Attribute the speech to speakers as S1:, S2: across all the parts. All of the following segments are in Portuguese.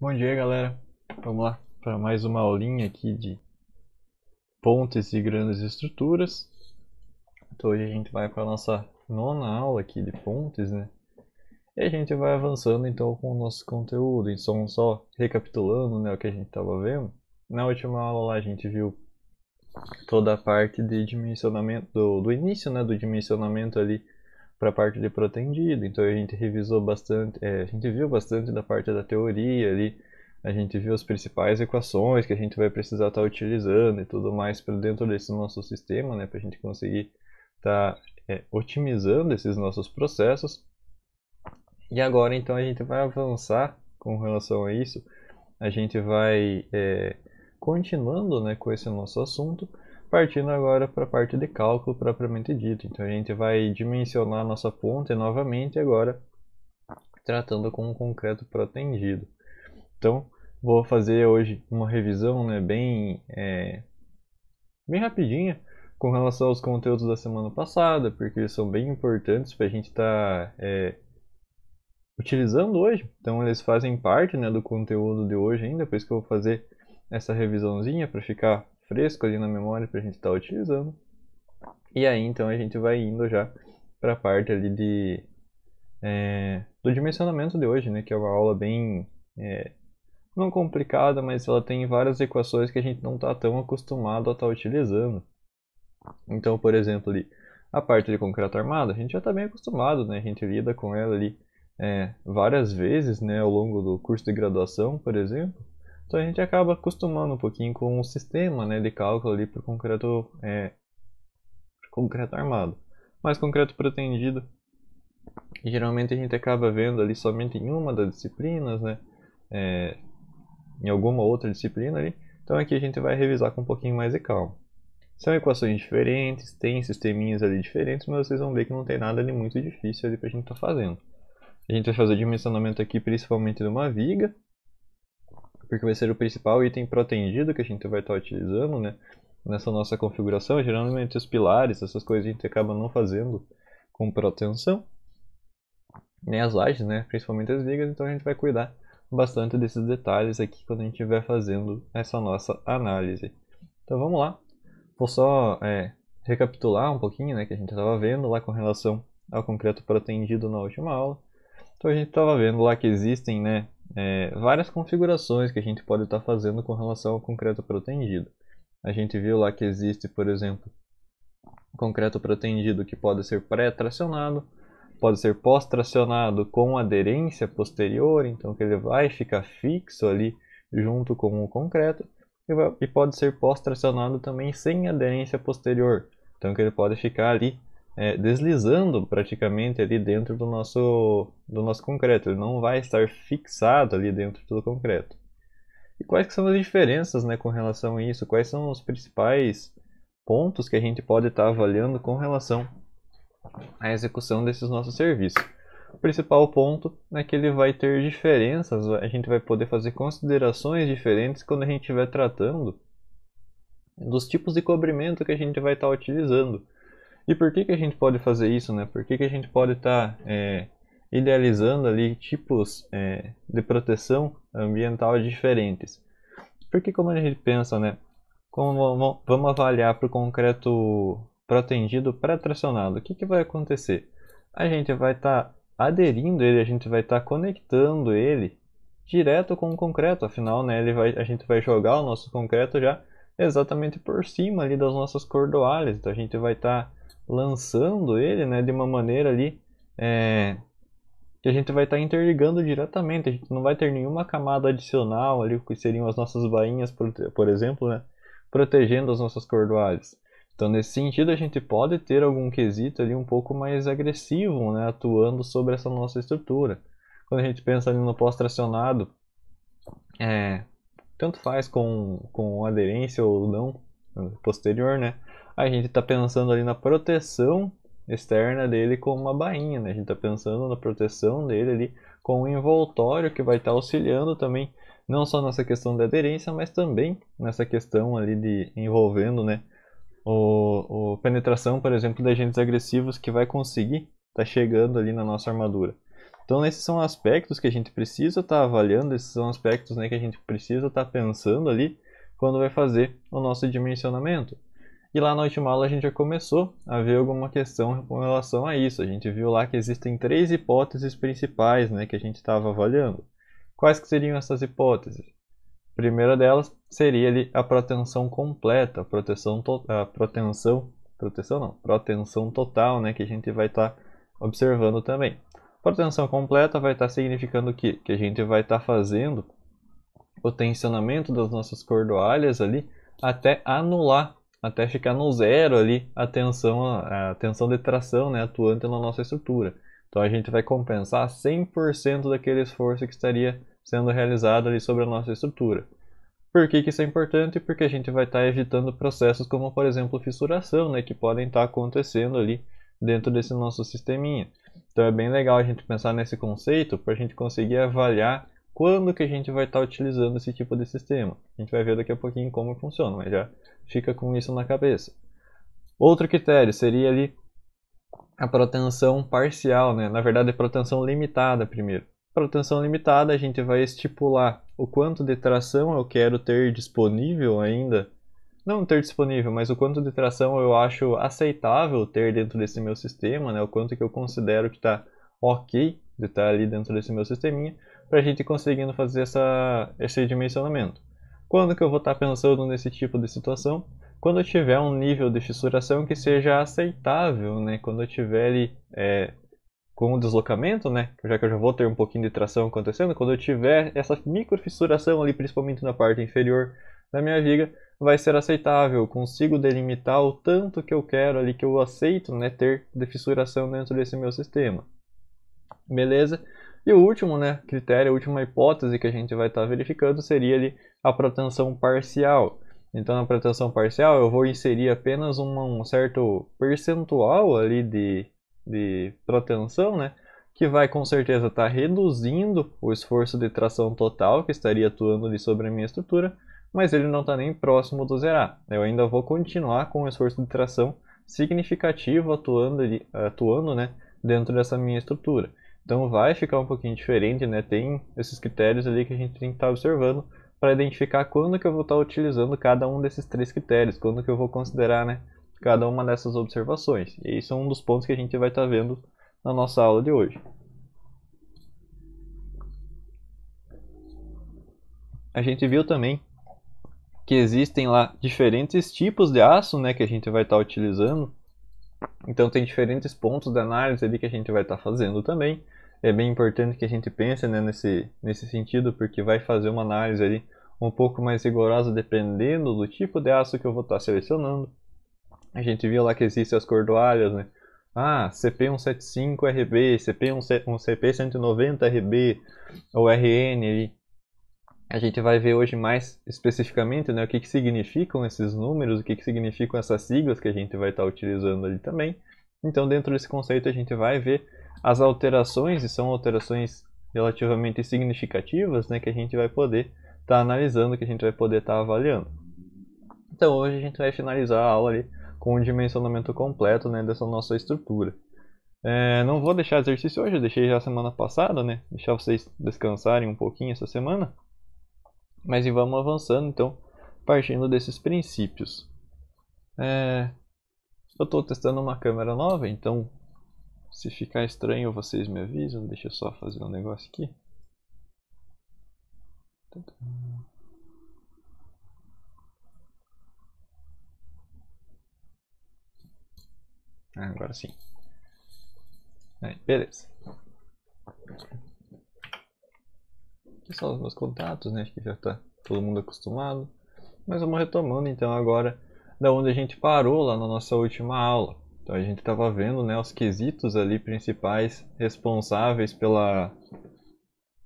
S1: Bom dia, galera. Vamos lá para mais uma aulinha aqui de pontes e grandes estruturas. Então hoje a gente vai para a nossa nona aula aqui de pontes, né? E a gente vai avançando então com o nosso conteúdo. Então só recapitulando né, o que a gente estava vendo. Na última aula lá a gente viu toda a parte de dimensionamento, do, do início né, do dimensionamento ali para a parte de protendido. Então a gente revisou bastante, é, a gente viu bastante da parte da teoria ali, a gente viu as principais equações que a gente vai precisar estar tá utilizando e tudo mais para dentro desse nosso sistema, né, para a gente conseguir estar tá, é, otimizando esses nossos processos. E agora então a gente vai avançar com relação a isso, a gente vai é, continuando né, com esse nosso assunto Partindo agora para a parte de cálculo propriamente dito, então a gente vai dimensionar nossa ponta novamente agora tratando com o concreto protendido. Então vou fazer hoje uma revisão né, bem, é, bem rapidinha com relação aos conteúdos da semana passada, porque eles são bem importantes para a gente estar tá, é, utilizando hoje. Então eles fazem parte né, do conteúdo de hoje ainda, por isso que eu vou fazer essa revisãozinha para ficar fresco ali na memória para a gente estar tá utilizando. E aí então a gente vai indo já para a parte ali de, é, do dimensionamento de hoje, né, que é uma aula bem é, não complicada, mas ela tem várias equações que a gente não está tão acostumado a estar tá utilizando. Então, por exemplo, ali, a parte de concreto armado, a gente já está bem acostumado, né? A gente lida com ela ali é, várias vezes, né? Ao longo do curso de graduação, por exemplo. Então a gente acaba acostumando um pouquinho com o sistema né, de cálculo ali para o concreto, é, concreto armado. Mas concreto pretendido, geralmente a gente acaba vendo ali somente em uma das disciplinas, né, é, em alguma outra disciplina ali. Então aqui a gente vai revisar com um pouquinho mais de calma. São equações diferentes, tem sisteminhas ali diferentes, mas vocês vão ver que não tem nada de muito difícil ali para a gente estar tá fazendo. A gente vai fazer o dimensionamento aqui principalmente de uma viga, porque vai ser o principal item protegido que a gente vai estar tá utilizando, né? Nessa nossa configuração, é geralmente os pilares, essas coisas a gente acaba não fazendo com proteção. Nem as lajes, né? Principalmente as vigas. então a gente vai cuidar bastante desses detalhes aqui quando a gente estiver fazendo essa nossa análise. Então vamos lá, vou só é, recapitular um pouquinho, né, que a gente estava vendo lá com relação ao concreto protendido na última aula. Então a gente estava vendo lá que existem, né, é, várias configurações que a gente pode estar tá fazendo com relação ao concreto protendido. A gente viu lá que existe, por exemplo, concreto protendido que pode ser pré-tracionado, pode ser pós-tracionado com aderência posterior, então que ele vai ficar fixo ali junto com o concreto, e, vai, e pode ser pós-tracionado também sem aderência posterior, então que ele pode ficar ali é, deslizando praticamente ali dentro do nosso, do nosso concreto. Ele não vai estar fixado ali dentro do concreto. E quais são as diferenças né, com relação a isso? Quais são os principais pontos que a gente pode estar tá avaliando com relação à execução desses nossos serviços? O principal ponto é que ele vai ter diferenças, a gente vai poder fazer considerações diferentes quando a gente estiver tratando dos tipos de cobrimento que a gente vai estar tá utilizando. E por que, que a gente pode fazer isso, né? Por que, que a gente pode estar tá, é, idealizando ali tipos é, de proteção ambiental diferentes? Porque como a gente pensa, né? Como vamos avaliar para o concreto protendido pré-tracionado, o que, que vai acontecer? A gente vai estar tá aderindo ele, a gente vai estar tá conectando ele direto com o concreto, afinal, né, ele vai, a gente vai jogar o nosso concreto já exatamente por cima ali das nossas cordoalhas, então a gente vai estar tá lançando ele né, de uma maneira ali é, que a gente vai estar tá interligando diretamente. A gente não vai ter nenhuma camada adicional ali, que seriam as nossas bainhas, por, exemplo, né, protegendo as nossas cordoalhas. Então, nesse sentido, a gente pode ter algum quesito ali um pouco mais agressivo, né, atuando sobre essa nossa estrutura. Quando a gente pensa ali no pós-tracionado, é, tanto faz com, com aderência ou não posterior, né? a gente está pensando ali na proteção externa dele com uma bainha, né? A gente está pensando na proteção dele ali com um envoltório que vai estar tá auxiliando também não só nessa questão da aderência, mas também nessa questão ali de envolvendo, né? O, o penetração, por exemplo, de agentes agressivos que vai conseguir estar tá chegando ali na nossa armadura. Então, esses são aspectos que a gente precisa estar tá avaliando, esses são aspectos né, que a gente precisa estar tá pensando ali quando vai fazer o nosso dimensionamento. E lá na última aula a gente já começou a ver alguma questão com relação a isso. A gente viu lá que existem três hipóteses principais né, que a gente estava avaliando. Quais que seriam essas hipóteses? A primeira delas seria ali, a proteção completa, a proteção, a proteção, proteção não, proteção total, né, que a gente vai estar tá observando também. Proteção completa vai estar tá significando o quê? Que a gente vai estar tá fazendo o tensionamento das nossas cordoalhas ali até anular até ficar no zero ali a tensão, a tensão de tração né, atuante na nossa estrutura. Então a gente vai compensar 100% daquele esforço que estaria sendo realizado ali sobre a nossa estrutura. Por que, que isso é importante? Porque a gente vai estar tá evitando processos como, por exemplo, fissuração, né, que podem estar tá acontecendo ali dentro desse nosso sisteminha. Então é bem legal a gente pensar nesse conceito para a gente conseguir avaliar quando que a gente vai estar tá utilizando esse tipo de sistema. A gente vai ver daqui a pouquinho como funciona, mas já fica com isso na cabeça. Outro critério seria ali a proteção parcial, né? na verdade, proteção limitada primeiro. Proteção limitada, a gente vai estipular o quanto de tração eu quero ter disponível ainda. Não ter disponível, mas o quanto de tração eu acho aceitável ter dentro desse meu sistema, né? o quanto que eu considero que está ok de estar tá ali dentro desse meu sisteminha, para a gente conseguindo fazer essa, esse dimensionamento. Quando que eu vou estar tá pensando nesse tipo de situação? Quando eu tiver um nível de fissuração que seja aceitável, né? Quando eu tiver ele é, com o deslocamento, né? Já que eu já vou ter um pouquinho de tração acontecendo, quando eu tiver essa microfissuração ali, principalmente na parte inferior da minha viga, vai ser aceitável, eu consigo delimitar o tanto que eu quero ali, que eu aceito né, ter de fissuração dentro desse meu sistema. Beleza? E o último né, critério, a última hipótese que a gente vai estar tá verificando seria ali, a proteção parcial. Então, na proteção parcial, eu vou inserir apenas uma, um certo percentual ali de, de proteção, né? Que vai com certeza estar tá reduzindo o esforço de tração total que estaria atuando ali sobre a minha estrutura, mas ele não está nem próximo do zerar. Eu ainda vou continuar com o esforço de tração significativo atuando, ali, atuando né, dentro dessa minha estrutura. Então vai ficar um pouquinho diferente, né? Tem esses critérios ali que a gente tem que estar tá observando para identificar quando que eu vou estar tá utilizando cada um desses três critérios, quando que eu vou considerar, né? Cada uma dessas observações. E isso é um dos pontos que a gente vai estar tá vendo na nossa aula de hoje. A gente viu também que existem lá diferentes tipos de aço, né? Que a gente vai estar tá utilizando. Então tem diferentes pontos de análise ali que a gente vai estar tá fazendo também é bem importante que a gente pense né, nesse, nesse sentido, porque vai fazer uma análise ali um pouco mais rigorosa dependendo do tipo de aço que eu vou estar tá selecionando. A gente viu lá que existem as cordoalhas, né? Ah, CP175RB, CP190RB ou RN ali. A gente vai ver hoje mais especificamente né, o que, que significam esses números, o que, que significam essas siglas que a gente vai estar tá utilizando ali também. Então, dentro desse conceito, a gente vai ver as alterações, e são alterações relativamente significativas, né, que a gente vai poder estar tá analisando, que a gente vai poder estar tá avaliando. Então hoje a gente vai finalizar a aula ali com o dimensionamento completo né, dessa nossa estrutura. É, não vou deixar exercício hoje, eu deixei já semana passada, né? Deixar vocês descansarem um pouquinho essa semana. Mas e vamos avançando então, partindo desses princípios. É, eu estou testando uma câmera nova, então se ficar estranho, vocês me avisam. Deixa eu só fazer um negócio aqui. Ah, agora sim. Aí, beleza. Aqui são os meus contatos, né? Acho que já está todo mundo acostumado. Mas vamos retomando então agora da onde a gente parou lá na nossa última aula. Então a gente estava vendo né, os quesitos ali principais responsáveis pela,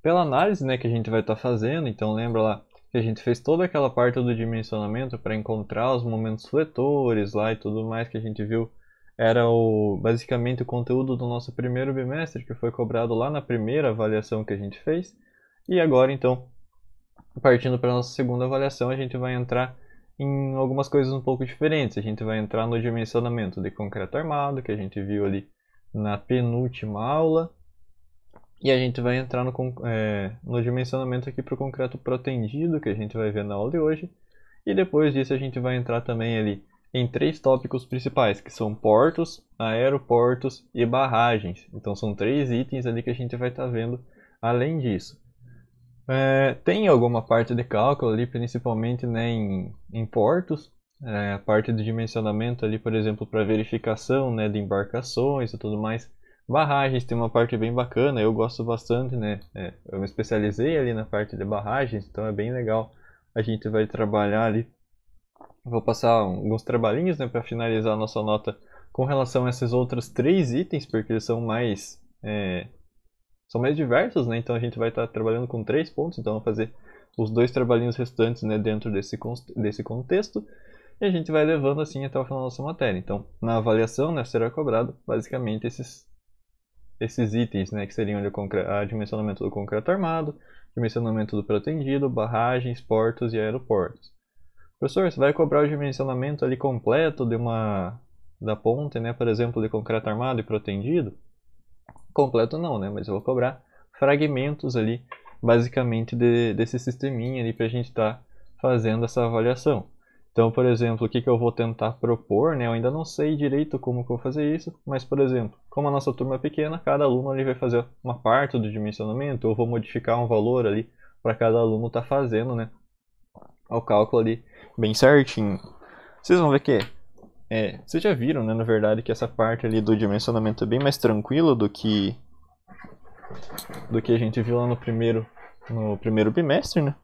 S1: pela análise né, que a gente vai estar tá fazendo. Então lembra lá que a gente fez toda aquela parte do dimensionamento para encontrar os momentos fletores lá e tudo mais que a gente viu era o basicamente o conteúdo do nosso primeiro bimestre que foi cobrado lá na primeira avaliação que a gente fez. E agora então, partindo para a nossa segunda avaliação, a gente vai entrar em algumas coisas um pouco diferentes. A gente vai entrar no dimensionamento de concreto armado, que a gente viu ali na penúltima aula. E a gente vai entrar no, é, no dimensionamento aqui para o concreto protendido, que a gente vai ver na aula de hoje. E depois disso a gente vai entrar também ali em três tópicos principais, que são portos, aeroportos e barragens. Então são três itens ali que a gente vai estar tá vendo além disso. É, tem alguma parte de cálculo ali, principalmente né, em, em portos, é, a parte do dimensionamento ali, por exemplo, para verificação né, de embarcações e tudo mais. Barragens tem uma parte bem bacana, eu gosto bastante, né? É, eu me especializei ali na parte de barragens, então é bem legal. A gente vai trabalhar ali. Vou passar alguns trabalhinhos né, para finalizar a nossa nota com relação a esses outros três itens, porque eles são mais é, são mais diversos, né? Então a gente vai estar tá trabalhando com três pontos, então vamos fazer os dois trabalhinhos restantes né, dentro desse, desse contexto e a gente vai levando assim até o final da nossa matéria. Então, na avaliação né, será cobrado basicamente esses, esses itens, né, que seriam o dimensionamento do concreto armado, dimensionamento do pretendido, barragens, portos e aeroportos. Professor, você vai cobrar o dimensionamento ali completo de uma da ponte, né, por exemplo, de concreto armado e protendido? completo não, né? Mas eu vou cobrar fragmentos ali, basicamente, de, desse sisteminha ali para a gente estar tá fazendo essa avaliação. Então, por exemplo, o que, que eu vou tentar propor, né? Eu ainda não sei direito como que eu vou fazer isso, mas, por exemplo, como a nossa turma é pequena, cada aluno ali vai fazer uma parte do dimensionamento, eu vou modificar um valor ali para cada aluno estar tá fazendo, né? O cálculo ali bem certinho. Vocês vão ver que é, vocês já viram, né, na verdade, que essa parte ali do dimensionamento é bem mais tranquilo do que do que a gente viu lá no primeiro no primeiro bimestre, né?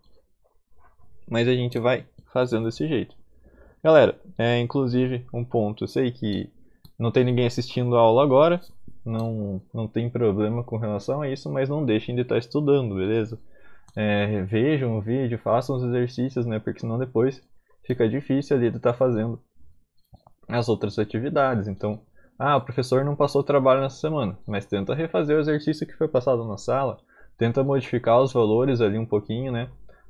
S1: Mas a gente vai fazendo desse jeito. Galera, é inclusive um ponto, eu sei que não tem ninguém assistindo a aula agora, não não tem problema com relação a isso, mas não deixem de estar estudando, beleza? É, vejam o vídeo, façam os exercícios, né? Porque senão depois fica difícil ali de estar fazendo as outras atividades. Então, ah, o professor não passou trabalho nessa semana, mas tenta refazer o exercício que foi passado na sala, tenta modificar os valores ali um pouquinho, né?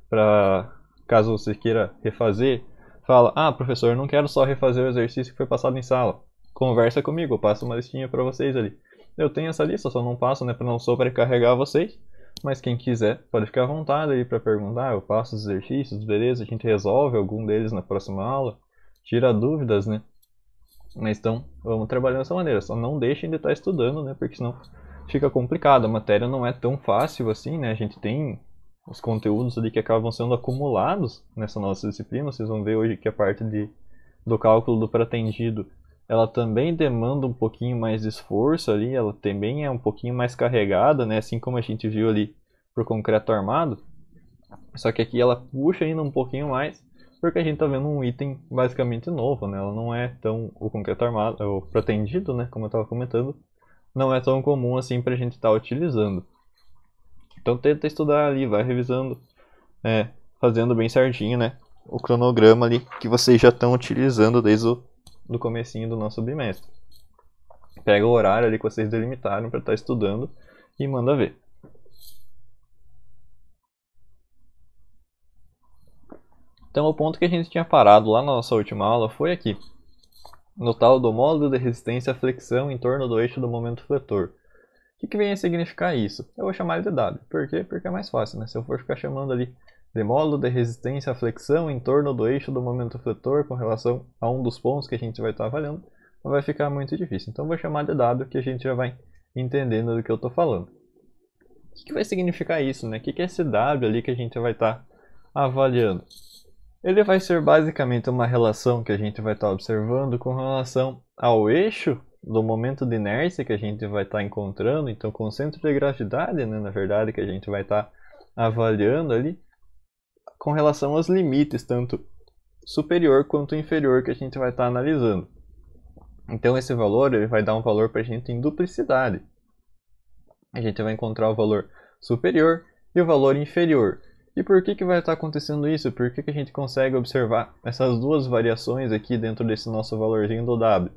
S1: Para caso você queira refazer, fala: "Ah, professor, não quero só refazer o exercício que foi passado em sala. Conversa comigo, eu passo uma listinha para vocês ali. Eu tenho essa lista, só não passo, né, para não sobrecarregar vocês." Mas quem quiser pode ficar à vontade aí para perguntar. Ah, eu passo os exercícios, beleza? A gente resolve algum deles na próxima aula. Tira dúvidas, né? Mas então, vamos trabalhar dessa maneira. Só não deixem de estar estudando, né? Porque senão fica complicado. A matéria não é tão fácil assim, né? A gente tem os conteúdos ali que acabam sendo acumulados nessa nossa disciplina. Vocês vão ver hoje que a parte de, do cálculo do pretendido, ela também demanda um pouquinho mais de esforço ali. Ela também é um pouquinho mais carregada, né? Assim como a gente viu ali pro concreto armado. Só que aqui ela puxa ainda um pouquinho mais porque a gente está vendo um item basicamente novo, né? Ela não é tão o concreto armado, é o pretendido, né? Como eu estava comentando, não é tão comum assim para a gente estar tá utilizando. Então tenta estudar ali, vai revisando, é, fazendo bem certinho, né? O cronograma ali que vocês já estão utilizando desde o do comecinho do nosso bimestre. Pega o horário ali que vocês delimitaram para estar tá estudando e manda ver. Então o ponto que a gente tinha parado lá na nossa última aula foi aqui, no tal do módulo de resistência à flexão em torno do eixo do momento fletor. O que, que vem a significar isso? Eu vou chamar ele de W. Por quê? Porque é mais fácil, né? Se eu for ficar chamando ali de módulo de resistência à flexão em torno do eixo do momento fletor com relação a um dos pontos que a gente vai estar avaliando, não vai ficar muito difícil. Então vou chamar de W que a gente já vai entendendo do que eu estou falando. O que, que, vai significar isso, né? O que, que é esse W ali que a gente vai estar avaliando? ele vai ser basicamente uma relação que a gente vai estar tá observando com relação ao eixo do momento de inércia que a gente vai estar tá encontrando, então com o centro de gravidade, né, na verdade, que a gente vai estar tá avaliando ali, com relação aos limites, tanto superior quanto inferior, que a gente vai estar analisando. Então esse valor ele vai dar um valor para a gente em duplicidade. A gente vai encontrar o valor superior e o valor inferior. E por que, que vai estar tá acontecendo isso? Por que, que a gente consegue observar essas duas variações aqui dentro desse nosso valorzinho do W?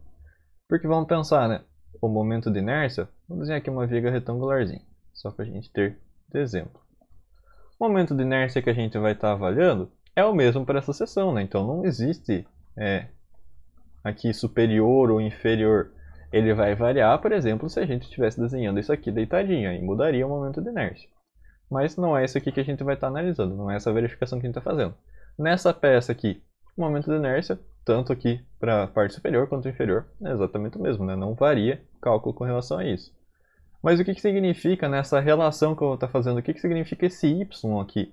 S1: Porque vamos pensar, né? O momento de inércia, vou desenhar aqui uma viga retangularzinha, só para a gente ter de exemplo. O momento de inércia que a gente vai estar tá avaliando é o mesmo para essa seção, né? Então não existe é, aqui superior ou inferior. Ele vai variar, por exemplo, se a gente estivesse desenhando isso aqui deitadinho, aí mudaria o momento de inércia. Mas não é isso aqui que a gente vai estar tá analisando, não é essa verificação que a gente está fazendo. Nessa peça aqui, o momento de inércia, tanto aqui para a parte superior quanto inferior, é exatamente o mesmo, né? não varia o cálculo com relação a isso. Mas o que, que significa nessa relação que eu vou estar tá fazendo? O que, que significa esse y aqui?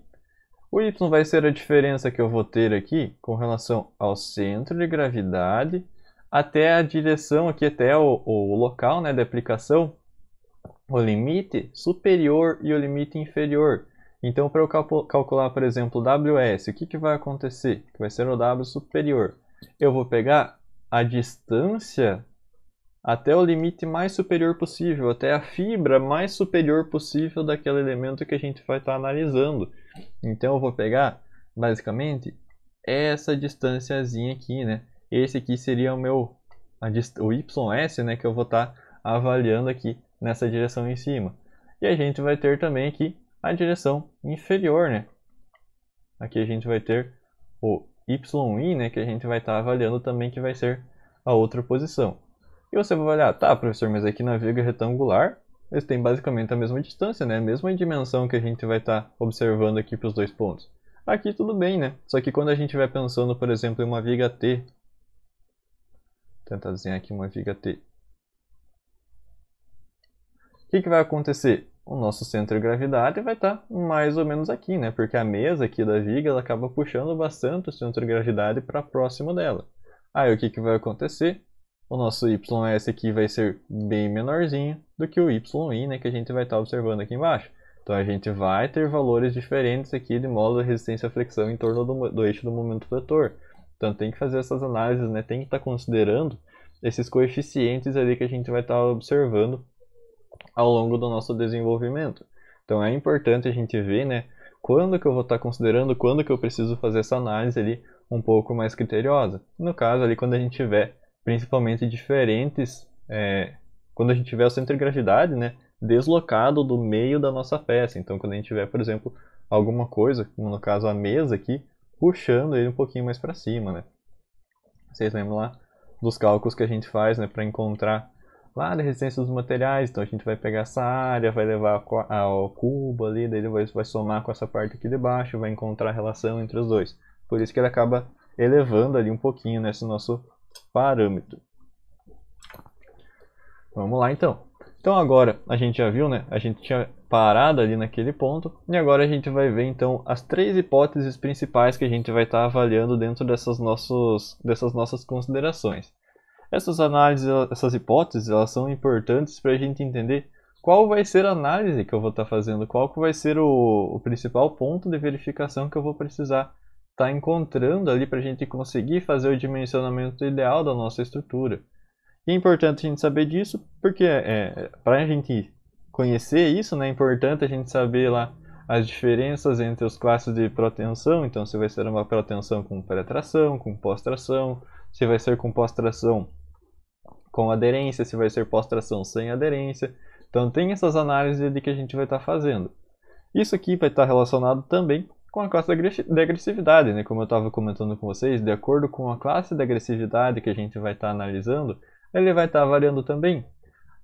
S1: O y vai ser a diferença que eu vou ter aqui com relação ao centro de gravidade até a direção aqui, até o, o local né, de aplicação o limite superior e o limite inferior. Então, para eu calcular, por exemplo, WS, o que, que vai acontecer? Que vai ser o W superior. Eu vou pegar a distância até o limite mais superior possível, até a fibra mais superior possível daquele elemento que a gente vai estar tá analisando. Então, eu vou pegar, basicamente, essa distânciazinha aqui, né? Esse aqui seria o meu, a, o YS, né? Que eu vou estar tá avaliando aqui nessa direção em cima. E a gente vai ter também aqui a direção inferior, né? Aqui a gente vai ter o YI, né, que a gente vai estar tá avaliando também que vai ser a outra posição. E você vai olhar, tá professor, mas aqui na viga retangular eles têm basicamente a mesma distância, né, a mesma dimensão que a gente vai estar tá observando aqui para os dois pontos. Aqui tudo bem, né, só que quando a gente vai pensando, por exemplo, em uma viga T, Vou tentar desenhar aqui uma viga T, o que, que vai acontecer? O nosso centro de gravidade vai estar tá mais ou menos aqui, né? Porque a mesa aqui da viga ela acaba puxando bastante o centro de gravidade para próximo dela. Aí o que, que vai acontecer? O nosso YS aqui vai ser bem menorzinho do que o YI, né? Que a gente vai estar tá observando aqui embaixo. Então a gente vai ter valores diferentes aqui de modo de resistência à flexão em torno do, do eixo do momento fletor. Então tem que fazer essas análises, né? Tem que estar tá considerando esses coeficientes ali que a gente vai estar tá observando ao longo do nosso desenvolvimento. Então é importante a gente ver, né, quando que eu vou estar considerando, quando que eu preciso fazer essa análise ali um pouco mais criteriosa. No caso ali, quando a gente tiver principalmente diferentes, é, quando a gente tiver o centro de gravidade, né, deslocado do meio da nossa peça. Então quando a gente tiver, por exemplo, alguma coisa, como no caso a mesa aqui, puxando ele um pouquinho mais para cima, né. Vocês lembram lá dos cálculos que a gente faz, né, para encontrar lá da né, resistência dos materiais, então a gente vai pegar essa área, vai levar ao cubo ali, daí ele vai, vai somar com essa parte aqui de baixo, vai encontrar a relação entre os dois. Por isso que ele acaba elevando ali um pouquinho nesse né, nosso parâmetro. Vamos lá então. Então agora a gente já viu, né? A gente tinha parado ali naquele ponto e agora a gente vai ver então as três hipóteses principais que a gente vai estar tá avaliando dentro dessas, nossos, dessas nossas considerações. Essas análises, essas hipóteses, elas são importantes para a gente entender qual vai ser a análise que eu vou estar tá fazendo, qual que vai ser o, o, principal ponto de verificação que eu vou precisar estar tá encontrando ali para a gente conseguir fazer o dimensionamento ideal da nossa estrutura. E é importante a gente saber disso, porque é, para a gente conhecer isso, né, é importante a gente saber lá as diferenças entre os classes de protenção. então se vai ser uma protenção com pré-tração, com pós-tração, se vai ser com pós-tração com aderência, se vai ser pós-tração sem aderência. Então tem essas análises de que a gente vai estar tá fazendo. Isso aqui vai estar tá relacionado também com a classe de agressividade, né? Como eu estava comentando com vocês, de acordo com a classe de agressividade que a gente vai estar tá analisando, ele vai estar tá variando também.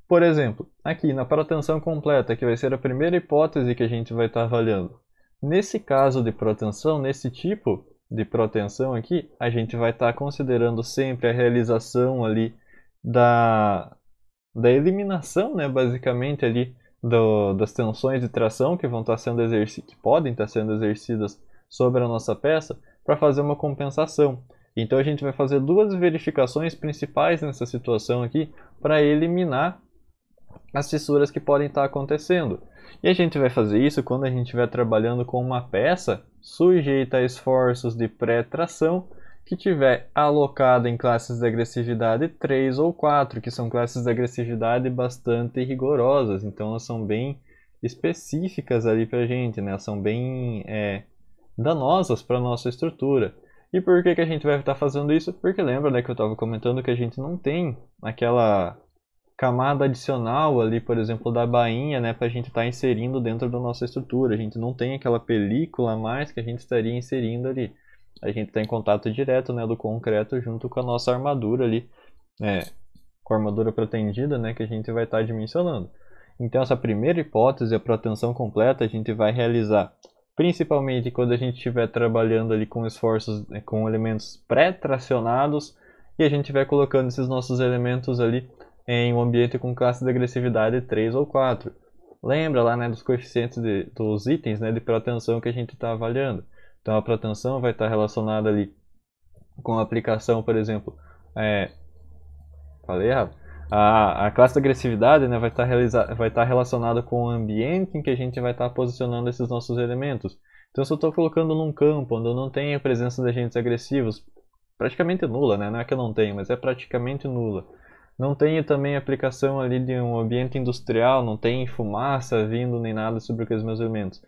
S1: Por exemplo, aqui na protenção completa, que vai ser a primeira hipótese que a gente vai estar tá avaliando. Nesse caso de protenção, nesse tipo de protenção aqui, a gente vai estar tá considerando sempre a realização ali da, da eliminação, né, basicamente ali do, das tensões de tração que vão estar tá sendo exercidas, que podem estar tá sendo exercidas sobre a nossa peça para fazer uma compensação. Então a gente vai fazer duas verificações principais nessa situação aqui para eliminar as fissuras que podem estar tá acontecendo. E a gente vai fazer isso quando a gente estiver trabalhando com uma peça sujeita a esforços de pré-tração que tiver alocada em classes de agressividade 3 ou 4, que são classes de agressividade bastante rigorosas, então elas são bem específicas ali para a gente, né? elas são bem é, danosas para nossa estrutura. E por que, que a gente vai estar tá fazendo isso? Porque lembra né, que eu estava comentando que a gente não tem aquela camada adicional ali, por exemplo, da bainha, né, para a gente estar tá inserindo dentro da nossa estrutura. A gente não tem aquela película a mais que a gente estaria inserindo ali a gente está em contato direto né, do concreto junto com a nossa armadura ali, né, com a armadura pretendida né, que a gente vai estar tá dimensionando. Então essa primeira hipótese, a proteção completa, a gente vai realizar principalmente quando a gente estiver trabalhando ali com esforços, né, com elementos pré-tracionados e a gente vai colocando esses nossos elementos ali em um ambiente com classe de agressividade 3 ou 4. Lembra lá né, dos coeficientes de, dos itens né, de proteção que a gente está avaliando. Então a proteção vai estar relacionada ali com a aplicação, por exemplo, é... falei errado. A, a classe da agressividade né, vai, estar vai estar relacionada com o ambiente em que a gente vai estar posicionando esses nossos elementos. Então se eu estou colocando num campo onde eu não tenho a presença de agentes agressivos, praticamente nula, né? não é que eu não tenho, mas é praticamente nula. Não tenho também aplicação ali de um ambiente industrial, não tem fumaça vindo nem nada sobre aqueles meus elementos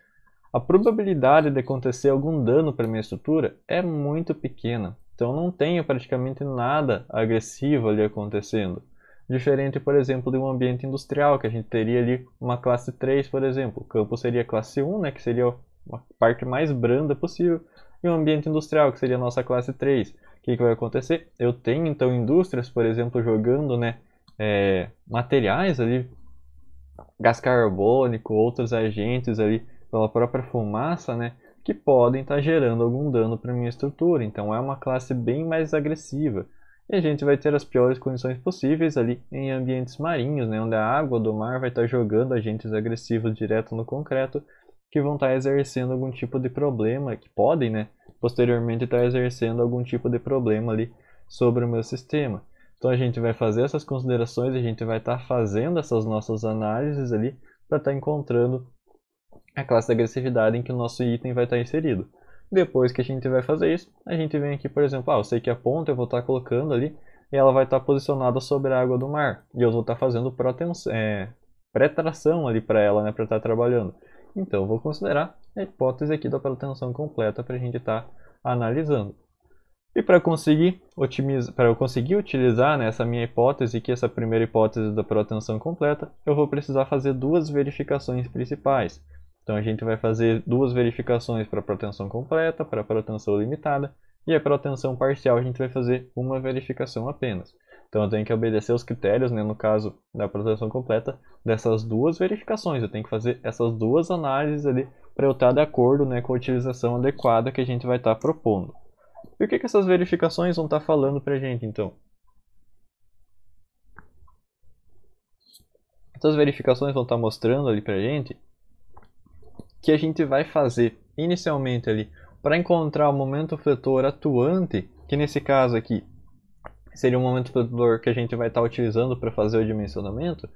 S1: a probabilidade de acontecer algum dano para minha estrutura é muito pequena. Então não tenho praticamente nada agressivo ali acontecendo. Diferente, por exemplo, de um ambiente industrial, que a gente teria ali uma classe 3, por exemplo. O campo seria classe 1, né, que seria a parte mais branda possível. E um ambiente industrial, que seria a nossa classe 3. O que, que vai acontecer? Eu tenho, então, indústrias, por exemplo, jogando né, é, materiais ali, gás carbônico, outros agentes ali pela própria fumaça, né, que podem estar tá gerando algum dano para minha estrutura. Então é uma classe bem mais agressiva. E a gente vai ter as piores condições possíveis ali em ambientes marinhos, né, onde a água do mar vai estar tá jogando agentes agressivos direto no concreto, que vão estar tá exercendo algum tipo de problema, que podem, né, posteriormente estar tá exercendo algum tipo de problema ali sobre o meu sistema. Então a gente vai fazer essas considerações, a gente vai estar tá fazendo essas nossas análises ali para estar tá encontrando a classe da agressividade em que o nosso item vai estar inserido. Depois que a gente vai fazer isso, a gente vem aqui, por exemplo, ah, eu sei que a ponta eu vou estar colocando ali e ela vai estar posicionada sobre a água do mar. E eu vou estar fazendo é, pré-tração ali para ela, né, para estar trabalhando. Então eu vou considerar a hipótese aqui da proteção completa para a gente estar analisando. E para conseguir para eu conseguir utilizar né, essa minha hipótese, que é essa primeira hipótese da proteção completa, eu vou precisar fazer duas verificações principais. Então a gente vai fazer duas verificações para proteção completa, para proteção limitada, e a proteção parcial a gente vai fazer uma verificação apenas. Então eu tenho que obedecer os critérios, né, no caso da proteção completa, dessas duas verificações. Eu tenho que fazer essas duas análises ali para eu estar tá de acordo né, com a utilização adequada que a gente vai estar tá propondo. E o que, que essas verificações vão estar tá falando para a gente, então? Essas verificações vão estar mostrando ali para a gente que a gente vai fazer inicialmente ali para encontrar o momento fletor atuante, que nesse caso aqui seria o momento fletor que a gente vai estar tá utilizando para fazer o dimensionamento,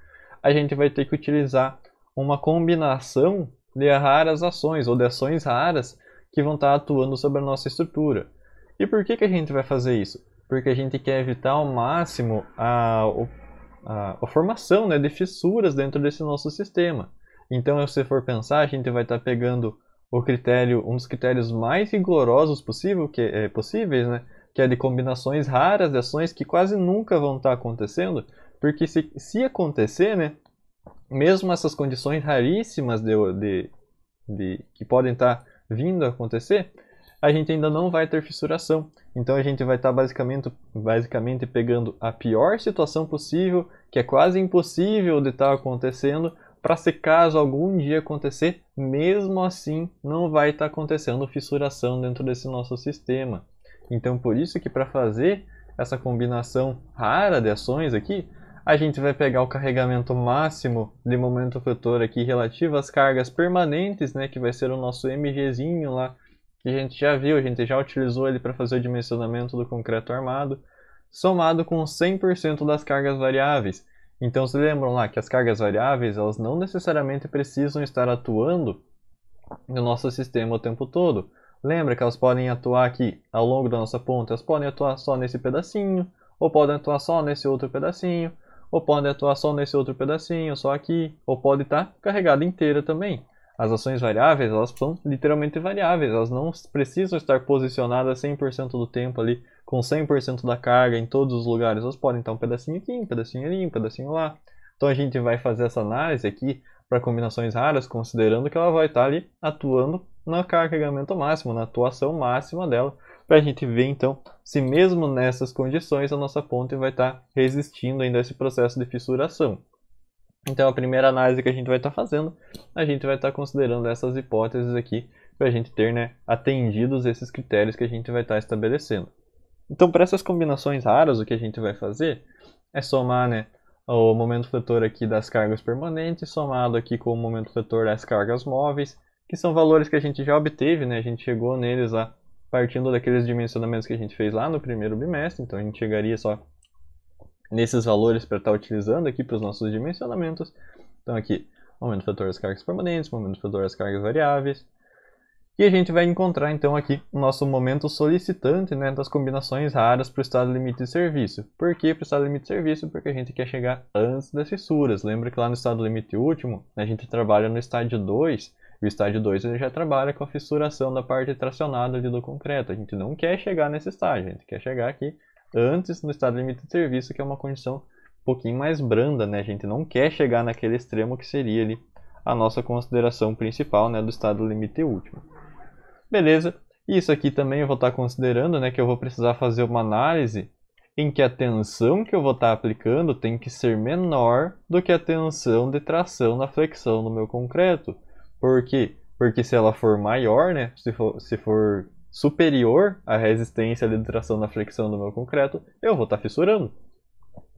S1: a gente vai ter que utilizar uma combinação de raras ações ou de ações raras que vão estar tá atuando sobre a nossa estrutura. E por que, que a gente vai fazer isso? Porque a gente quer evitar ao máximo a, a, a formação né, de fissuras dentro desse nosso sistema. Então, se você for pensar, a gente vai estar tá pegando o critério, um dos critérios mais rigorosos possível, que, é, possíveis, né? que é de combinações raras de ações que quase nunca vão estar tá acontecendo, porque se, se acontecer, né, mesmo essas condições raríssimas de, de, de que podem estar tá vindo a acontecer, a gente ainda não vai ter fissuração. Então a gente vai estar tá basicamente, basicamente pegando a pior situação possível, que é quase impossível de estar tá acontecendo, para se caso algum dia acontecer, mesmo assim não vai estar tá acontecendo fissuração dentro desse nosso sistema. Então por isso que para fazer essa combinação rara de ações aqui, a gente vai pegar o carregamento máximo de momento vetor aqui relativo às cargas permanentes, né, que vai ser o nosso MGzinho lá, que a gente já viu, a gente já utilizou ele para fazer o dimensionamento do concreto armado, somado com 100% das cargas variáveis, então se lembram lá que as cargas variáveis elas não necessariamente precisam estar atuando no nosso sistema o tempo todo. Lembra que elas podem atuar aqui ao longo da nossa ponta, elas podem atuar só nesse pedacinho, ou podem atuar só nesse outro pedacinho, ou podem atuar só nesse outro pedacinho, só aqui, ou pode estar tá carregada inteira também. As ações variáveis, elas são literalmente variáveis, elas não precisam estar posicionadas 100% do tempo ali com 100% da carga em todos os lugares. elas podem estar um pedacinho aqui, um pedacinho ali, um pedacinho lá. Então a gente vai fazer essa análise aqui para combinações raras, considerando que ela vai estar ali atuando no carregamento máximo, na atuação máxima dela, para a gente ver então se mesmo nessas condições a nossa ponte vai estar resistindo ainda a esse processo de fissuração. Então a primeira análise que a gente vai estar fazendo, a gente vai estar considerando essas hipóteses aqui para a gente ter né, atendidos esses critérios que a gente vai estar estabelecendo. Então, para essas combinações raras, o que a gente vai fazer é somar né, o momento fletor aqui das cargas permanentes, somado aqui com o momento fletor das cargas móveis, que são valores que a gente já obteve, né? a gente chegou neles lá partindo daqueles dimensionamentos que a gente fez lá no primeiro bimestre, então a gente chegaria só nesses valores para estar tá utilizando aqui para os nossos dimensionamentos. Então aqui, momento fletor das cargas permanentes, momento fletor das cargas variáveis, e a gente vai encontrar então aqui o nosso momento solicitante né, das combinações raras para o estado limite de serviço. Por que para o estado limite de serviço? Porque a gente quer chegar antes das fissuras. Lembra que lá no estado limite último, a gente trabalha no estádio 2, o estádio 2 já trabalha com a fissuração da parte tracionada ali do concreto. A gente não quer chegar nesse estágio, a gente quer chegar aqui antes no estado limite de serviço, que é uma condição um pouquinho mais branda, né? A gente não quer chegar naquele extremo que seria ali a nossa consideração principal né, do estado limite último. Beleza. E isso aqui também eu vou estar tá considerando, né, que eu vou precisar fazer uma análise em que a tensão que eu vou estar tá aplicando tem que ser menor do que a tensão de tração na flexão no meu concreto. Por quê? Porque se ela for maior, né, se for, se for superior à resistência de tração na flexão do meu concreto, eu vou estar tá fissurando.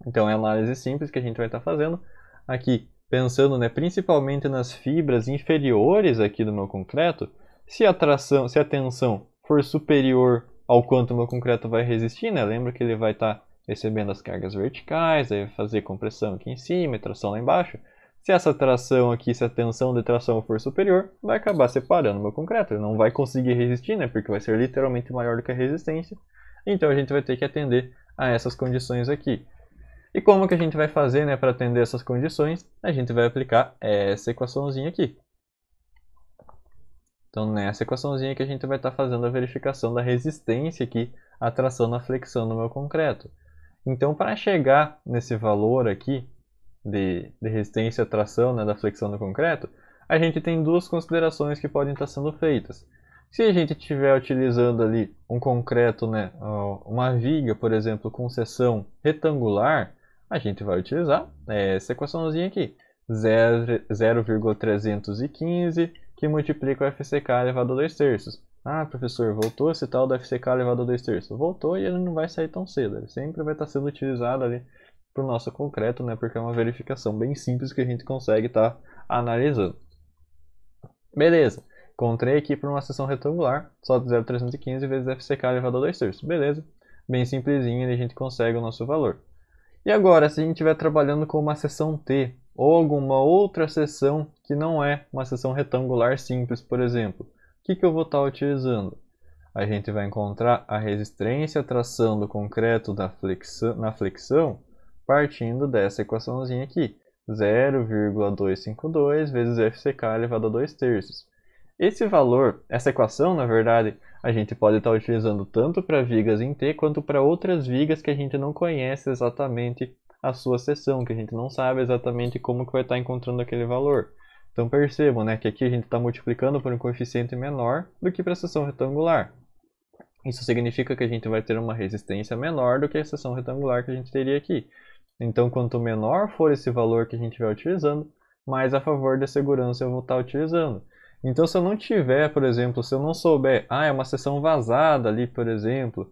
S1: Então é análise simples que a gente vai estar fazendo aqui, pensando né, principalmente nas fibras inferiores aqui do meu concreto, se a atração, se a tensão for superior ao quanto o meu concreto vai resistir, né? Lembra que ele vai estar tá recebendo as cargas verticais, aí vai fazer compressão aqui em cima e tração lá embaixo. Se essa tração aqui, se a tensão de tração for superior, vai acabar separando o meu concreto. Ele não vai conseguir resistir, né? Porque vai ser literalmente maior do que a resistência. Então a gente vai ter que atender a essas condições aqui. E como que a gente vai fazer né, para atender essas condições? A gente vai aplicar essa equaçãozinha aqui. Então nessa né, equaçãozinha que a gente vai estar tá fazendo a verificação da resistência aqui, à tração na flexão no meu concreto. Então para chegar nesse valor aqui de, de resistência à tração né, da flexão no concreto, a gente tem duas considerações que podem estar tá sendo feitas. Se a gente estiver utilizando ali um concreto, né, uma viga, por exemplo, com seção retangular, a gente vai utilizar é, essa equaçãozinha aqui, 0,315 que multiplica o FCK elevado a 2 terços. Ah, professor, voltou esse tal do FCK elevado a 2 terços. Voltou e ele não vai sair tão cedo. Ele sempre vai estar sendo utilizado ali para o nosso concreto, né? Porque é uma verificação bem simples que a gente consegue estar tá analisando. Beleza. Encontrei aqui para uma seção retangular, só de 0,315 vezes FCK elevado a 2 terços. Beleza. Bem simplesinho, a gente consegue o nosso valor. E agora, se a gente estiver trabalhando com uma seção T ou alguma outra seção que não é uma seção retangular simples, por exemplo. O que, que eu vou estar tá utilizando? A gente vai encontrar a resistência traçando do concreto da flexão, na flexão partindo dessa equaçãozinha aqui. 0,252 vezes FCK elevado a 2 terços. Esse valor, essa equação, na verdade, a gente pode estar tá utilizando tanto para vigas em T quanto para outras vigas que a gente não conhece exatamente a sua seção, que a gente não sabe exatamente como que vai estar tá encontrando aquele valor. Então percebam né, que aqui a gente está multiplicando por um coeficiente menor do que para a seção retangular. Isso significa que a gente vai ter uma resistência menor do que a seção retangular que a gente teria aqui. Então quanto menor for esse valor que a gente vai utilizando, mais a favor da segurança eu vou estar tá utilizando. Então se eu não tiver, por exemplo, se eu não souber, ah, é uma seção vazada ali, por exemplo,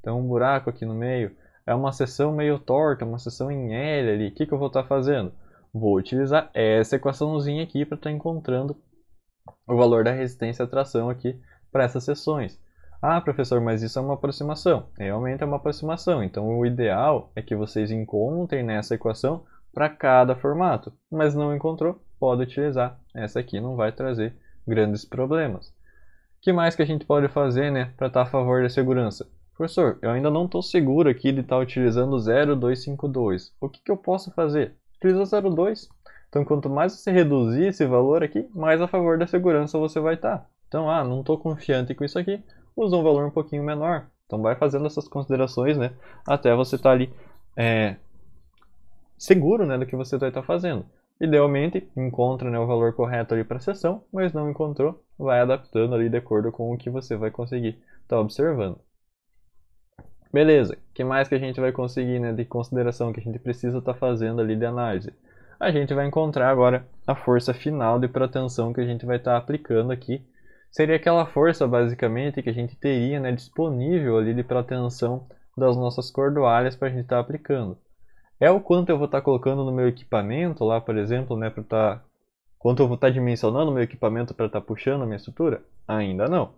S1: então um buraco aqui no meio, é uma seção meio torta, uma seção em L ali, o que, que eu vou estar tá fazendo? vou utilizar essa equaçãozinha aqui para estar tá encontrando o valor da resistência à tração aqui para essas seções. Ah, professor, mas isso é uma aproximação. Realmente é uma aproximação. Então, o ideal é que vocês encontrem nessa equação para cada formato. Mas não encontrou, pode utilizar. Essa aqui não vai trazer grandes problemas. O que mais que a gente pode fazer né, para estar tá a favor da segurança? Professor, eu ainda não estou seguro aqui de estar tá utilizando 0,252. O que, que eu posso fazer? utiliza 0,2. Então, quanto mais você reduzir esse valor aqui, mais a favor da segurança você vai estar. Tá. Então, ah, não estou confiante com isso aqui, usa um valor um pouquinho menor. Então, vai fazendo essas considerações, né? Até você estar tá ali é, seguro né, do que você vai estar tá fazendo. Idealmente, encontra né, o valor correto ali para a sessão, mas não encontrou, vai adaptando ali de acordo com o que você vai conseguir estar tá observando. Beleza, O que mais que a gente vai conseguir né, de consideração que a gente precisa estar tá fazendo ali de análise? A gente vai encontrar agora a força final de protensão que a gente vai estar tá aplicando aqui. Seria aquela força, basicamente, que a gente teria né, disponível ali de protensão das nossas cordoalhas para a gente estar tá aplicando. É o quanto eu vou estar tá colocando no meu equipamento lá, por exemplo, né, para estar... Tá, quanto eu vou estar tá dimensionando o meu equipamento para estar puxando a minha estrutura? Ainda não.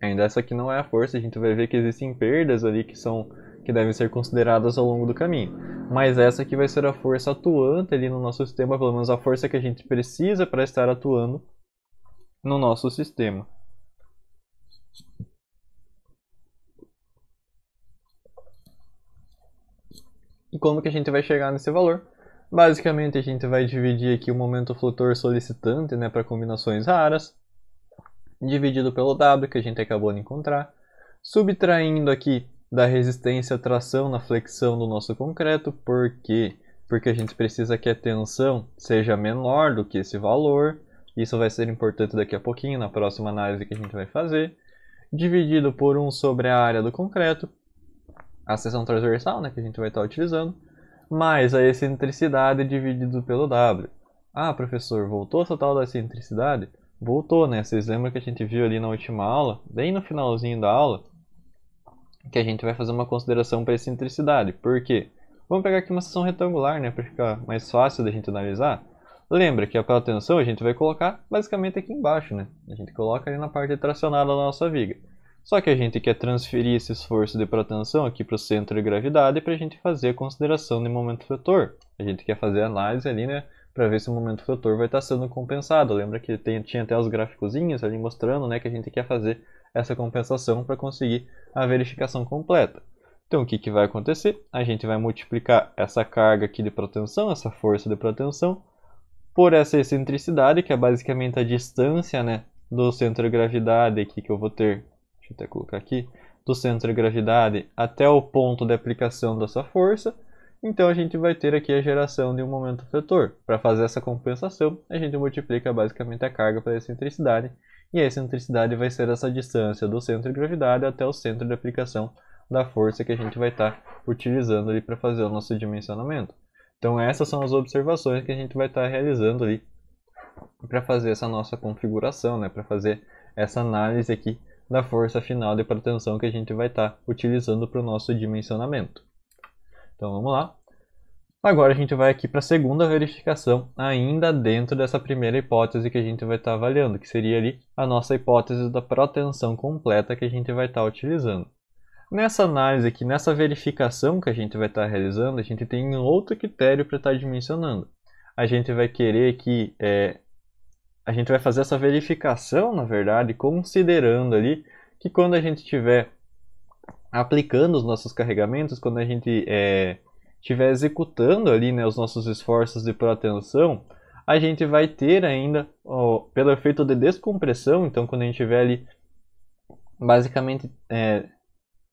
S1: Ainda essa aqui não é a força, a gente vai ver que existem perdas ali que são que devem ser consideradas ao longo do caminho. Mas essa aqui vai ser a força atuante ali no nosso sistema, pelo menos a força que a gente precisa para estar atuando no nosso sistema. E como que a gente vai chegar nesse valor? Basicamente a gente vai dividir aqui o momento flutor solicitante né, para combinações raras dividido pelo W que a gente acabou de encontrar, subtraindo aqui da resistência à tração na flexão do nosso concreto, porque porque a gente precisa que a tensão seja menor do que esse valor. Isso vai ser importante daqui a pouquinho, na próxima análise que a gente vai fazer. Dividido por 1 sobre a área do concreto, a seção transversal né, que a gente vai estar utilizando, mais a excentricidade dividido pelo W. Ah, professor, voltou essa tal da excentricidade? voltou, né? Vocês lembram que a gente viu ali na última aula, bem no finalzinho da aula, que a gente vai fazer uma consideração para excentricidade. Por quê? Vamos pegar aqui uma seção retangular, né? Para ficar mais fácil da gente analisar. Lembra que a protensão a gente vai colocar basicamente aqui embaixo, né? A gente coloca ali na parte tracionada da nossa viga. Só que a gente quer transferir esse esforço de protensão aqui para o centro de gravidade para a gente fazer a consideração de momento vetor. A gente quer fazer a análise ali, né? para ver se o momento fator vai estar tá sendo compensado. Lembra que tem, tinha até os gráficozinhos ali mostrando né, que a gente quer fazer essa compensação para conseguir a verificação completa. Então o que, que vai acontecer? A gente vai multiplicar essa carga aqui de proteção, essa força de proteção, por essa excentricidade, que é basicamente a distância né, do centro de gravidade aqui que eu vou ter, deixa eu até colocar aqui, do centro de gravidade até o ponto de aplicação dessa força, então a gente vai ter aqui a geração de um momento vetor. Para fazer essa compensação, a gente multiplica basicamente a carga pela excentricidade, e a excentricidade vai ser essa distância do centro de gravidade até o centro de aplicação da força que a gente vai estar tá utilizando ali para fazer o nosso dimensionamento. Então essas são as observações que a gente vai estar tá realizando ali para fazer essa nossa configuração, né? para fazer essa análise aqui da força final de tensão que a gente vai estar tá utilizando para o nosso dimensionamento. Então vamos lá. Agora a gente vai aqui para a segunda verificação, ainda dentro dessa primeira hipótese que a gente vai estar tá avaliando, que seria ali a nossa hipótese da proteção completa que a gente vai estar tá utilizando. Nessa análise aqui, nessa verificação que a gente vai estar tá realizando, a gente tem outro critério para estar tá dimensionando. A gente vai querer que é, a gente vai fazer essa verificação, na verdade, considerando ali que quando a gente tiver aplicando os nossos carregamentos, quando a gente é, estiver é, executando ali né, os nossos esforços de proteção, a gente vai ter ainda, ó, pelo efeito de descompressão, então quando a gente tiver ali basicamente é,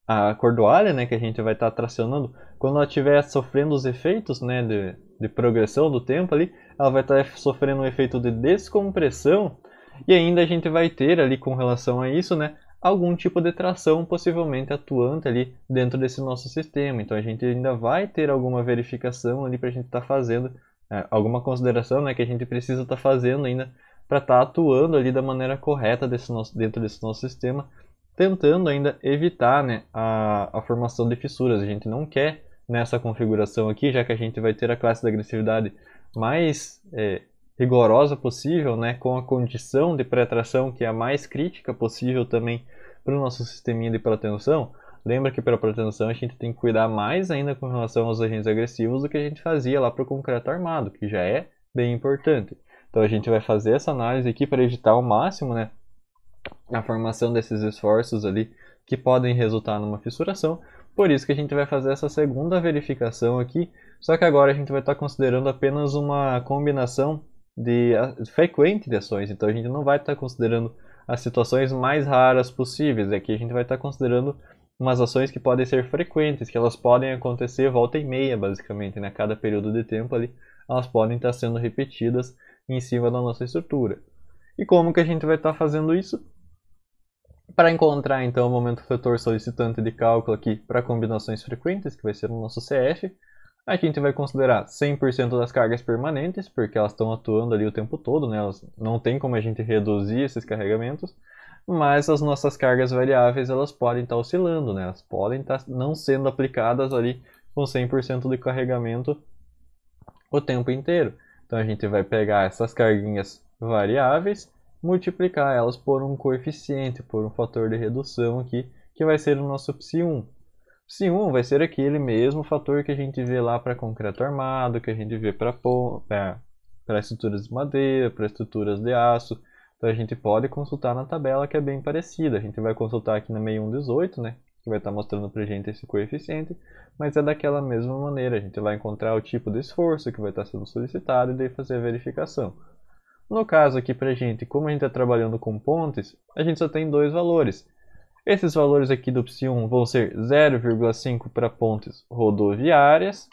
S1: a cordoalha né, que a gente vai estar tá tracionando, quando ela estiver sofrendo os efeitos né, de, de progressão do tempo ali, ela vai estar tá sofrendo um efeito de descompressão e ainda a gente vai ter ali com relação a isso, né, algum tipo de tração possivelmente atuante ali dentro desse nosso sistema. Então a gente ainda vai ter alguma verificação ali para a gente estar tá fazendo, é, alguma consideração né, que a gente precisa estar tá fazendo ainda para estar tá atuando ali da maneira correta desse nosso, dentro desse nosso sistema, tentando ainda evitar né, a, a formação de fissuras. A gente não quer nessa configuração aqui, já que a gente vai ter a classe da agressividade mais é, rigorosa possível, né, com a condição de pré-tração que é a mais crítica possível também para o nosso sisteminha de proteção, lembra que para proteção a gente tem que cuidar mais ainda com relação aos agentes agressivos do que a gente fazia lá para o concreto armado, que já é bem importante. Então a gente vai fazer essa análise aqui para evitar ao máximo né, a formação desses esforços ali que podem resultar numa fissuração. Por isso que a gente vai fazer essa segunda verificação aqui, só que agora a gente vai estar tá considerando apenas uma combinação de frequente de ações, então a gente não vai estar tá considerando as situações mais raras possíveis. Aqui a gente vai estar considerando umas ações que podem ser frequentes, que elas podem acontecer volta e meia, basicamente, né? Cada período de tempo ali, elas podem estar sendo repetidas em cima da nossa estrutura. E como que a gente vai estar fazendo isso? Para encontrar, então, o momento fetor solicitante de cálculo aqui para combinações frequentes, que vai ser o nosso CF, a gente vai considerar 100% das cargas permanentes, porque elas estão atuando ali o tempo todo, né? Elas não tem como a gente reduzir esses carregamentos, mas as nossas cargas variáveis elas podem estar tá oscilando, né? Elas podem estar tá não sendo aplicadas ali com 100% de carregamento o tempo inteiro. Então a gente vai pegar essas carguinhas variáveis, multiplicar elas por um coeficiente, por um fator de redução aqui, que vai ser o nosso psi 1. Se 1 um, vai ser aquele mesmo fator que a gente vê lá para concreto armado, que a gente vê para é, estruturas de madeira, para estruturas de aço. Então a gente pode consultar na tabela que é bem parecida. A gente vai consultar aqui na 6118, né? Que vai estar tá mostrando para gente esse coeficiente, mas é daquela mesma maneira. A gente vai encontrar o tipo de esforço que vai estar tá sendo solicitado e daí fazer a verificação. No caso aqui para gente, como a gente está trabalhando com pontes, a gente só tem dois valores. Esses valores aqui do Psi1 vão ser 0,5 para pontes rodoviárias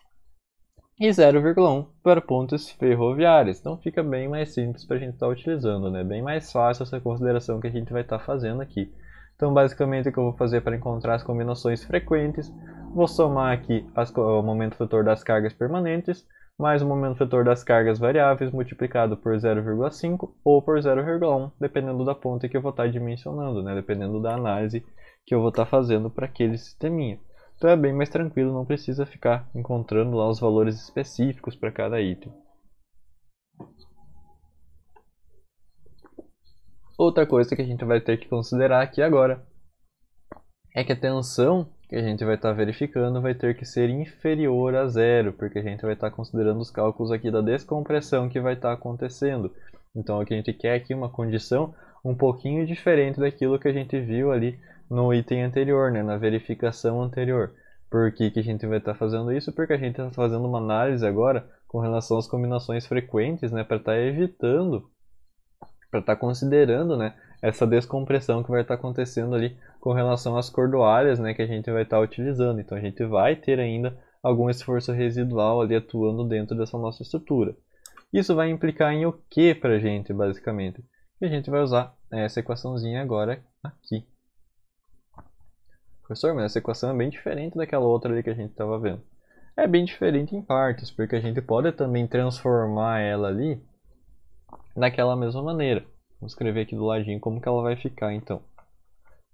S1: e 0,1 para pontes ferroviárias. Então fica bem mais simples para a gente estar tá utilizando, né? bem mais fácil essa consideração que a gente vai estar tá fazendo aqui. Então basicamente o que eu vou fazer para encontrar as combinações frequentes, vou somar aqui as, o momento fator das cargas permanentes, mais o momento vetor das cargas variáveis multiplicado por 0,5 ou por 0,1, dependendo da ponta que eu vou estar tá dimensionando, né? dependendo da análise que eu vou estar tá fazendo para aquele sisteminha. Então é bem mais tranquilo, não precisa ficar encontrando lá os valores específicos para cada item. Outra coisa que a gente vai ter que considerar aqui agora é que a tensão que a gente vai estar tá verificando vai ter que ser inferior a zero, porque a gente vai estar tá considerando os cálculos aqui da descompressão que vai estar tá acontecendo. Então o que a gente quer aqui é uma condição um pouquinho diferente daquilo que a gente viu ali no item anterior, né, na verificação anterior. Por que, que a gente vai estar tá fazendo isso? Porque a gente está fazendo uma análise agora com relação às combinações frequentes, né, para estar tá evitando, para estar tá considerando, né, essa descompressão que vai estar acontecendo ali com relação às cordoalhas né, que a gente vai estar tá utilizando. Então a gente vai ter ainda algum esforço residual ali atuando dentro dessa nossa estrutura. Isso vai implicar em o que para a gente, basicamente? E a gente vai usar essa equaçãozinha agora aqui. Professor, mas essa equação é bem diferente daquela outra ali que a gente estava vendo. É bem diferente em partes, porque a gente pode também transformar ela ali daquela mesma maneira. Vou escrever aqui do ladinho como que ela vai ficar então.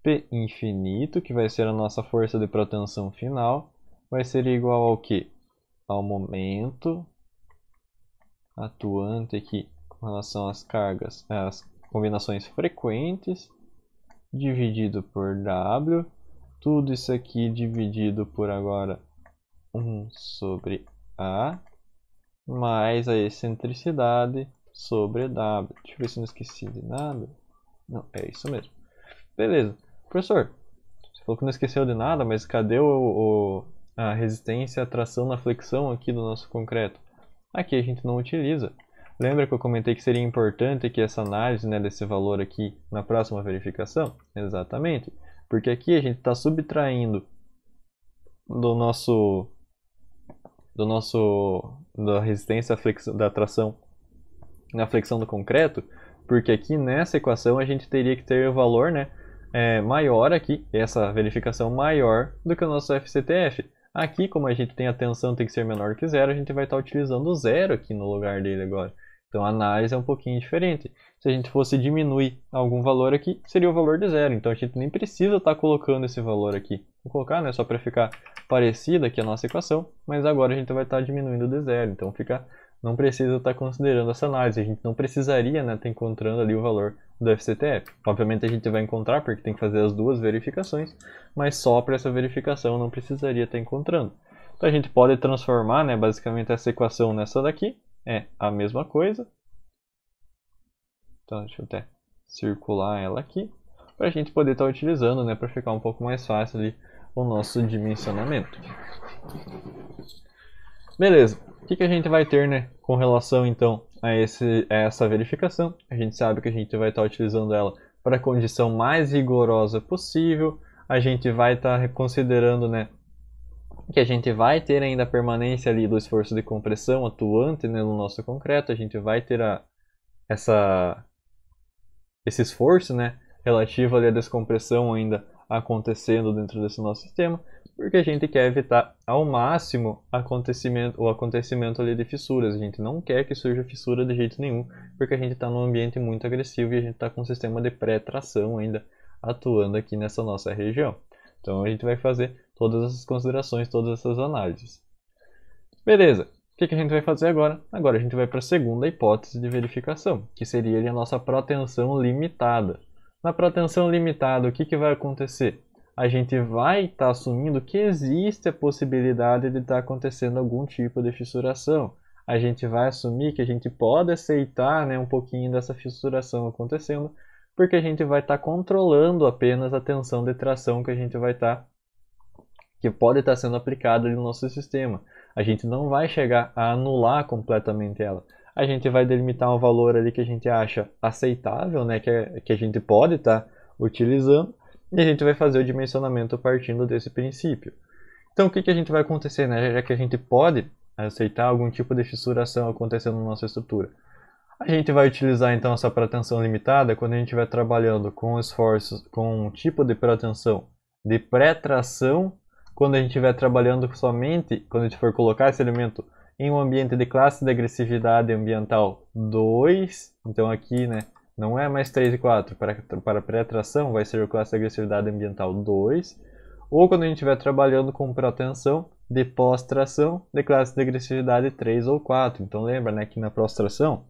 S1: P infinito, que vai ser a nossa força de proteção final, vai ser igual ao que? Ao momento atuante aqui com relação às cargas, às combinações frequentes, dividido por W, tudo isso aqui dividido por agora 1 sobre A, mais a excentricidade sobre W. Deixa eu ver se não esqueci de nada. Não, é isso mesmo. Beleza. Professor, você falou que não esqueceu de nada, mas cadê o, o a resistência à tração na flexão aqui do nosso concreto? Aqui a gente não utiliza. Lembra que eu comentei que seria importante que essa análise né, desse valor aqui na próxima verificação? Exatamente. Porque aqui a gente está subtraindo do nosso do nosso da resistência flexão, da tração na flexão do concreto, porque aqui nessa equação a gente teria que ter o valor, né, é, maior aqui, essa verificação maior do que o nosso FCTF. Aqui, como a gente tem a tensão tem que ser menor que zero, a gente vai estar utilizando zero aqui no lugar dele agora. Então a análise é um pouquinho diferente. Se a gente fosse diminuir algum valor aqui, seria o valor de zero. Então a gente nem precisa estar colocando esse valor aqui. Vou colocar, né, só para ficar parecida aqui a nossa equação, mas agora a gente vai estar diminuindo de zero. Então fica, não precisa estar considerando essa análise. A gente não precisaria né, estar encontrando ali o valor do FCTF. Obviamente a gente vai encontrar, porque tem que fazer as duas verificações, mas só para essa verificação não precisaria estar encontrando. Então a gente pode transformar né, basicamente essa equação nessa daqui, é a mesma coisa. Então deixa eu até circular ela aqui, para a gente poder estar utilizando, né, para ficar um pouco mais fácil ali o nosso dimensionamento. Beleza, o que, que a gente vai ter né, com relação então a, esse, a essa verificação. A gente sabe que a gente vai estar utilizando ela para a condição mais rigorosa possível. A gente vai estar considerando né, que a gente vai ter ainda a permanência ali do esforço de compressão atuante né, no nosso concreto. A gente vai ter a, essa, esse esforço né, relativo ali à descompressão ainda acontecendo dentro desse nosso sistema porque a gente quer evitar ao máximo acontecimento, o acontecimento ali de fissuras. A gente não quer que surja fissura de jeito nenhum, porque a gente está num ambiente muito agressivo e a gente está com um sistema de pré-tração ainda atuando aqui nessa nossa região. Então a gente vai fazer todas essas considerações, todas essas análises. Beleza, o que, que a gente vai fazer agora? Agora a gente vai para a segunda hipótese de verificação, que seria a nossa protensão limitada. Na protensão limitada, o que, que vai acontecer? a gente vai estar tá assumindo que existe a possibilidade de estar tá acontecendo algum tipo de fissuração. A gente vai assumir que a gente pode aceitar né, um pouquinho dessa fissuração acontecendo, porque a gente vai estar tá controlando apenas a tensão de tração que a gente vai estar tá, que pode estar tá sendo aplicada no nosso sistema. A gente não vai chegar a anular completamente ela. A gente vai delimitar um valor ali que a gente acha aceitável, né, que, é, que a gente pode estar tá utilizando e a gente vai fazer o dimensionamento partindo desse princípio. Então o que, que a gente vai acontecer, né? Já que a gente pode aceitar algum tipo de fissuração acontecendo na nossa estrutura. A gente vai utilizar então essa pretenção limitada quando a gente estiver trabalhando com esforços, com um tipo de pretenção de pré-tração, quando a gente estiver trabalhando somente, quando a gente for colocar esse elemento em um ambiente de classe de agressividade ambiental 2, então aqui, né, não é mais 3 e 4. Para, para pré-tração vai ser o classe de agressividade ambiental 2. Ou quando a gente estiver trabalhando com protenção de pós-tração, de classe de agressividade 3 ou 4. Então lembra né, que na pró tração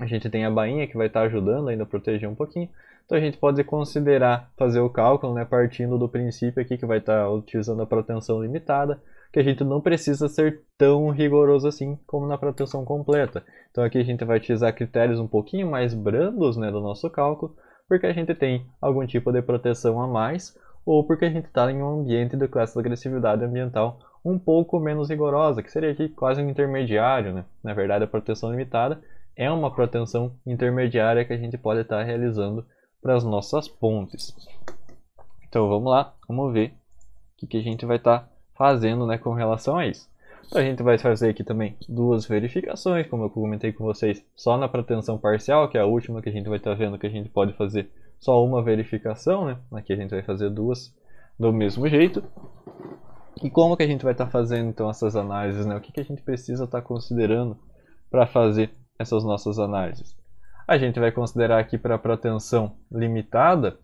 S1: a gente tem a bainha que vai estar tá ajudando ainda a proteger um pouquinho. Então a gente pode considerar fazer o cálculo né, partindo do princípio aqui que vai estar tá utilizando a proteção limitada que a gente não precisa ser tão rigoroso assim como na proteção completa. Então aqui a gente vai utilizar critérios um pouquinho mais brandos né, do nosso cálculo, porque a gente tem algum tipo de proteção a mais, ou porque a gente está em um ambiente de classe de agressividade ambiental um pouco menos rigorosa, que seria aqui quase um intermediário, né? Na verdade, a proteção limitada é uma proteção intermediária que a gente pode estar tá realizando para as nossas pontes. Então vamos lá, vamos ver o que, que a gente vai estar tá fazendo né, com relação a isso. Então, a gente vai fazer aqui também duas verificações, como eu comentei com vocês, só na pretensão parcial, que é a última que a gente vai estar tá vendo que a gente pode fazer só uma verificação, né? Aqui a gente vai fazer duas do mesmo jeito. E como que a gente vai estar tá fazendo então essas análises, né? O que, que a gente precisa estar tá considerando para fazer essas nossas análises? A gente vai considerar aqui para a pretensão limitada,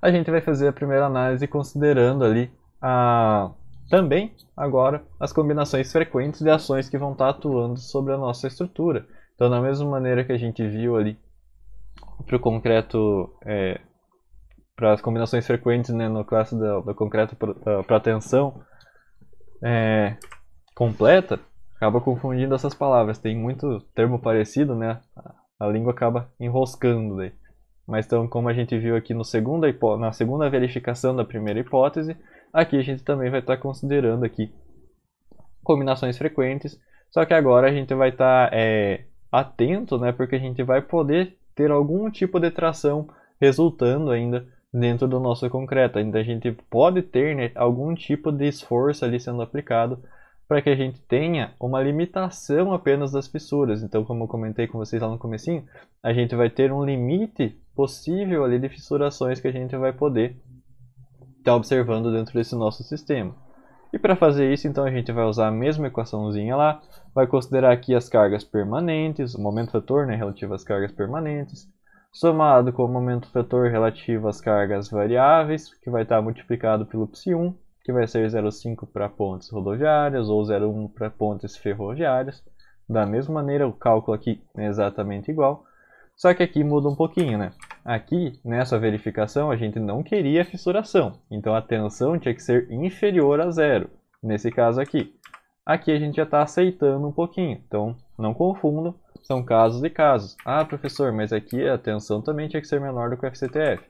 S1: a gente vai fazer a primeira análise considerando ali a também, agora, as combinações frequentes de ações que vão estar tá atuando sobre a nossa estrutura. Então, da mesma maneira que a gente viu ali para o concreto, é, para as combinações frequentes né, no classe do concreto para tensão é, completa, acaba confundindo essas palavras. Tem muito termo parecido, né? A, língua acaba enroscando daí. Mas então, como a gente viu aqui no segundo na segunda verificação da primeira hipótese, Aqui a gente também vai estar tá considerando aqui combinações frequentes, só que agora a gente vai estar tá, é, atento, né, porque a gente vai poder ter algum tipo de tração resultando ainda dentro do nosso concreto. Ainda a gente pode ter né, algum tipo de esforço ali sendo aplicado para que a gente tenha uma limitação apenas das fissuras. Então, como eu comentei com vocês lá no comecinho, a gente vai ter um limite possível ali de fissurações que a gente vai poder está observando dentro desse nosso sistema. E para fazer isso, então a gente vai usar a mesma equaçãozinha lá, vai considerar aqui as cargas permanentes, o momento vetor né, relativo às cargas permanentes, somado com o momento vetor relativo às cargas variáveis, que vai estar tá multiplicado pelo psi1, que vai ser 0,5 para pontes rodoviárias ou 0,1 para pontes ferroviárias. Da mesma maneira, o cálculo aqui é exatamente igual, só que aqui muda um pouquinho, né? Aqui, nessa verificação, a gente não queria fissuração, então a tensão tinha que ser inferior a zero, nesse caso aqui. Aqui a gente já está aceitando um pouquinho, então não confundam, são casos e casos. Ah, professor, mas aqui a tensão também tinha que ser menor do que o FCTF.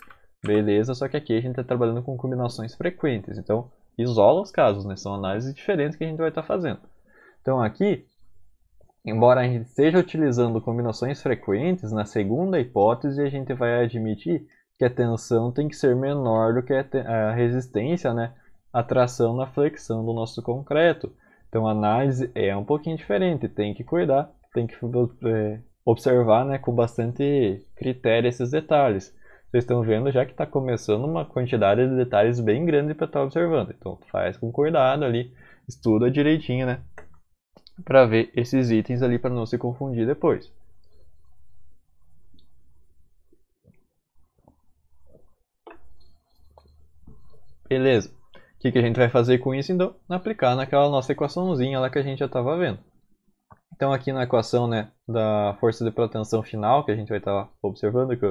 S1: Beleza, só que aqui a gente está trabalhando com combinações frequentes, então isola os casos, né? São análises diferentes que a gente vai estar tá fazendo. Então aqui Embora a gente esteja utilizando combinações frequentes, na segunda hipótese a gente vai admitir que a tensão tem que ser menor do que a, resistência, né? A tração na flexão do nosso concreto. Então a análise é um pouquinho diferente, tem que cuidar, tem que é, observar né, com bastante critério esses detalhes. Vocês estão vendo já que está começando uma quantidade de detalhes bem grande para estar tá observando. Então faz com cuidado ali, estuda direitinho, né? para ver esses itens ali para não se confundir depois. Beleza. O que, que a gente vai fazer com isso, então? Aplicar naquela nossa equaçãozinha lá que a gente já estava vendo. Então aqui na equação né, da força de protensão final, que a gente vai estar tá observando, que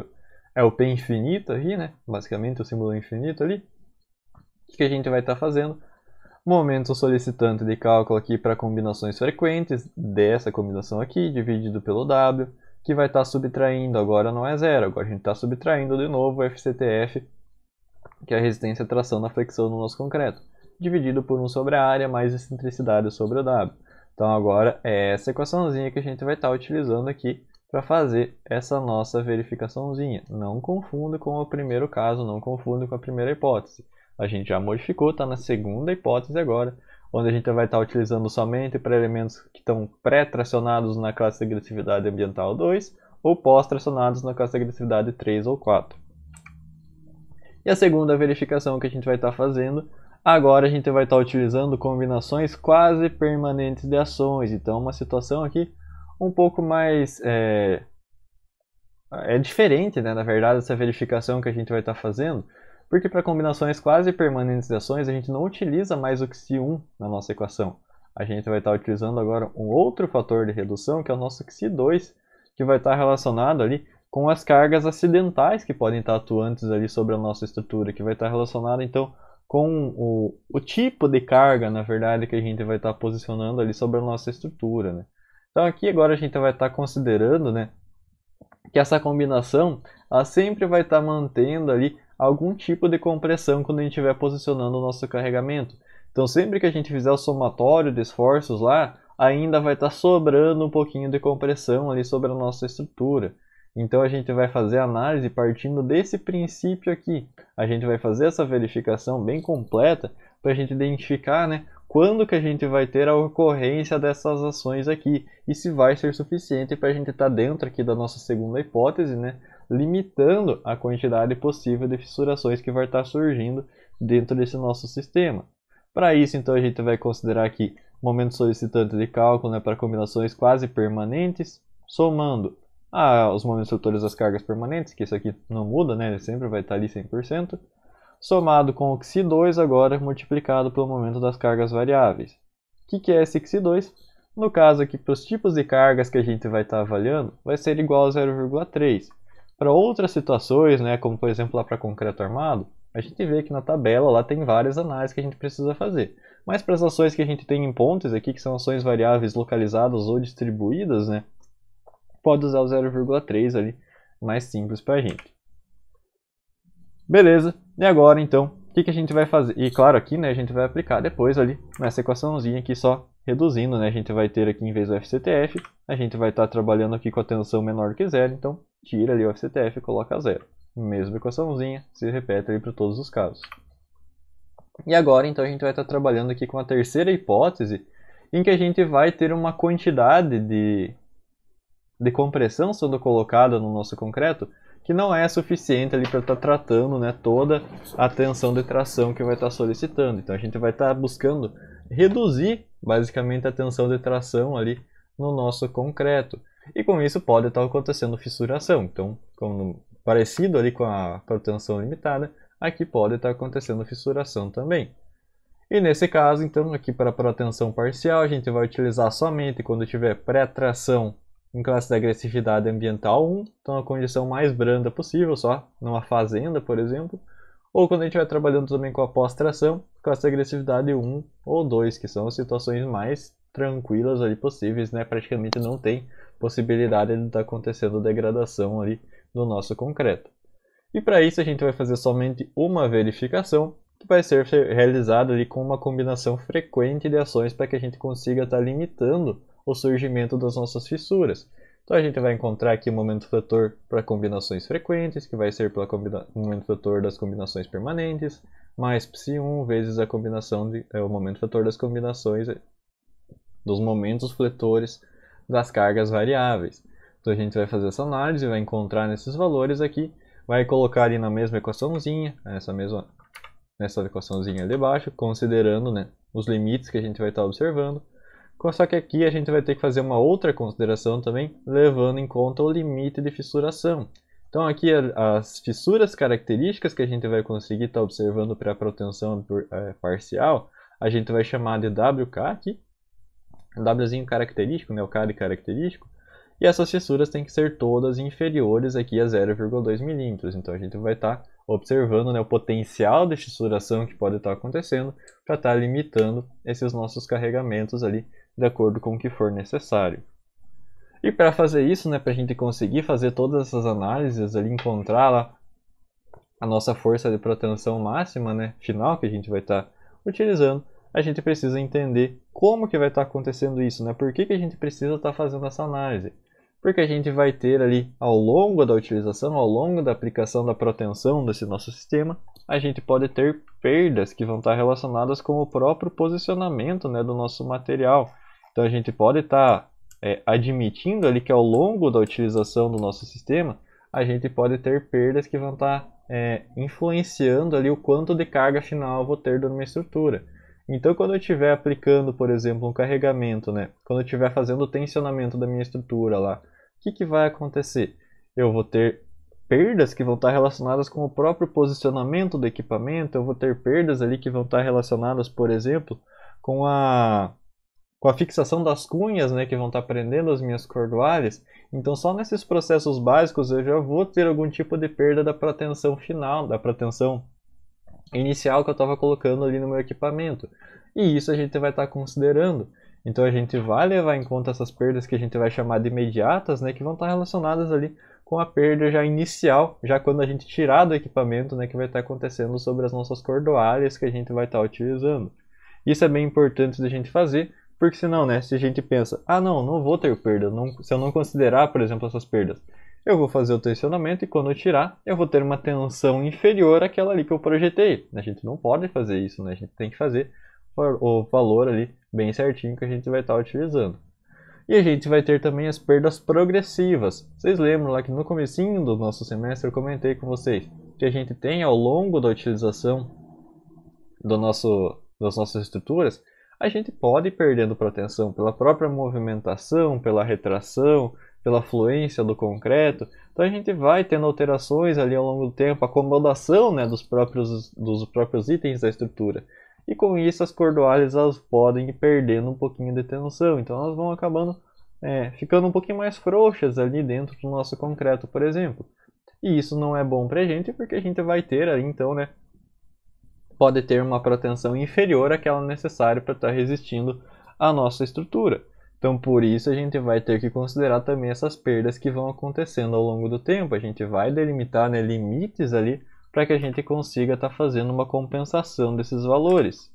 S1: é o P infinito aqui, né? Basicamente o símbolo infinito ali. O que, que a gente vai estar tá fazendo? momento solicitante de cálculo aqui para combinações frequentes, dessa combinação aqui, dividido pelo W, que vai estar tá subtraindo, agora não é zero, agora a gente está subtraindo de novo o FCTF, que é a resistência à tração na flexão no nosso concreto, dividido por 1 sobre a área mais excentricidade sobre o W. Então agora é essa equaçãozinha que a gente vai estar tá utilizando aqui para fazer essa nossa verificaçãozinha. Não confunda com o primeiro caso, não confunda com a primeira hipótese a gente já modificou, está na segunda hipótese agora, onde a gente vai estar tá utilizando somente para elementos que estão pré-tracionados na classe de agressividade ambiental 2 ou pós-tracionados na classe de agressividade 3 ou 4. E a segunda verificação que a gente vai estar tá fazendo, agora a gente vai estar tá utilizando combinações quase permanentes de ações, então uma situação aqui um pouco mais... É, é diferente, né, na verdade, essa verificação que a gente vai estar tá fazendo, porque para combinações quase permanentes de ações a gente não utiliza mais o Xi1 na nossa equação. A gente vai estar utilizando agora um outro fator de redução, que é o nosso Xi2, que vai estar relacionado ali com as cargas acidentais que podem estar atuantes ali sobre a nossa estrutura, que vai estar relacionado então com o, o tipo de carga, na verdade, que a gente vai estar posicionando ali sobre a nossa estrutura. Né? Então aqui agora a gente vai estar considerando né, que essa combinação ela sempre vai estar mantendo ali algum tipo de compressão quando a gente estiver posicionando o nosso carregamento. Então sempre que a gente fizer o somatório de esforços lá, ainda vai estar tá sobrando um pouquinho de compressão ali sobre a nossa estrutura. Então a gente vai fazer a análise partindo desse princípio aqui. A gente vai fazer essa verificação bem completa para a gente identificar né, quando que a gente vai ter a ocorrência dessas ações aqui e se vai ser suficiente para a gente estar tá dentro aqui da nossa segunda hipótese, né, limitando a quantidade possível de fissurações que vai estar surgindo dentro desse nosso sistema. Para isso, então, a gente vai considerar aqui momento solicitante de cálculo né, para combinações quase permanentes, somando ah, os momentos instrutores das cargas permanentes, que isso aqui não muda, né, ele sempre vai estar ali 100%, somado com o Xi2 agora multiplicado pelo momento das cargas variáveis. O que, que é esse Xi2? No caso aqui, para os tipos de cargas que a gente vai estar avaliando, vai ser igual a 0,3. Para outras situações, né, como por exemplo lá para concreto armado, a gente vê que na tabela lá tem várias análises que a gente precisa fazer. Mas para as ações que a gente tem em pontes aqui, que são ações variáveis localizadas ou distribuídas, né, pode usar o 0,3 ali, mais simples para a gente. Beleza, e agora então, o que, que a gente vai fazer? E claro, aqui né, a gente vai aplicar depois ali nessa equaçãozinha aqui só reduzindo, né? A gente vai ter aqui em vez do FCTF, a gente vai estar tá trabalhando aqui com a tensão menor que zero, então tira ali o FCTF e coloca zero. Mesma equaçãozinha, se repete ali para todos os casos. E agora, então, a gente vai estar trabalhando aqui com a terceira hipótese, em que a gente vai ter uma quantidade de, de compressão sendo colocada no nosso concreto que não é suficiente ali para estar tá tratando né, toda a tensão de tração que vai estar tá solicitando. Então, a gente vai estar tá buscando reduzir, basicamente, a tensão de tração ali no nosso concreto e com isso pode estar acontecendo fissuração. Então, como, parecido ali com a proteção limitada, aqui pode estar acontecendo fissuração também. E nesse caso, então, aqui para a proteção parcial, a gente vai utilizar somente quando tiver pré-tração em classe de agressividade ambiental 1, então a condição mais branda possível, só numa fazenda, por exemplo, ou quando a gente vai trabalhando também com a pós-tração, classe de agressividade 1 ou 2, que são as situações mais tranquilas ali possíveis, né? Praticamente não tem possibilidade de estar tá acontecendo degradação ali do nosso concreto. E para isso a gente vai fazer somente uma verificação, que vai ser realizada ali com uma combinação frequente de ações para que a gente consiga estar tá limitando o surgimento das nossas fissuras. Então a gente vai encontrar aqui o momento fator para combinações frequentes, que vai ser pelo momento fator das combinações permanentes, mais psi1 vezes a combinação de, é, o momento fator das combinações é, dos momentos fletores das cargas variáveis. Então a gente vai fazer essa análise, vai encontrar nesses valores aqui, vai colocar ali na mesma equaçãozinha, nessa mesma, nessa equaçãozinha ali abaixo, considerando né, os limites que a gente vai estar observando. Só que aqui a gente vai ter que fazer uma outra consideração também, levando em conta o limite de fissuração. Então aqui as fissuras características que a gente vai conseguir estar observando para a proteção eh, parcial, a gente vai chamar de WK aqui, Wzinho característico, né, o CAD característico, e essas fissuras têm que ser todas inferiores aqui a 0,2 milímetros. Então a gente vai estar tá observando né, o potencial de fissuração que pode estar tá acontecendo para estar tá limitando esses nossos carregamentos ali de acordo com o que for necessário. E para fazer isso, né, para a gente conseguir fazer todas essas análises ali, encontrar lá a nossa força de proteção máxima, né, final que a gente vai estar tá utilizando, a gente precisa entender como que vai estar tá acontecendo isso, né? Por que, que a gente precisa estar tá fazendo essa análise? Porque a gente vai ter ali, ao longo da utilização, ao longo da aplicação da proteção desse nosso sistema, a gente pode ter perdas que vão estar tá relacionadas com o próprio posicionamento né, do nosso material. Então a gente pode estar tá, é, admitindo ali que ao longo da utilização do nosso sistema, a gente pode ter perdas que vão estar tá, é, influenciando ali o quanto de carga final eu vou ter numa minha estrutura. Então, quando eu estiver aplicando, por exemplo, um carregamento, né? quando eu estiver fazendo o tensionamento da minha estrutura lá, o que, que vai acontecer? Eu vou ter perdas que vão estar relacionadas com o próprio posicionamento do equipamento, eu vou ter perdas ali que vão estar relacionadas, por exemplo, com a, com a fixação das cunhas né? que vão estar prendendo as minhas cordoalhas. Então, só nesses processos básicos eu já vou ter algum tipo de perda da pretensão final, da proteção inicial que eu estava colocando ali no meu equipamento. E isso a gente vai estar tá considerando. Então a gente vai levar em conta essas perdas que a gente vai chamar de imediatas, né, que vão estar tá relacionadas ali com a perda já inicial, já quando a gente tirar do equipamento, né, que vai estar tá acontecendo sobre as nossas cordoalhas que a gente vai estar tá utilizando. Isso é bem importante da gente fazer, porque senão, né, se a gente pensa, ah não, não vou ter perda, não, se eu não considerar, por exemplo, essas perdas, eu vou fazer o tensionamento e quando eu tirar, eu vou ter uma tensão inferior àquela ali que eu projetei. A gente não pode fazer isso, né? A gente tem que fazer o valor ali bem certinho que a gente vai estar tá utilizando. E a gente vai ter também as perdas progressivas. Vocês lembram lá que no comecinho do nosso semestre eu comentei com vocês que a gente tem ao longo da utilização do nosso, das nossas estruturas, a gente pode ir perdendo tensão pela própria movimentação, pela retração, pela fluência do concreto. Então a gente vai tendo alterações ali ao longo do tempo, acomodação né, dos, próprios, dos próprios itens da estrutura. E com isso as cordoalhas elas podem ir perdendo um pouquinho de tensão, então elas vão acabando é, ficando um pouquinho mais frouxas ali dentro do nosso concreto, por exemplo. E isso não é bom para a gente porque a gente vai ter aí então, né, pode ter uma proteção inferior àquela necessária para estar tá resistindo à nossa estrutura. Então, por isso, a gente vai ter que considerar também essas perdas que vão acontecendo ao longo do tempo. A gente vai delimitar né, limites ali para que a gente consiga estar tá fazendo uma compensação desses valores.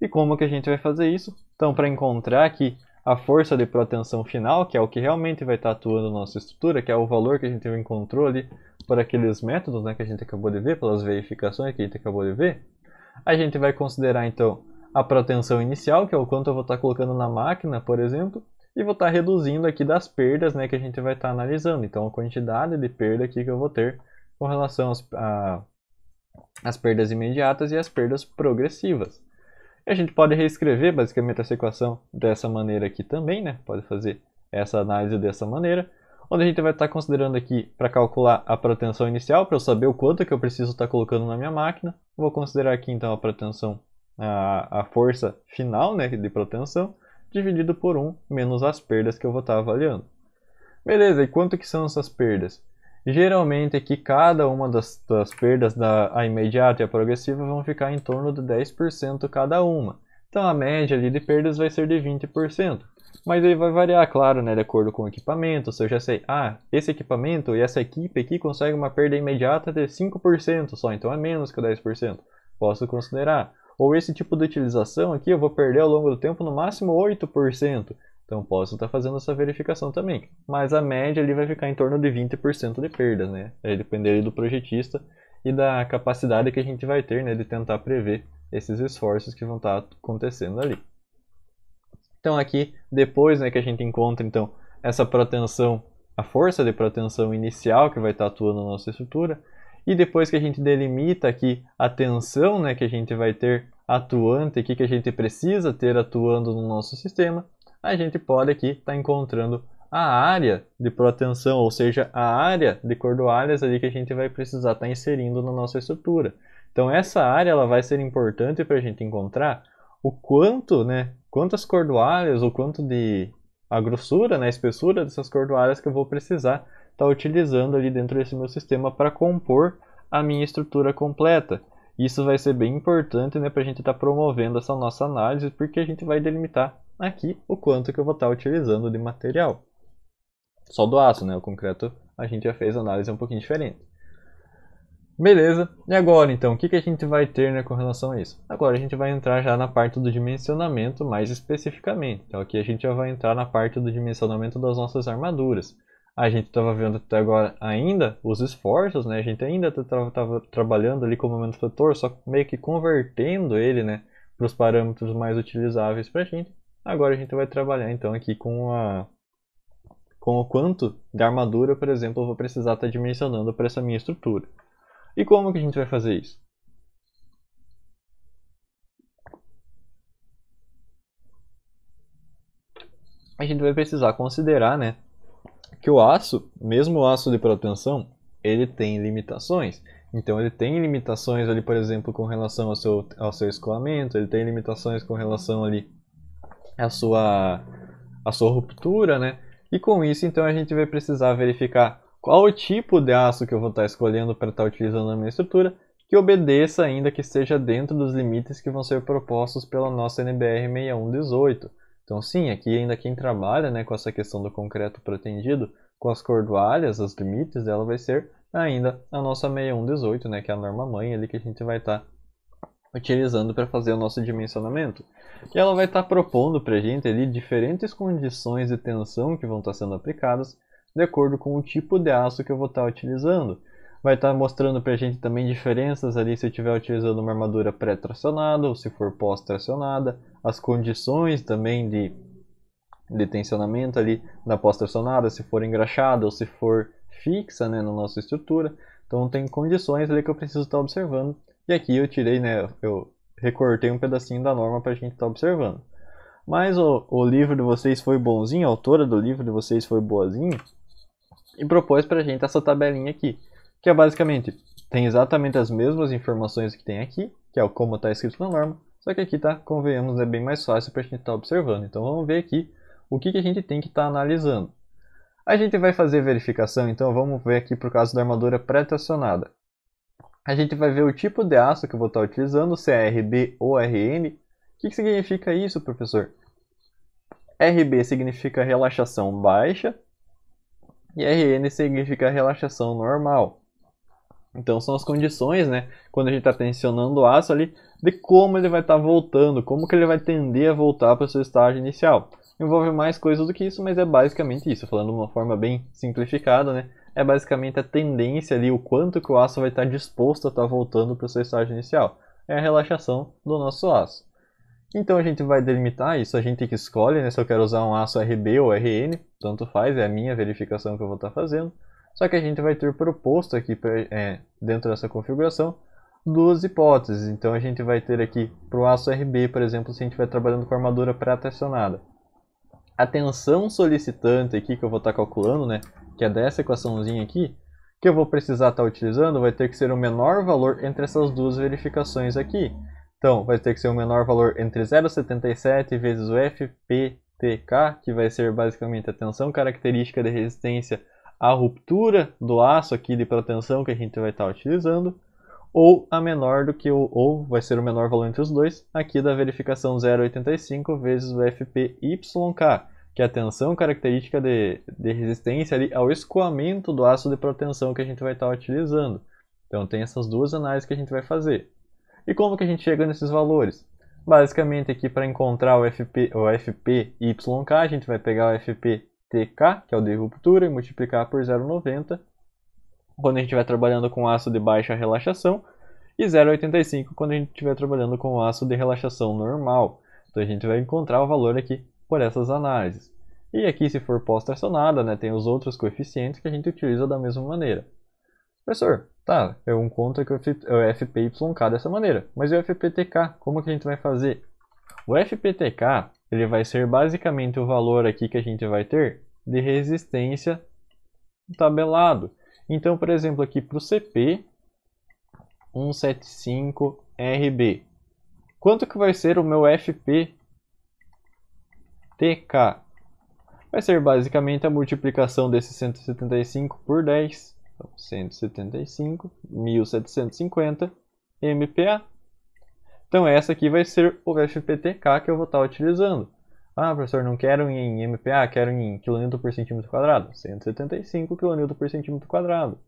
S1: E como que a gente vai fazer isso? Então, para encontrar aqui a força de proteção final, que é o que realmente vai estar tá atuando na nossa estrutura, que é o valor que a gente encontrou ali por aqueles métodos né, que a gente acabou de ver, pelas verificações que a gente acabou de ver, a gente vai considerar, então, a proteção inicial, que é o quanto eu vou estar tá colocando na máquina, por exemplo, e vou estar tá reduzindo aqui das perdas né, que a gente vai estar tá analisando. Então, a quantidade de perda aqui que eu vou ter com relação às, a, às perdas imediatas e às perdas progressivas. E a gente pode reescrever basicamente essa equação dessa maneira aqui também, né? Pode fazer essa análise dessa maneira, onde a gente vai estar considerando aqui para calcular a proteção inicial, para eu saber o quanto que eu preciso estar colocando na minha máquina. Vou considerar aqui então a proteção a, a força final né, de proteção dividido por 1 menos as perdas que eu vou estar tá avaliando. Beleza, e quanto que são essas perdas? Geralmente aqui é cada uma das, das perdas, da, a imediata e a progressiva, vão ficar em torno de 10% cada uma. Então a média ali de perdas vai ser de 20%. Mas aí vai variar, claro, né, de acordo com o equipamento. Se eu já sei, ah, esse equipamento e essa equipe aqui consegue uma perda imediata de 5% só, então é menos que 10%. Posso considerar ou esse tipo de utilização aqui eu vou perder ao longo do tempo no máximo 8%. Então posso estar fazendo essa verificação também. Mas a média ali vai ficar em torno de 20% de perdas, né? Aí depender do projetista e da capacidade que a gente vai ter, né, de tentar prever esses esforços que vão estar acontecendo ali. Então aqui depois, né, que a gente encontra então essa protensão, a força de protenção inicial que vai estar atuando na nossa estrutura, e depois que a gente delimita aqui a tensão né, que a gente vai ter atuante o que a gente precisa ter atuando no nosso sistema, a gente pode aqui estar tá encontrando a área de protensão, ou seja, a área de cordoalhas ali que a gente vai precisar estar tá inserindo na nossa estrutura. Então essa área ela vai ser importante para a gente encontrar o quanto, né, quantas cordoalhas ou quanto de a grossura, né, a espessura dessas cordoalhas que eu vou precisar está utilizando ali dentro desse meu sistema para compor a minha estrutura completa. Isso vai ser bem importante né, para a gente estar tá promovendo essa nossa análise, porque a gente vai delimitar aqui o quanto que eu vou estar tá utilizando de material. Só do aço, né? O concreto a gente já fez análise um pouquinho diferente. Beleza, e agora então, o que, que a gente vai ter né, com relação a isso? Agora a gente vai entrar já na parte do dimensionamento mais especificamente. Então aqui a gente já vai entrar na parte do dimensionamento das nossas armaduras a gente estava vendo até agora ainda os esforços, né? A gente ainda estava tá trabalhando ali com o momento fator, só meio que convertendo ele, né, para os parâmetros mais utilizáveis para a gente. Agora a gente vai trabalhar então aqui com a com o quanto de armadura, por exemplo, eu vou precisar estar tá dimensionando para essa minha estrutura. E como que a gente vai fazer isso? A gente vai precisar considerar, né, que o aço, mesmo o aço de proteção, ele tem limitações. Então ele tem limitações ali, por exemplo, com relação ao seu, ao seu escoamento, ele tem limitações com relação ali à sua, à sua ruptura, né? E com isso, então, a gente vai precisar verificar qual o tipo de aço que eu vou estar escolhendo para estar utilizando na minha estrutura, que obedeça ainda que esteja dentro dos limites que vão ser propostos pela nossa NBR 6118. Então, sim, aqui ainda quem trabalha né, com essa questão do concreto pretendido, com as cordoalhas, as limites dela vai ser ainda a nossa 6118, né, que é a norma mãe ali que a gente vai estar tá utilizando para fazer o nosso dimensionamento. E ela vai estar tá propondo para a gente ali diferentes condições de tensão que vão estar tá sendo aplicadas de acordo com o tipo de aço que eu vou estar tá utilizando. Vai estar tá mostrando pra gente também diferenças ali se eu estiver utilizando uma armadura pré-tracionada ou se for pós-tracionada. As condições também de, de tensionamento ali da pós-tracionada, se for engraxada ou se for fixa né, na nossa estrutura. Então tem condições ali que eu preciso estar tá observando. E aqui eu tirei, né, eu recortei um pedacinho da norma para a gente estar tá observando. Mas o, o, livro de vocês foi bonzinho, a autora do livro de vocês foi boazinha e propôs para a gente essa tabelinha aqui que é basicamente, tem exatamente as mesmas informações que tem aqui, que é o como está escrito na norma, só que aqui está convenhamos, é bem mais fácil para a gente estar tá observando. Então vamos ver aqui o que, que a gente tem que estar tá analisando. A gente vai fazer verificação, então vamos ver aqui por causa da armadura pré-tracionada. A gente vai ver o tipo de aço que eu vou estar tá utilizando, se é RB ou RN. O que, que significa isso, professor? RB significa relaxação baixa e RN significa relaxação normal. Então são as condições, né? Quando a gente está tensionando o aço ali, de como ele vai estar tá voltando, como que ele vai tender a voltar para o seu estágio inicial. Envolve mais coisas do que isso, mas é basicamente isso. Falando de uma forma bem simplificada, né? É basicamente a tendência ali, o quanto que o aço vai estar tá disposto a estar tá voltando para o seu estágio inicial. É a relaxação do nosso aço. Então a gente vai delimitar isso, a gente que escolhe né, se eu quero usar um aço RB ou RN, tanto faz, é a minha verificação que eu vou estar tá fazendo. Só que a gente vai ter proposto aqui pra, é, dentro dessa configuração duas hipóteses. Então a gente vai ter aqui para o aço RB, por exemplo, se a gente estiver trabalhando com armadura pré tensionada A tensão solicitante aqui que eu vou estar tá calculando, né, que é dessa equaçãozinha aqui, que eu vou precisar estar tá utilizando, vai ter que ser o menor valor entre essas duas verificações aqui. Então, vai ter que ser o menor valor entre 0,77 vezes o FPTK, que vai ser basicamente a tensão característica de resistência a ruptura do aço aqui de proteção que a gente vai estar utilizando, ou a menor do que o ou vai ser o menor valor entre os dois, aqui da verificação 0,85 vezes o FPYK, que é a tensão característica de, de resistência ali ao escoamento do aço de proteção que a gente vai estar utilizando. Então tem essas duas análises que a gente vai fazer. E como que a gente chega nesses valores? Basicamente aqui para encontrar o, FP, o FPYK, a gente vai pegar o FP TK, que é o de ruptura, e multiplicar por 0,90 quando a gente estiver trabalhando com aço de baixa relaxação e 0,85 quando a gente estiver trabalhando com aço de relaxação normal. Então a gente vai encontrar o valor aqui por essas análises. E aqui, se for pós-tracionada, né, tem os outros coeficientes que a gente utiliza da mesma maneira. Professor, tá, eu encontro que o FPYK dessa maneira, mas e o FPTK, como que a gente vai fazer? O FPTK ele vai ser basicamente o valor aqui que a gente vai ter de resistência tabelado. Então, por exemplo, aqui para o CP 175RB, quanto que vai ser o meu FP TK? Vai ser basicamente a multiplicação desse 175 por 10, então 175, 1750 MPa. Então essa aqui vai ser o FPTK que eu vou estar tá utilizando. Ah, professor, não quero em MPA, quero em quilonewton por centímetro quadrado. 175 quilonewton por centímetro quadrado.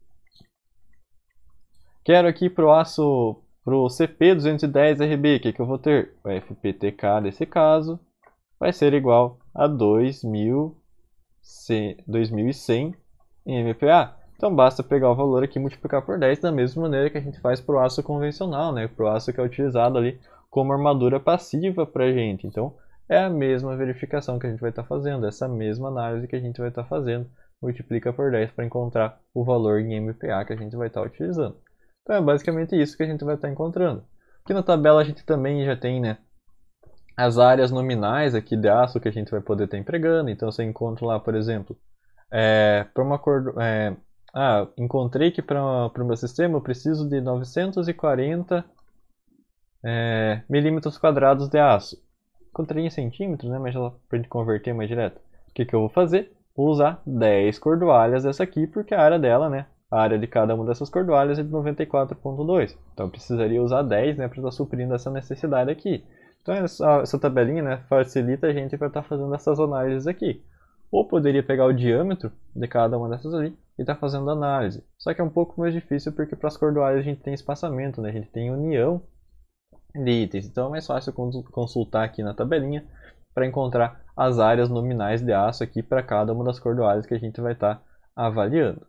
S1: Quero aqui para o aço, para o CP210RB, o que, que eu vou ter? O FPTK nesse caso vai ser igual a 2100 MPA. Então basta pegar o valor aqui e multiplicar por 10 da mesma maneira que a gente faz para o aço convencional, né? Para o aço que é utilizado ali como armadura passiva para a gente. Então é a mesma verificação que a gente vai estar tá fazendo, essa mesma análise que a gente vai estar tá fazendo. Multiplica por 10 para encontrar o valor em MPA que a gente vai estar tá utilizando. Então é basicamente isso que a gente vai estar tá encontrando. Aqui na tabela a gente também já tem né, as áreas nominais aqui de aço que a gente vai poder estar tá empregando. Então você encontra lá, por exemplo, é, para uma cor... É, ah, encontrei que para o meu sistema eu preciso de 940 é, milímetros quadrados de aço. Encontrei em centímetros, né? Mas para gente converter mais direto. O que, que eu vou fazer? Vou usar 10 cordoalhas dessa aqui, porque a área dela, né? A área de cada uma dessas cordoalhas é de 94.2. Então eu precisaria usar 10, né? Para estar suprindo essa necessidade aqui. Então essa, essa tabelinha, né? Facilita a gente para estar fazendo essas análises aqui. Ou poderia pegar o diâmetro de cada uma dessas ali está fazendo análise. Só que é um pouco mais difícil porque para as cordoais a gente tem espaçamento, né? a gente tem união de itens. Então é mais fácil consultar aqui na tabelinha para encontrar as áreas nominais de aço aqui para cada uma das cordoais que a gente vai estar tá avaliando.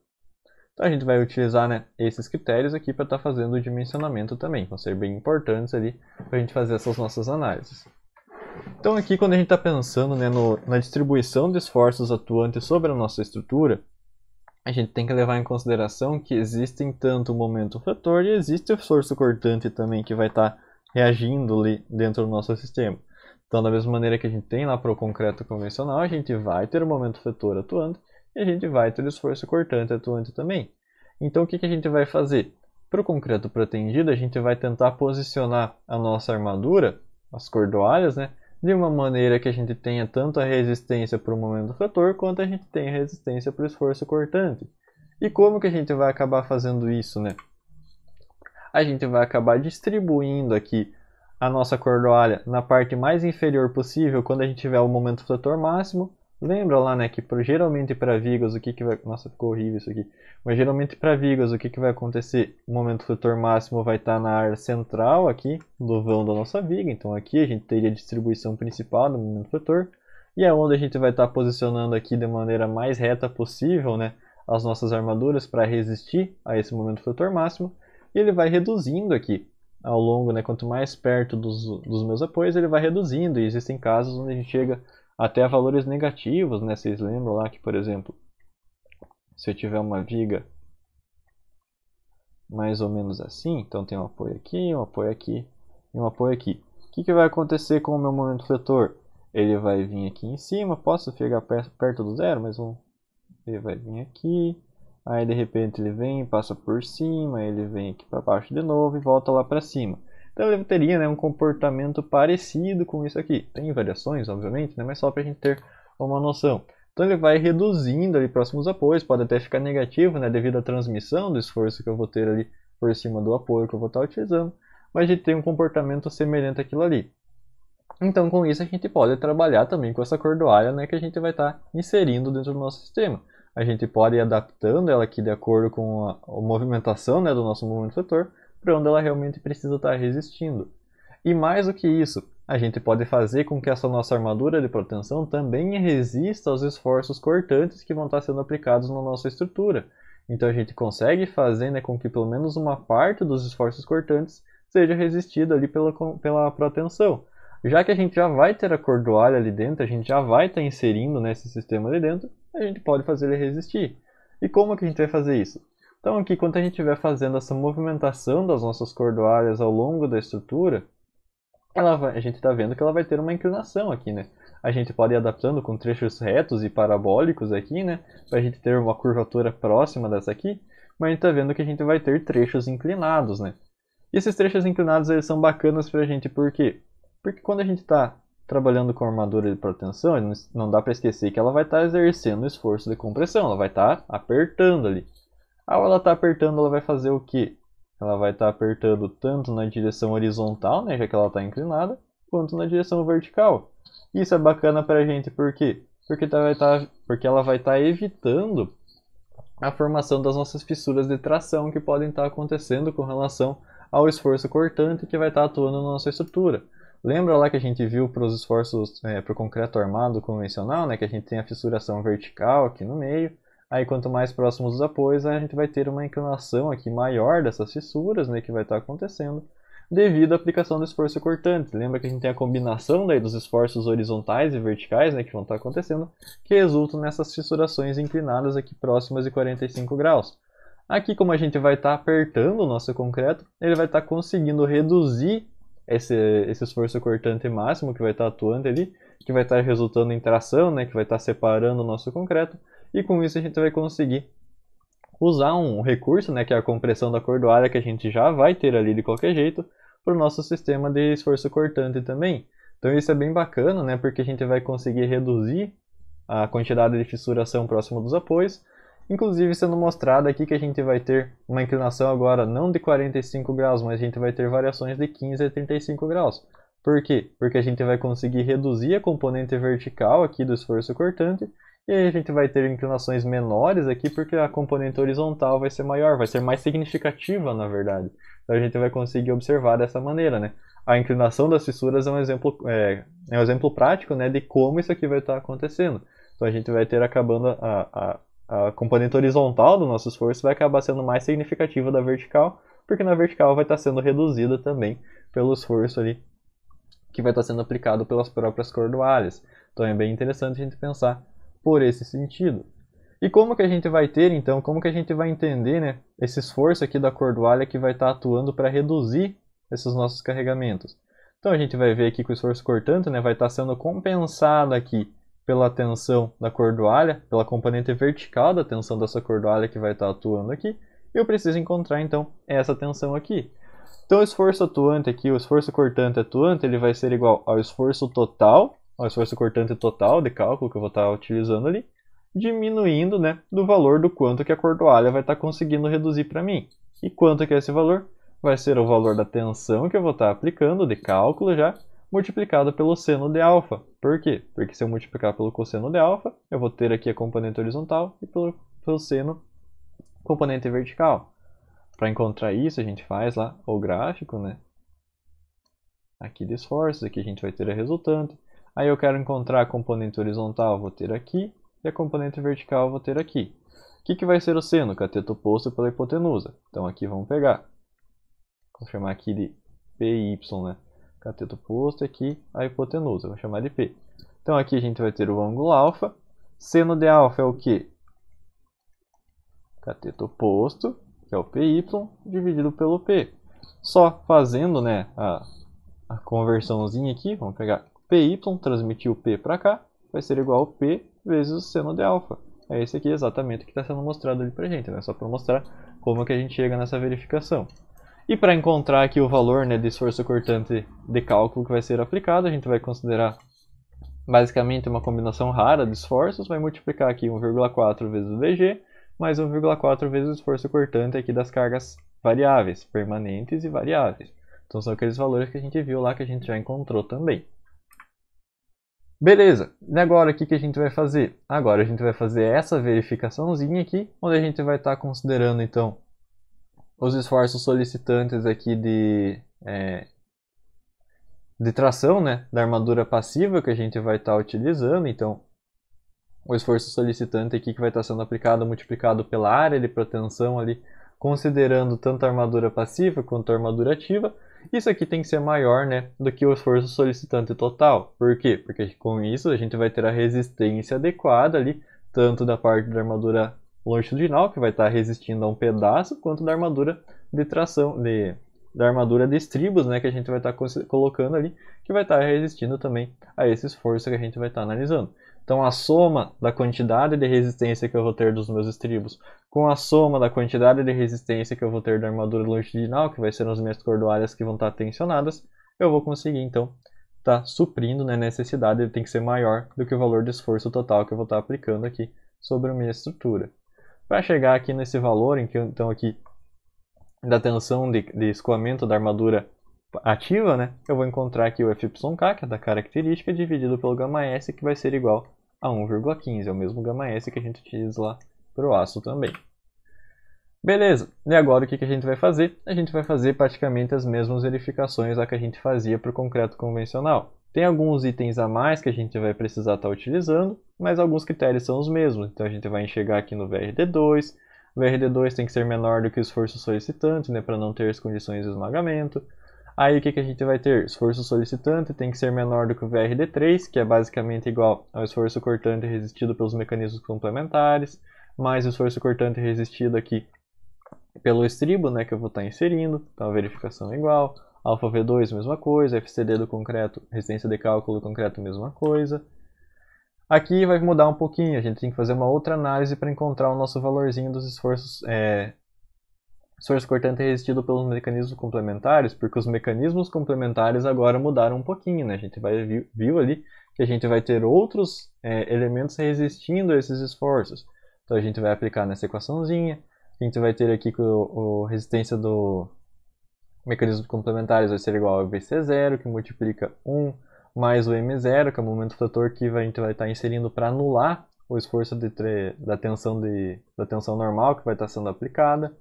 S1: Então a gente vai utilizar né, esses critérios aqui para estar tá fazendo o dimensionamento também, vão ser bem importantes ali para a gente fazer essas nossas análises. Então aqui quando a gente está pensando né, no, na distribuição de esforços atuantes sobre a nossa estrutura, a gente tem que levar em consideração que existem tanto o momento fator e existe o esforço cortante também que vai estar tá reagindo ali dentro do nosso sistema. Então, da mesma maneira que a gente tem lá para o concreto convencional, a gente vai ter o momento fator atuando e a gente vai ter o esforço cortante atuante também. Então, o que, que a gente vai fazer? Para o concreto pretendido, a gente vai tentar posicionar a nossa armadura, as cordoalhas, né, de uma maneira que a gente tenha tanto a resistência para o momento fator quanto a gente tenha resistência para o esforço cortante. E como que a gente vai acabar fazendo isso, né? A gente vai acabar distribuindo aqui a nossa cordoalha na parte mais inferior possível quando a gente tiver o momento fator máximo Lembra lá, né, que pro, geralmente para vigas o que que vai... Nossa, ficou horrível isso aqui. Mas geralmente para vigas o que que vai acontecer? O momento flutor máximo vai estar tá na área central aqui do vão da nossa viga. Então aqui a gente teria a distribuição principal do momento flutor. E é onde a gente vai estar tá posicionando aqui de maneira mais reta possível, né, as nossas armaduras para resistir a esse momento flutor máximo. E ele vai reduzindo aqui ao longo, né, quanto mais perto dos, dos meus apoios, ele vai reduzindo. E existem casos onde a gente chega até valores negativos, né? Vocês lembram lá que, por exemplo, se eu tiver uma viga mais ou menos assim, então tem um apoio aqui, um apoio aqui e um apoio aqui. O que, que vai acontecer com o meu momento fletor? Ele vai vir aqui em cima, posso chegar perto do zero, mas um, ele vai vir aqui, aí de repente ele vem, passa por cima, ele vem aqui para baixo de novo e volta lá para cima. Então ele teria né, um comportamento parecido com isso aqui. Tem variações, obviamente, né, mas só para a gente ter uma noção. Então ele vai reduzindo ali próximos apoios, pode até ficar negativo né, devido à transmissão do esforço que eu vou ter ali por cima do apoio que eu vou estar utilizando, mas a gente tem um comportamento semelhante àquilo ali. Então com isso a gente pode trabalhar também com essa cordoalha né, que a gente vai estar inserindo dentro do nosso sistema. A gente pode ir adaptando ela aqui de acordo com a, movimentação né, do nosso movimento vetor, para onde ela realmente precisa estar tá resistindo. E mais do que isso, a gente pode fazer com que essa nossa armadura de proteção também resista aos esforços cortantes que vão estar tá sendo aplicados na nossa estrutura. Então a gente consegue fazer né, com que pelo menos uma parte dos esforços cortantes seja resistida ali pela, pela proteção. Já que a gente já vai ter a cordoalha ali dentro, a gente já vai estar tá inserindo nesse sistema ali dentro, a gente pode fazer ele resistir. E como que a gente vai fazer isso? Então aqui, quando a gente estiver fazendo essa movimentação das nossas cordoalhas ao longo da estrutura, ela vai, a gente está vendo que ela vai ter uma inclinação aqui, né? A gente pode ir adaptando com trechos retos e parabólicos aqui, né? Para a gente ter uma curvatura próxima dessa aqui. Mas a gente está vendo que a gente vai ter trechos inclinados, né? E esses trechos inclinados eles são bacanas para a gente, por quê? Porque quando a gente está trabalhando com armadura de proteção, não dá para esquecer que ela vai estar tá exercendo esforço de compressão, ela vai estar tá apertando ali. Ao ah, ela estar tá apertando, ela vai fazer o quê? Ela vai estar tá apertando tanto na direção horizontal, né, já que ela está inclinada, quanto na direção vertical. Isso é bacana para a gente por quê? Porque, tá, tá, porque ela vai estar tá evitando a formação das nossas fissuras de tração que podem estar tá acontecendo com relação ao esforço cortante que vai estar tá atuando na nossa estrutura. Lembra lá que a gente viu para os esforços é, para o concreto armado convencional, né, que a gente tem a fissuração vertical aqui no meio, Aí quanto mais próximos dos apoios, a gente vai ter uma inclinação aqui maior dessas fissuras, né, que vai estar tá acontecendo, devido à aplicação do esforço cortante. Lembra que a gente tem a combinação daí dos esforços horizontais e verticais, né, que vão estar tá acontecendo, que resultam nessas fissurações inclinadas aqui próximas de 45 graus. Aqui, como a gente vai estar tá apertando o nosso concreto, ele vai estar tá conseguindo reduzir esse, esse esforço cortante máximo que vai estar tá atuando ali, que vai estar tá resultando em tração, né, que vai estar separando o nosso concreto, e com isso a gente vai conseguir usar um recurso, né, que é a compressão da cordoalha, que a gente já vai ter ali de qualquer jeito, para o nosso sistema de esforço cortante também. Então isso é bem bacana, né, porque a gente vai conseguir reduzir a quantidade de fissuração próximo dos apoios, inclusive sendo mostrado aqui que a gente vai ter uma inclinação agora não de 45 graus, mas a gente vai ter variações de 15 a 35 graus. Por quê? Porque a gente vai conseguir reduzir a componente vertical aqui do esforço cortante e aí a gente vai ter inclinações menores aqui porque a componente horizontal vai ser maior, vai ser mais significativa, na verdade. Então a gente vai conseguir observar dessa maneira, né? A inclinação das fissuras é um exemplo, é, é um exemplo prático né, de como isso aqui vai estar acontecendo. Então a gente vai ter acabando a, a a componente horizontal do nosso esforço vai acabar sendo mais significativa da vertical, porque na vertical vai estar sendo reduzida também pelo esforço ali que vai estar sendo aplicado pelas próprias cordoalhas. Então é bem interessante a gente pensar por esse sentido. E como que a gente vai ter, então, como que a gente vai entender né, esse esforço aqui da cordoalha é que vai estar tá atuando para reduzir esses nossos carregamentos? Então a gente vai ver aqui que o esforço cortante né, vai estar tá sendo compensado aqui pela tensão da cordoalha, pela componente vertical da tensão dessa cordoalha que vai estar tá atuando aqui, e eu preciso encontrar então essa tensão aqui. Então o esforço atuante aqui, o esforço cortante atuante, ele vai ser igual ao esforço total o esforço cortante total de cálculo que eu vou estar tá utilizando ali, diminuindo né, do valor do quanto que a cordoalha vai estar tá conseguindo reduzir para mim. E quanto que é esse valor? Vai ser o valor da tensão que eu vou estar tá aplicando de cálculo já, multiplicado pelo seno de alfa. Por quê? Porque se eu multiplicar pelo cosseno de alfa, eu vou ter aqui a componente horizontal e pelo, pelo seno componente vertical. Para encontrar isso, a gente faz lá o gráfico, né? Aqui de esforços, aqui a gente vai ter a resultante. Aí eu quero encontrar a componente horizontal, vou ter aqui, e a componente vertical vou ter aqui. O que, que vai ser o seno? Cateto oposto pela hipotenusa. Então aqui vamos pegar. Vou chamar aqui de PY, né? Cateto oposto aqui a hipotenusa, vou chamar de P. Então aqui a gente vai ter o ângulo alfa. Seno de alfa é o quê? Cateto oposto, que é o PY, dividido pelo P. Só fazendo né, a, a conversãozinha aqui, vamos pegar PY transmitiu P para cá, vai ser igual a P vezes o seno de alfa. É esse aqui exatamente o que está sendo mostrado ali para gente, né? só para mostrar como que a gente chega nessa verificação. E para encontrar aqui o valor né, de esforço cortante de cálculo que vai ser aplicado, a gente vai considerar basicamente uma combinação rara de esforços, vai multiplicar aqui 1,4 vezes o VG, mais 1,4 vezes o esforço cortante aqui das cargas variáveis, permanentes e variáveis. Então são aqueles valores que a gente viu lá que a gente já encontrou também. Beleza, e agora o que, que a gente vai fazer? Agora a gente vai fazer essa verificaçãozinha aqui, onde a gente vai estar tá considerando então os esforços solicitantes aqui de, é, de tração né, da armadura passiva que a gente vai estar tá utilizando. Então, o esforço solicitante aqui que vai estar tá sendo aplicado multiplicado pela área de proteção ali, considerando tanto a armadura passiva quanto a armadura ativa. Isso aqui tem que ser maior né, do que o esforço solicitante total. Por quê? Porque com isso a gente vai ter a resistência adequada ali, tanto da parte da armadura longitudinal, que vai estar resistindo a um pedaço, quanto da armadura de tração, de, da armadura de estribos, né, que a gente vai estar colocando ali, que vai estar resistindo também a esse esforço que a gente vai estar analisando. Então a soma da quantidade de resistência que eu vou ter dos meus estribos com a soma da quantidade de resistência que eu vou ter da armadura longitudinal, que vai ser nas minhas cordoalhas que vão estar tensionadas, eu vou conseguir então estar tá suprindo né, a necessidade, ele tem que ser maior do que o valor de esforço total que eu vou estar aplicando aqui sobre a minha estrutura. Para chegar aqui nesse valor, então aqui da tensão de, de escoamento da armadura ativa, né, eu vou encontrar aqui o fyk, que é da característica, dividido pelo γs, que vai ser igual a 1,15. É o mesmo γs que a gente utiliza lá para o aço também. Beleza, e agora o que, que a gente vai fazer? A gente vai fazer praticamente as mesmas verificações lá que a gente fazia para o concreto convencional. Tem alguns itens a mais que a gente vai precisar estar tá utilizando, mas alguns critérios são os mesmos. Então a gente vai enxergar aqui no VRD2, o VRD2 tem que ser menor do que o esforço solicitante, né, para não ter as condições de esmagamento. Aí o que, que a gente vai ter? Esforço solicitante tem que ser menor do que o VRD3, que é basicamente igual ao esforço cortante resistido pelos mecanismos complementares, mais o esforço cortante resistido aqui pelo estribo, né, que eu vou estar tá inserindo, então a verificação é igual. Alfa V2, mesma coisa. FCD do concreto, resistência de cálculo do concreto, mesma coisa. Aqui vai mudar um pouquinho, a gente tem que fazer uma outra análise para encontrar o nosso valorzinho dos esforços é, Source cortante é resistido pelos mecanismos complementares, porque os mecanismos complementares agora mudaram um pouquinho, né? A gente vai, viu, viu ali que a gente vai ter outros é, elementos resistindo a esses esforços. Então a gente vai aplicar nessa equaçãozinha, a gente vai ter aqui que a resistência do mecanismo complementares vai ser igual a VC0, que multiplica 1 mais o M0, que é o momento fator que a gente vai estar tá inserindo para anular o esforço de, da, tensão de, da tensão normal que vai estar tá sendo aplicada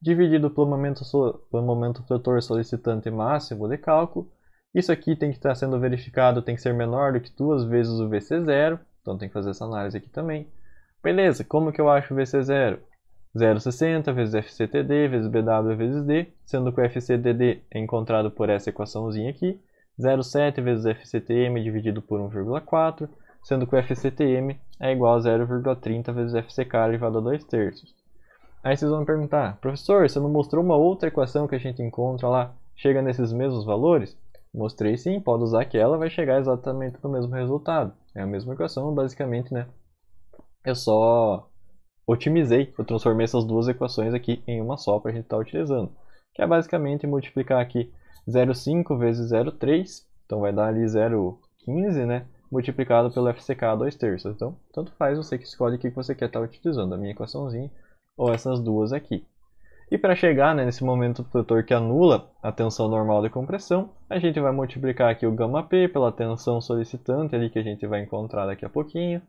S1: dividido pelo momento, pelo momento fletor solicitante máximo de cálculo. Isso aqui tem que estar sendo verificado, tem que ser menor do que duas vezes o VC0, então tem que fazer essa análise aqui também. Beleza, como que eu acho o VC0? 0,60 vezes FCTD vezes BW vezes D, sendo que o FCTD é encontrado por essa equaçãozinha aqui, 0,7 vezes FCTM dividido por 1,4, sendo que o FCTM é igual a 0,30 vezes FCK elevado a 2 terços. Aí vocês vão me perguntar, professor, você não mostrou uma outra equação que a gente encontra lá, chega nesses mesmos valores? Mostrei sim, pode usar aquela, vai chegar exatamente no mesmo resultado. É a mesma equação, basicamente, né? Eu só otimizei, eu transformei essas duas equações aqui em uma só para a gente estar tá utilizando. Que é basicamente multiplicar aqui 0,5 vezes 0,3, então vai dar ali 0,15, né? Multiplicado pelo FCK 2 terços. Então, tanto faz, você que escolhe o que você quer estar tá utilizando. A minha equaçãozinha ou essas duas aqui. E para chegar né, nesse momento protetor que anula a tensão normal de compressão, a gente vai multiplicar aqui o γP pela tensão solicitante ali que a gente vai encontrar daqui a pouquinho.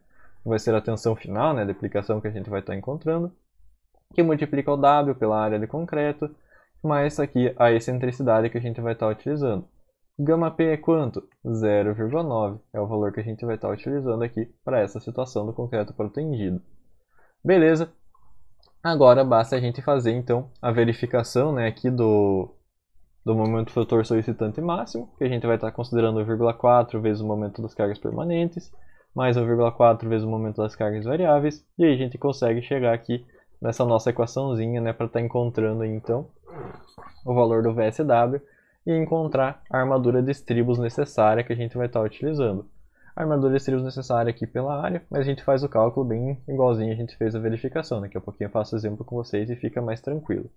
S1: Vai ser a tensão final, né, de aplicação que a gente vai estar tá encontrando. Que multiplica o W pela área de concreto, mais aqui a excentricidade que a gente vai estar tá utilizando. γP é quanto? 0,9 é o valor que a gente vai estar tá utilizando aqui para essa situação do concreto protendido. Beleza, Agora basta a gente fazer então a verificação né, aqui do, do momento do fator solicitante máximo, que a gente vai estar considerando 1,4 vezes o momento das cargas permanentes, mais 1,4 vezes o momento das cargas variáveis, e aí a gente consegue chegar aqui nessa nossa equaçãozinha né, para estar tá encontrando então o valor do VSW e encontrar a armadura de estribos necessária que a gente vai estar tá utilizando a armadura seria necessária aqui pela área, mas a gente faz o cálculo bem igualzinho a gente fez a verificação. Né? Daqui a pouquinho eu faço exemplo com vocês e fica mais tranquilo.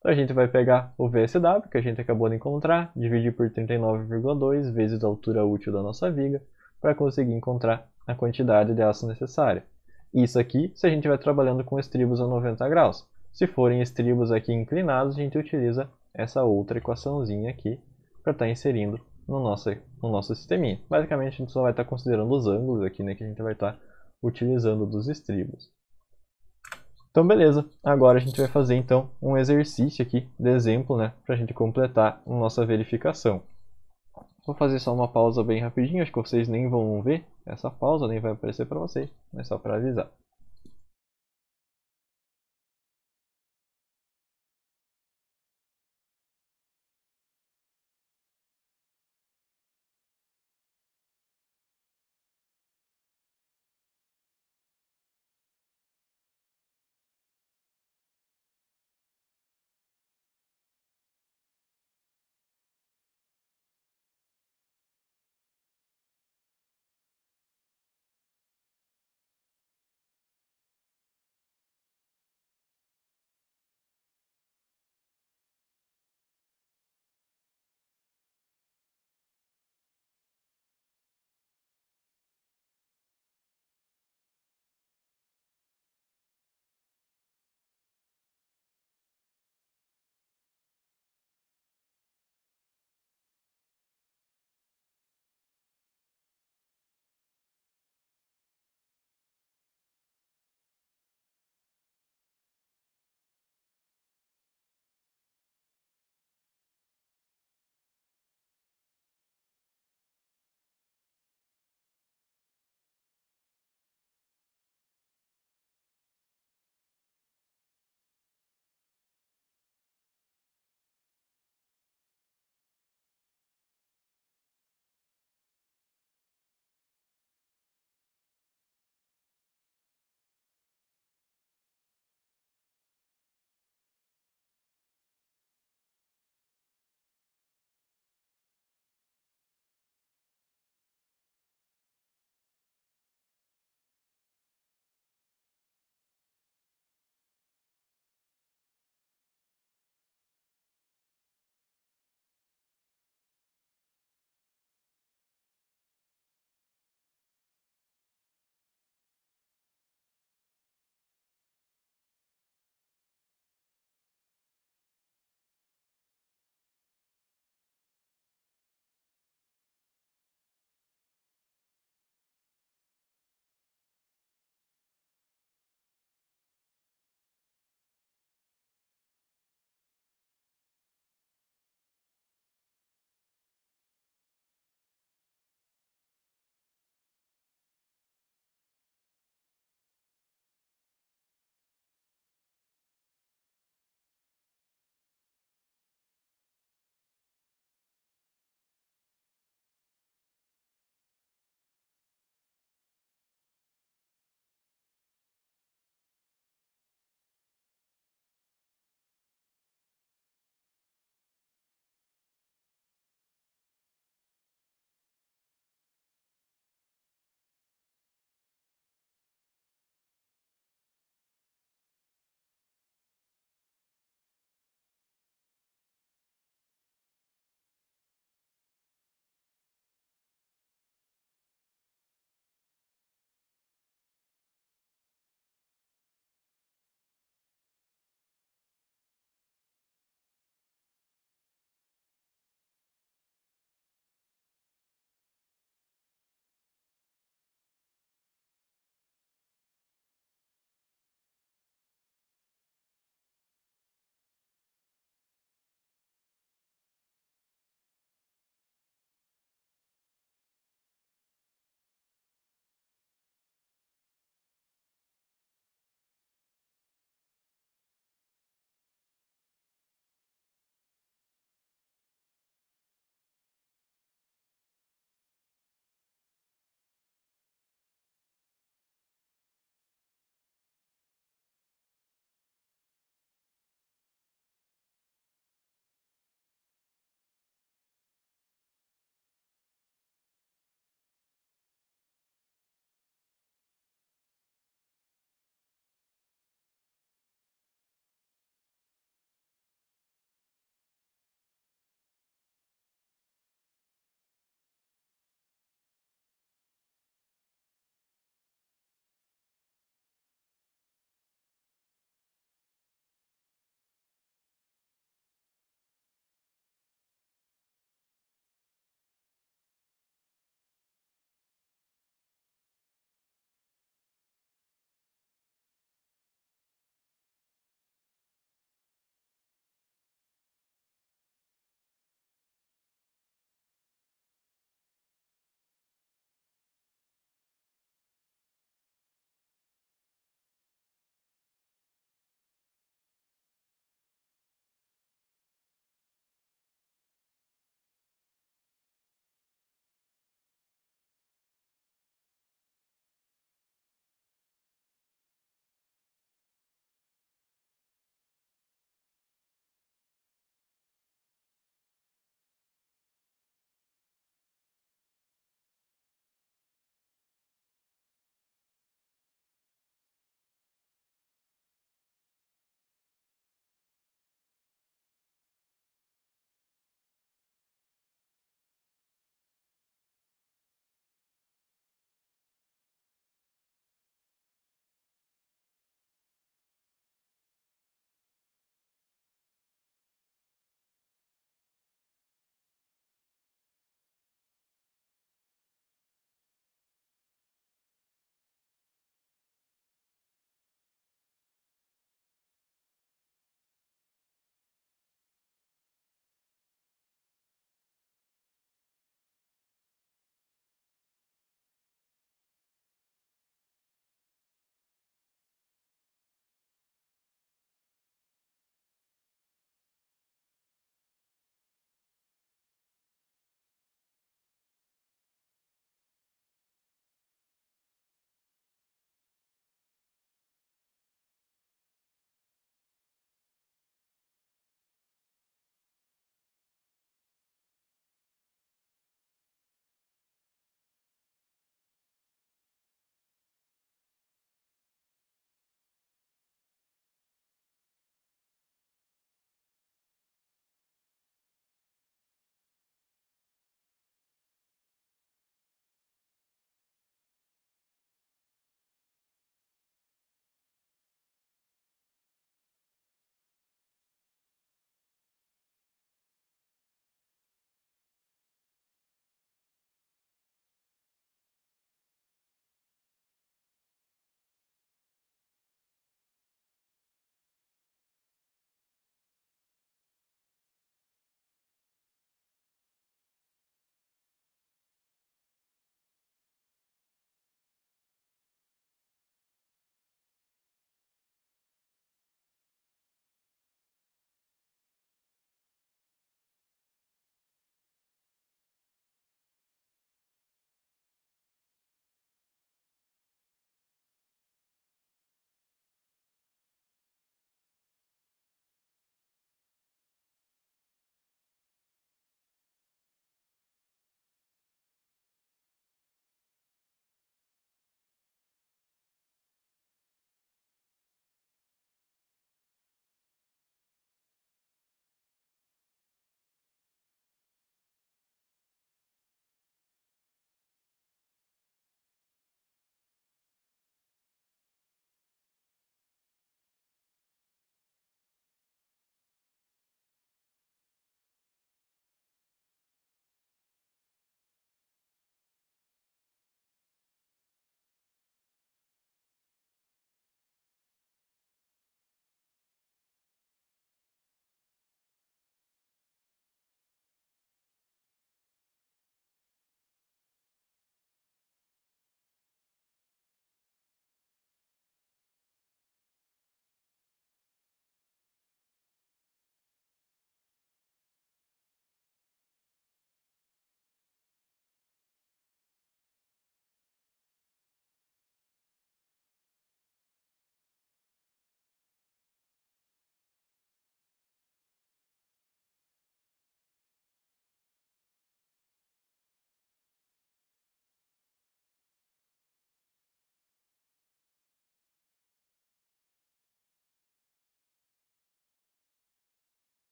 S1: Então a gente vai pegar o VSW, que a gente acabou de encontrar, dividir por 39,2 vezes a altura útil da nossa viga, para conseguir encontrar a quantidade de aço necessária. Isso aqui se a gente vai trabalhando com estribos a 90 graus. Se forem estribos aqui inclinados, a gente utiliza essa outra equaçãozinha aqui para estar tá inserindo no nosso, no nosso sisteminha. Basicamente, a gente só vai estar considerando os ângulos aqui, né, que a gente vai estar utilizando dos estribos. Então, beleza. Agora a gente vai fazer, então, um exercício aqui de exemplo, né, para a gente completar a nossa verificação. Vou fazer só uma pausa bem rapidinho, acho que vocês nem vão ver essa pausa, nem vai aparecer para vocês, mas só para avisar.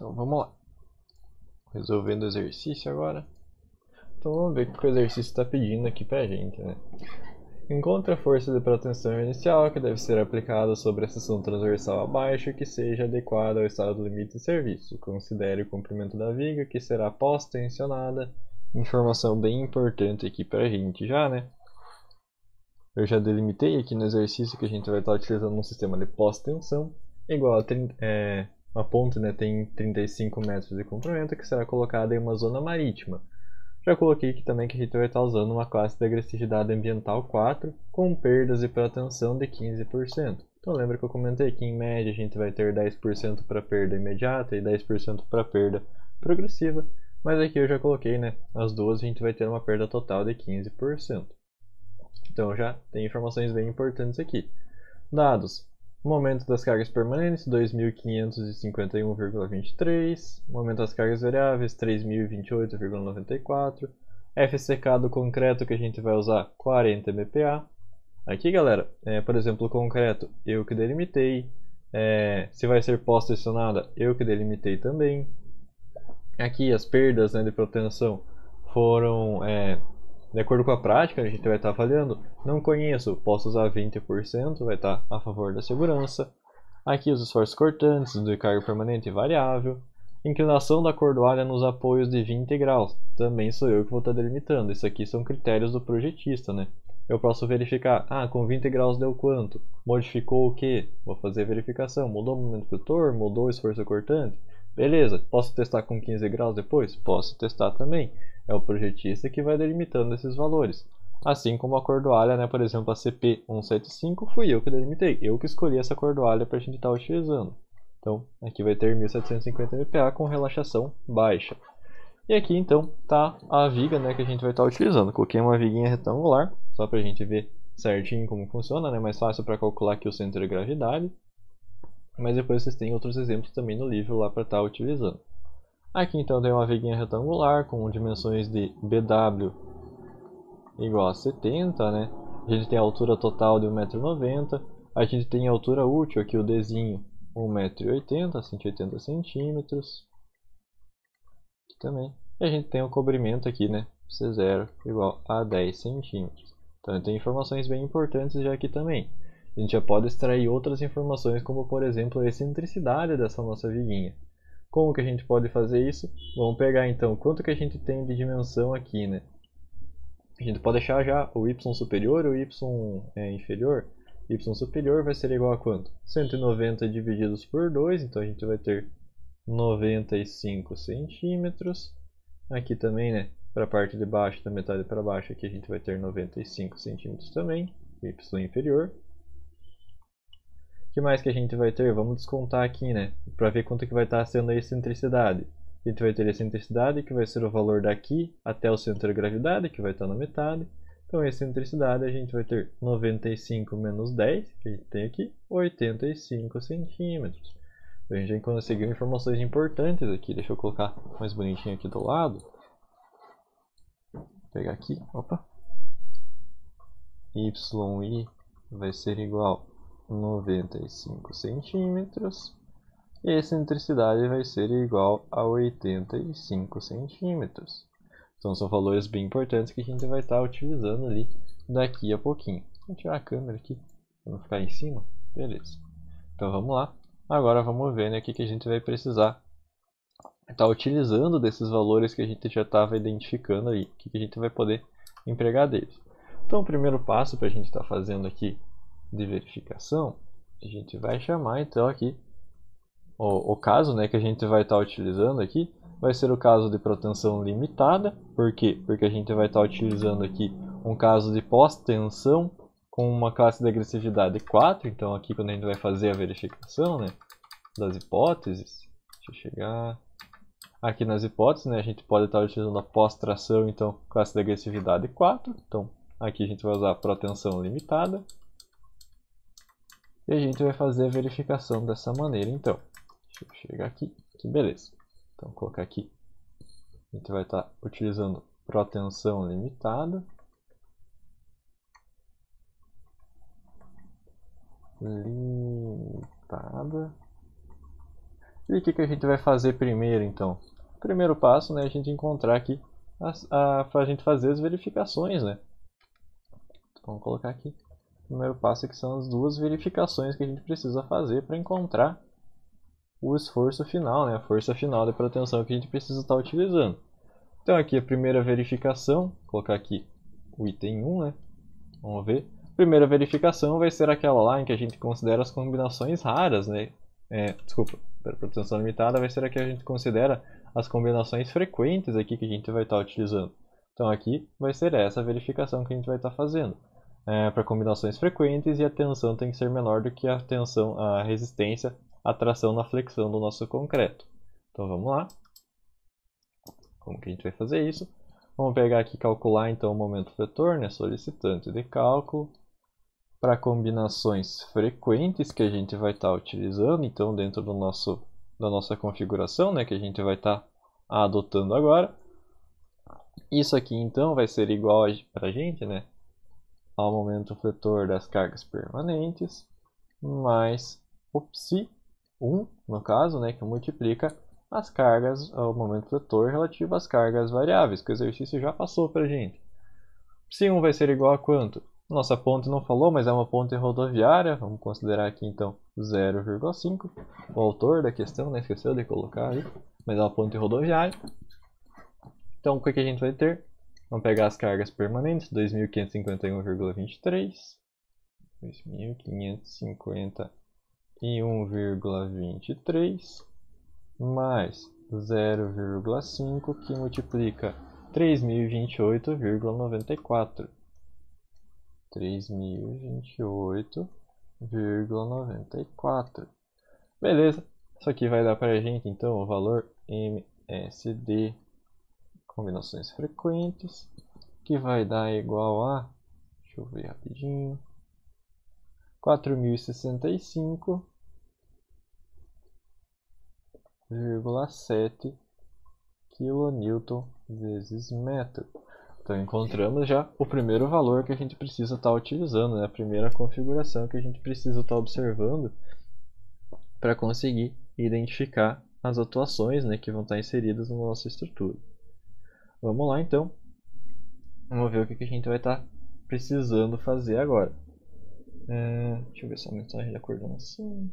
S1: Então vamos lá. Resolvendo o exercício agora. Então vamos ver o que o exercício está pedindo aqui para a gente, né? Encontre a força de protensão inicial que deve ser aplicada sobre a seção transversal abaixo que seja adequada ao estado do limite de serviço. Considere o comprimento da viga que será pós-tensionada. Informação bem importante aqui para a gente já, né? Eu já delimitei aqui no exercício que a gente vai estar utilizando um sistema de pós-tensão igual a 30, é, a ponte né, tem 35 metros de comprimento que será colocada em uma zona marítima. Já coloquei aqui também que vai está usando uma classe de agressividade ambiental 4 com perdas e proteção de 15%. Então lembra que eu comentei que em média a gente vai ter 10% para perda imediata e 10% para perda progressiva, mas aqui eu já coloquei né, as duas a gente vai ter uma perda total de 15%. Então já tem informações bem importantes aqui. Dados. Momento das cargas permanentes 2551,23, momento das cargas variáveis 3028,94, FCK do concreto que a gente vai usar 40 MPa. Aqui, galera, é, por exemplo, o concreto eu que delimitei, é, se vai ser pós-tensionada eu que delimitei também. Aqui as perdas né, de proteção foram é, de acordo com a prática, a gente vai estar tá avaliando. Não conheço, posso usar 20%, vai estar tá a favor da segurança. Aqui os esforços cortantes do cargo permanente e variável. Inclinação da cordoalha é nos apoios de 20 graus. Também sou eu que vou estar tá delimitando. Isso aqui são critérios do projetista, né? Eu posso verificar, ah, com 20 graus deu quanto? Modificou o que? Vou fazer a verificação. Mudou o momento flutor? Mudou o esforço cortante? Beleza, posso testar com 15 graus depois? Posso testar também é o projetista que vai delimitando esses valores. Assim como a cordoalha, né, por exemplo, a CP175 fui eu que delimitei, eu que escolhi essa cordoalha para a gente estar tá utilizando. Então, aqui vai ter 1750 MPa com relaxação baixa. E aqui então tá a viga né, que a gente vai estar tá utilizando. Coloquei uma viguinha retangular, só para a gente ver certinho como funciona, né, mais fácil para calcular aqui o centro de gravidade. Mas depois vocês têm outros exemplos também no livro lá para estar tá utilizando. Aqui então tem uma viguinha retangular com dimensões de BW igual a 70, né? A gente tem a altura total de 1,90m. A gente tem a altura útil aqui, o desenho, 1,80m, 180 centímetros. Também. E a gente tem o cobrimento aqui, né? C0 igual a 10 centímetros. Então tem informações bem importantes já aqui também. A gente já pode extrair outras informações, como por exemplo a excentricidade dessa nossa viguinha. Como que a gente pode fazer isso? Vamos pegar então quanto que a gente tem de dimensão aqui, né? A gente pode achar já o y superior ou y é, inferior. y superior vai ser igual a quanto? 190 divididos por 2, então a gente vai ter 95 centímetros. Aqui também, né? Para a parte de baixo, da metade para baixo, aqui a gente vai ter 95 centímetros também. y inferior que mais que a gente vai ter? Vamos descontar aqui, né? Para ver quanto que vai estar tá sendo a excentricidade. A gente vai ter a excentricidade, que vai ser o valor daqui até o centro de gravidade, que vai estar tá na metade. Então, a excentricidade a gente vai ter 95 menos 10, que a gente tem aqui, 85 centímetros. Então, a gente já conseguiu informações importantes aqui. Deixa eu colocar mais bonitinho aqui do lado. Vou pegar aqui, opa. y i vai ser igual 95 centímetros e a excentricidade vai ser igual a 85 centímetros. Então são valores bem importantes que a gente vai estar tá utilizando ali daqui a pouquinho. Vou tirar a câmera aqui para não ficar em cima. Beleza. Então vamos lá. Agora vamos ver né, o que, que a gente vai precisar estar tá utilizando desses valores que a gente já estava identificando aí. O que, que a gente vai poder empregar deles. Então o primeiro passo para a gente estar tá fazendo aqui de verificação, a gente vai chamar então aqui o, o caso né, que a gente vai estar tá utilizando aqui, vai ser o caso de protenção limitada, por quê? Porque a gente vai estar tá utilizando aqui um caso de pós-tensão com uma classe de agressividade 4, então aqui quando a gente vai fazer a verificação né, das hipóteses, deixa eu chegar aqui nas hipóteses, né, a gente pode estar tá utilizando a pós-tração, então classe de agressividade 4, então aqui a gente vai usar a protensão limitada, e a gente vai fazer a verificação dessa maneira, então. Deixa eu chegar aqui, que beleza. Então, colocar aqui. A gente vai estar tá utilizando proteção limitada. Limitada. E o que, que a gente vai fazer primeiro, então? Primeiro passo, né, é a gente encontrar aqui, a, a, a gente fazer as verificações, né? Então, vamos colocar aqui o primeiro passo é que são as duas verificações que a gente precisa fazer para encontrar o esforço final, né? a força final da proteção que a gente precisa estar tá utilizando. Então aqui a primeira verificação, vou colocar aqui o item 1, né? vamos ver. A primeira verificação vai ser aquela lá em que a gente considera as combinações raras, né? É, desculpa, para proteção limitada vai ser a que a gente considera as combinações frequentes aqui que a gente vai estar tá utilizando. Então aqui vai ser essa verificação que a gente vai estar tá fazendo é, para combinações frequentes e a tensão tem que ser menor do que a tensão, a resistência à tração na flexão do nosso concreto. Então vamos lá. Como que a gente vai fazer isso? Vamos pegar aqui calcular então o momento vetor, né, solicitante de cálculo para combinações frequentes que a gente vai estar tá utilizando, então dentro do nosso da nossa configuração, né, que a gente vai estar tá adotando agora. Isso aqui então vai ser igual para a gente, né, ao momento fletor das cargas permanentes, mais o psi 1, no caso, né, que multiplica as cargas ao momento fletor relativo às cargas variáveis, que o exercício já passou para a gente. Psi 1 vai ser igual a quanto? Nossa ponte não falou, mas é uma ponte rodoviária, vamos considerar aqui então 0,5. O autor da questão né, esqueceu de colocar aí, mas é uma ponte rodoviária. Então o que, que a gente vai ter? Vamos pegar as cargas permanentes, 2551,23. 2551,23 mais 0,5 que multiplica 3028,94. 3028,94. Beleza, isso aqui vai dar para a gente então o valor MSD combinações frequentes, que vai dar igual a, deixa eu ver rapidinho, 4065,7 kN vezes metro. Então encontramos já o primeiro valor que a gente precisa estar tá utilizando, né? a primeira configuração que a gente precisa estar tá observando para conseguir identificar as atuações né, que vão estar tá inseridas na nossa estrutura. Vamos lá então. Vamos ver o que a gente vai estar tá precisando fazer agora. É, deixa eu ver se a mensagem da coordenação.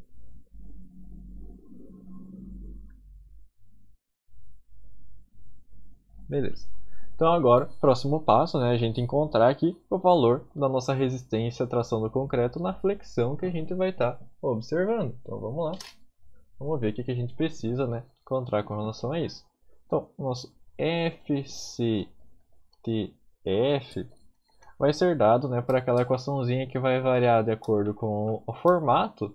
S1: Beleza. Então agora, próximo passo, né, a gente encontrar aqui o valor da nossa resistência à tração do concreto na flexão que a gente vai estar tá observando. Então vamos lá. Vamos ver o que a gente precisa né, encontrar com relação a isso. Então, nosso FCTF vai ser dado né, para aquela equaçãozinha que vai variar de acordo com o formato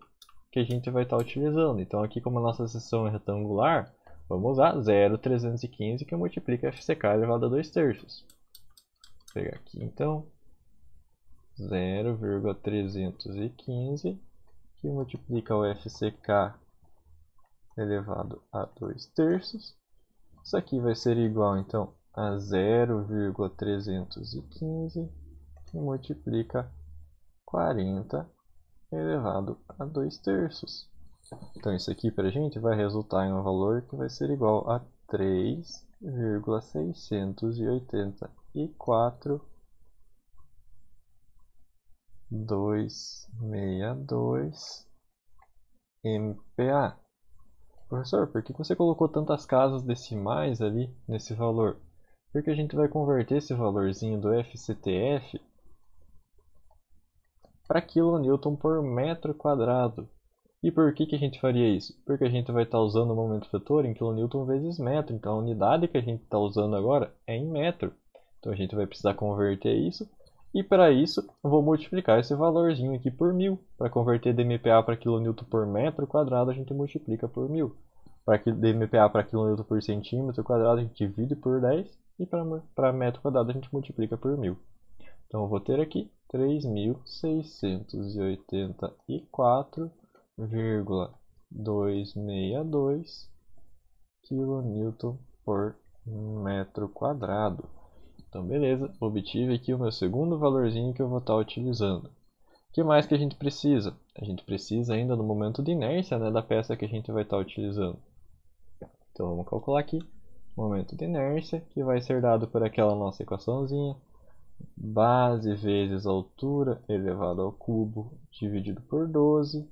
S1: que a gente vai estar tá utilizando. Então aqui como a nossa seção é retangular, vamos usar 0,315 que multiplica FCK elevado a 2 terços. Vou pegar aqui então, 0,315 que multiplica o FCK elevado a 2 terços isso aqui vai ser igual então a 0,315 que multiplica 40 elevado a 2 terços. Então isso aqui para a gente vai resultar em um valor que vai ser igual a 3,684 262 MPa. Professor, por que você colocou tantas casas decimais ali nesse valor? Porque a gente vai converter esse valorzinho do FCTF para kN por metro quadrado. E por que, que a gente faria isso? Porque a gente vai estar tá usando o momento vetor em kN vezes metro. Então a unidade que a gente está usando agora é em metro. Então a gente vai precisar converter isso e para isso, vou multiplicar esse valorzinho aqui por 1000. Para converter DMPA para kN por metro quadrado, a gente multiplica por 1000. Para DMPA para kN por centímetro quadrado, a gente divide por 10. E para metro quadrado, a gente multiplica por 1000. Então, eu vou ter aqui 3.684,262 kN por metro quadrado. Então beleza, obtive aqui o meu segundo valorzinho que eu vou estar tá utilizando. O que mais que a gente precisa? A gente precisa ainda no momento de inércia né, da peça que a gente vai estar tá utilizando. Então vamos calcular aqui momento de inércia, que vai ser dado por aquela nossa equaçãozinha, base vezes altura elevado ao cubo dividido por 12.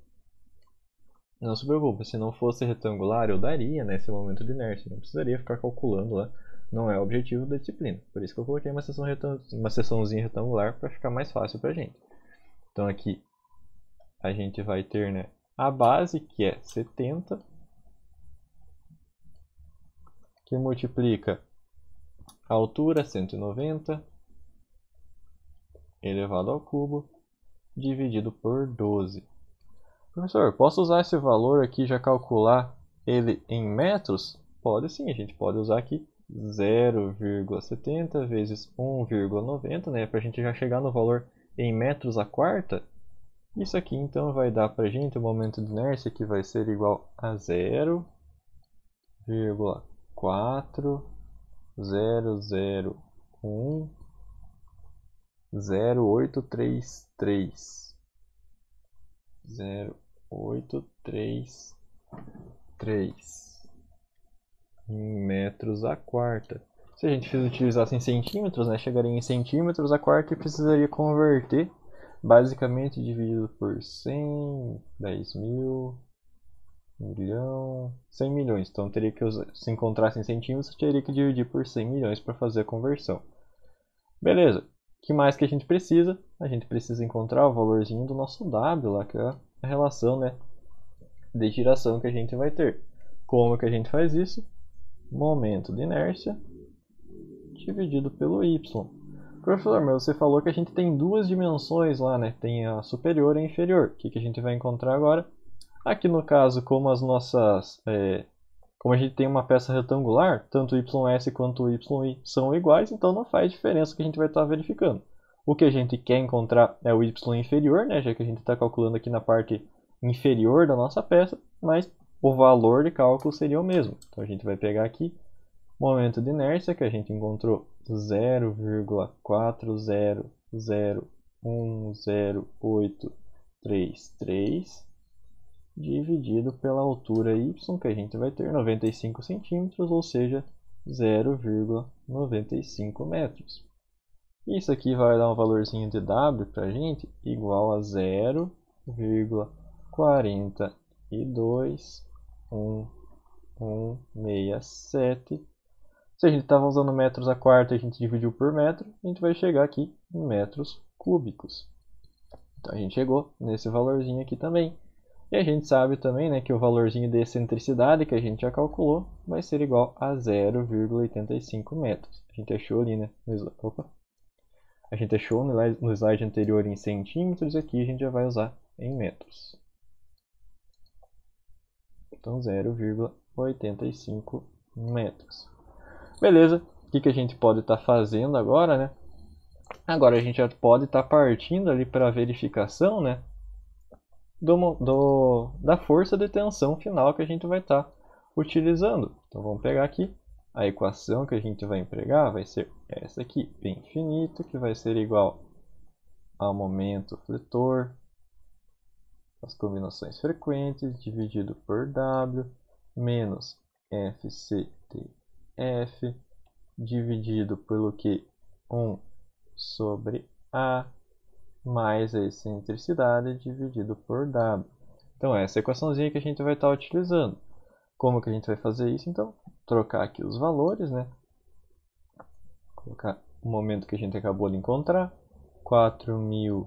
S1: Não se preocupe, se não fosse retangular eu daria nesse momento de inércia, não precisaria ficar calculando lá não é o objetivo da disciplina. Por isso que eu coloquei uma, seção uma seçãozinha retangular para ficar mais fácil para a gente. Então aqui a gente vai ter né, a base que é 70, que multiplica a altura 190 elevado ao cubo dividido por 12. Professor, posso usar esse valor aqui já calcular ele em metros? Pode sim, a gente pode usar aqui 0,70 vezes 1,90, né, para a gente já chegar no valor em metros a quarta, isso aqui então vai dar para a gente o momento de inércia que vai ser igual a 0,40010833. 0833 metros a quarta. Se a gente utilizasse em centímetros, né, chegaria em centímetros a quarta e precisaria converter, basicamente dividido por 100, 10 mil, milhão, 100 milhões. Então teria que se encontrasse em centímetros, teria que dividir por 100 milhões para fazer a conversão. Beleza. O que mais que a gente precisa? A gente precisa encontrar o valorzinho do nosso W lá, que é a relação né, de giração que a gente vai ter. Como que a gente faz isso? momento de inércia dividido pelo y. Professor, mas você falou que a gente tem duas dimensões lá, né? Tem a superior e a inferior. O que, que a gente vai encontrar agora? Aqui no caso, como as nossas, é, como a gente tem uma peça retangular, tanto ys quanto y são iguais, então não faz diferença o que a gente vai estar tá verificando. O que a gente quer encontrar é o y inferior, né? Já que a gente está calculando aqui na parte inferior da nossa peça, mas o valor de cálculo seria o mesmo. Então a gente vai pegar aqui momento de inércia que a gente encontrou 0,400108833 dividido pela altura y que a gente vai ter 95 centímetros, ou seja, 0,95 metros. Isso aqui vai dar um valorzinho de W para a gente igual a 0,42 1, 1, 6, 7. Se a gente estava usando metros a quarta, a gente dividiu por metro, a gente vai chegar aqui em metros cúbicos. Então a gente chegou nesse valorzinho aqui também. E a gente sabe também né, que o valorzinho de excentricidade que a gente já calculou vai ser igual a 0,85 metros. A gente achou ali, né? No, opa. A gente achou no slide anterior em centímetros e aqui a gente já vai usar em metros então 0,85 metros. Beleza, o que, que a gente pode estar tá fazendo agora, né? Agora a gente já pode estar tá partindo ali para a verificação, né? Do, do, da força de tensão final que a gente vai estar tá utilizando. Então vamos pegar aqui a equação que a gente vai empregar, vai ser essa aqui, bem infinito, que vai ser igual ao momento fletor as combinações frequentes, dividido por W, menos FCTF, dividido pelo que 1 sobre A, mais a excentricidade dividido por W. Então, essa é equaçãozinha que a gente vai estar utilizando. Como que a gente vai fazer isso? Então, trocar aqui os valores, né? colocar o momento que a gente acabou de encontrar, 4000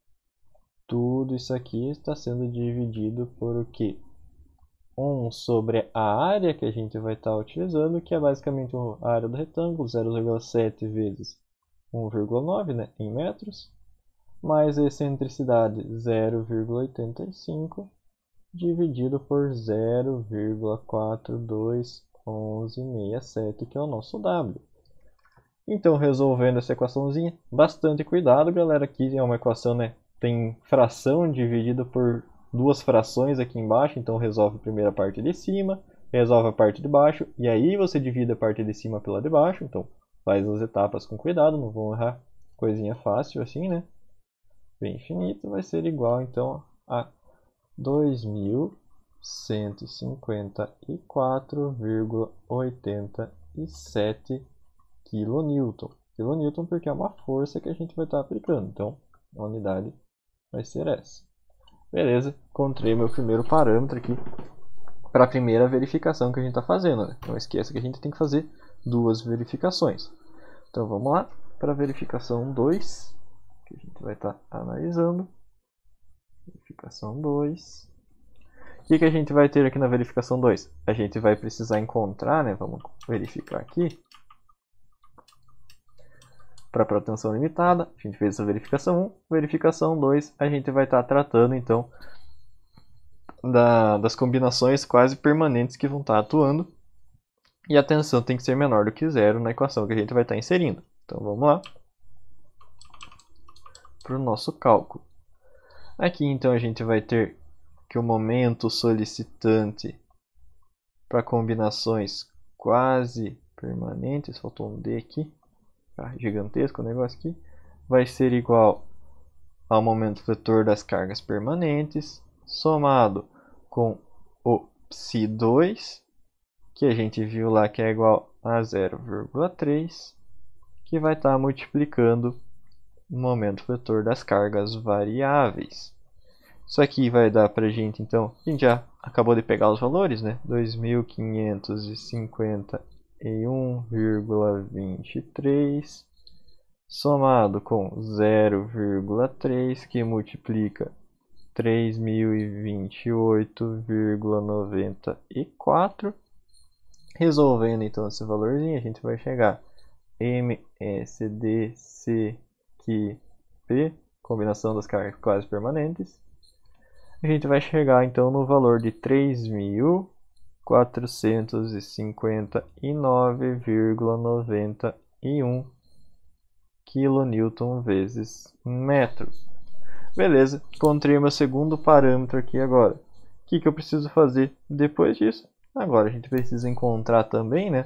S1: Tudo isso aqui está sendo dividido por o quê? 1 sobre a área que a gente vai estar tá utilizando, que é basicamente a área do retângulo, 0,7 vezes 1,9 né, em metros, mais a excentricidade 0,85 dividido por 0,421167, que é o nosso W. Então, resolvendo essa equaçãozinha, bastante cuidado, galera, aqui é uma equação né, tem fração dividida por duas frações aqui embaixo, então resolve a primeira parte de cima, resolve a parte de baixo, e aí você divide a parte de cima pela de baixo, então faz as etapas com cuidado, não vão errar coisinha fácil assim, né? Bem infinito vai ser igual então a 2154,87 kN. Kn porque é uma força que a gente vai estar aplicando, então é a unidade vai ser essa. Beleza, encontrei meu primeiro parâmetro aqui para a primeira verificação que a gente está fazendo. Né? Não esqueça que a gente tem que fazer duas verificações. Então vamos lá para a verificação 2, que a gente vai estar tá analisando. Verificação 2. O que, que a gente vai ter aqui na verificação 2? A gente vai precisar encontrar, né? vamos verificar aqui, para proteção limitada, a gente fez essa verificação 1, verificação 2, a gente vai estar tá tratando então da, das combinações quase permanentes que vão estar tá atuando e a tensão tem que ser menor do que zero na equação que a gente vai estar tá inserindo. Então vamos lá para o nosso cálculo. Aqui então a gente vai ter que o momento solicitante para combinações quase permanentes, faltou um D aqui, ah, gigantesco o negócio aqui, vai ser igual ao momento vetor das cargas permanentes, somado com o ψ 2 que a gente viu lá que é igual a 0,3, que vai estar tá multiplicando o momento vetor das cargas variáveis. Isso aqui vai dar para a gente, então, a gente já acabou de pegar os valores, né? 2.550 em 1,23 somado com 0,3 que multiplica 3028,94 resolvendo então esse valorzinho a gente vai chegar MSDCQP combinação das cargas quase permanentes a gente vai chegar então no valor de 3000 quatrocentos e cinquenta e nove vírgula noventa e um vezes metro. Beleza, encontrei meu segundo parâmetro aqui agora. O que, que eu preciso fazer depois disso? Agora a gente precisa encontrar também né,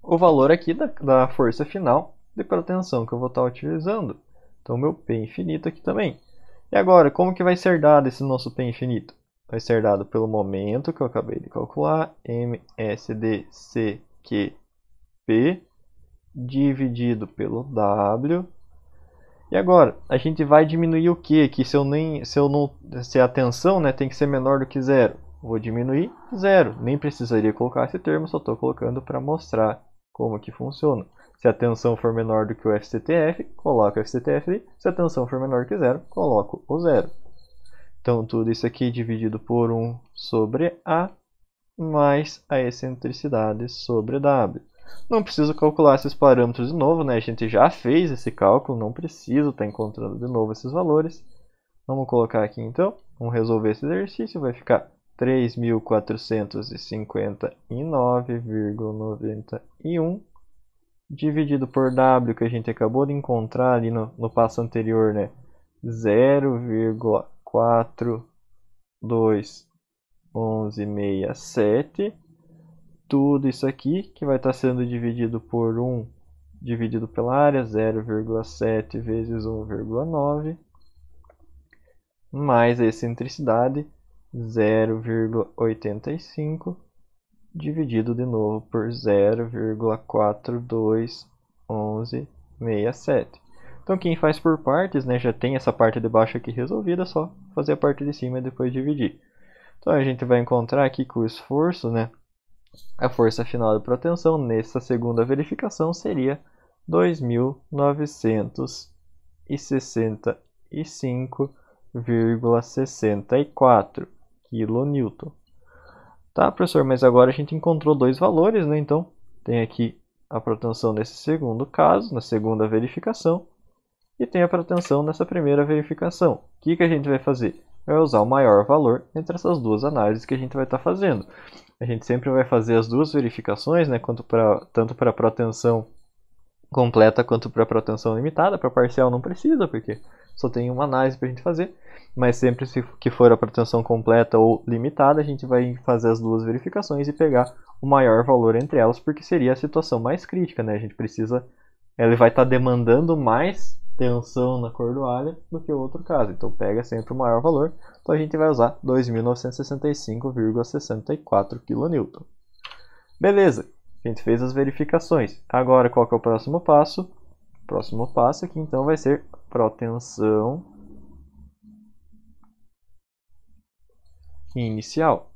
S1: o valor aqui da, da força final de proteção que eu vou estar utilizando. Então meu P infinito aqui também. E agora, como que vai ser dado esse nosso P infinito? vai ser dado pelo momento que eu acabei de calcular, MSDCQP dividido pelo W. E agora, a gente vai diminuir o que? Que se eu nem, se eu não, se a tensão, né, tem que ser menor do que zero. Vou diminuir zero. Nem precisaria colocar esse termo, só estou colocando para mostrar como que funciona. Se a tensão for menor do que o FCTF, coloco o FCTF. Se a tensão for menor que zero, coloco o zero. Então, tudo isso aqui dividido por 1 sobre A, mais a excentricidade sobre W. Não preciso calcular esses parâmetros de novo, né? a gente já fez esse cálculo, não preciso estar tá encontrando de novo esses valores. Vamos colocar aqui então, vamos resolver esse exercício, vai ficar 3.459,91 dividido por W, que a gente acabou de encontrar ali no, no passo anterior, né? 0, quatro, Tudo isso aqui que vai estar tá sendo dividido por 1 dividido pela área, 0,7 vezes 1,9, mais a excentricidade, 0,85, dividido de novo por 0,421167. Então quem faz por partes, né, já tem essa parte de baixo aqui resolvida, é só fazer a parte de cima e depois dividir. Então a gente vai encontrar aqui que o esforço, né, a força final de protenção nessa segunda verificação seria 2.965,64 kN. Tá, professor, mas agora a gente encontrou dois valores, né? Então, tem aqui a proteção nesse segundo caso, na segunda verificação, e tem a pretensão nessa primeira verificação. O que, que a gente vai fazer? Vai usar o maior valor entre essas duas análises que a gente vai estar tá fazendo. A gente sempre vai fazer as duas verificações, né, quanto pra, tanto para a proteção completa quanto para a proteção limitada. Para parcial não precisa, porque só tem uma análise para a gente fazer. Mas sempre se que for a proteção completa ou limitada, a gente vai fazer as duas verificações e pegar o maior valor entre elas, porque seria a situação mais crítica, né? A gente precisa... Ele vai estar tá demandando mais tensão na cordoalha do que o outro caso. Então pega sempre o maior valor. Então a gente vai usar 2965,64 kN. Beleza, a gente fez as verificações. Agora qual que é o próximo passo? O próximo passo aqui então vai ser protensão inicial.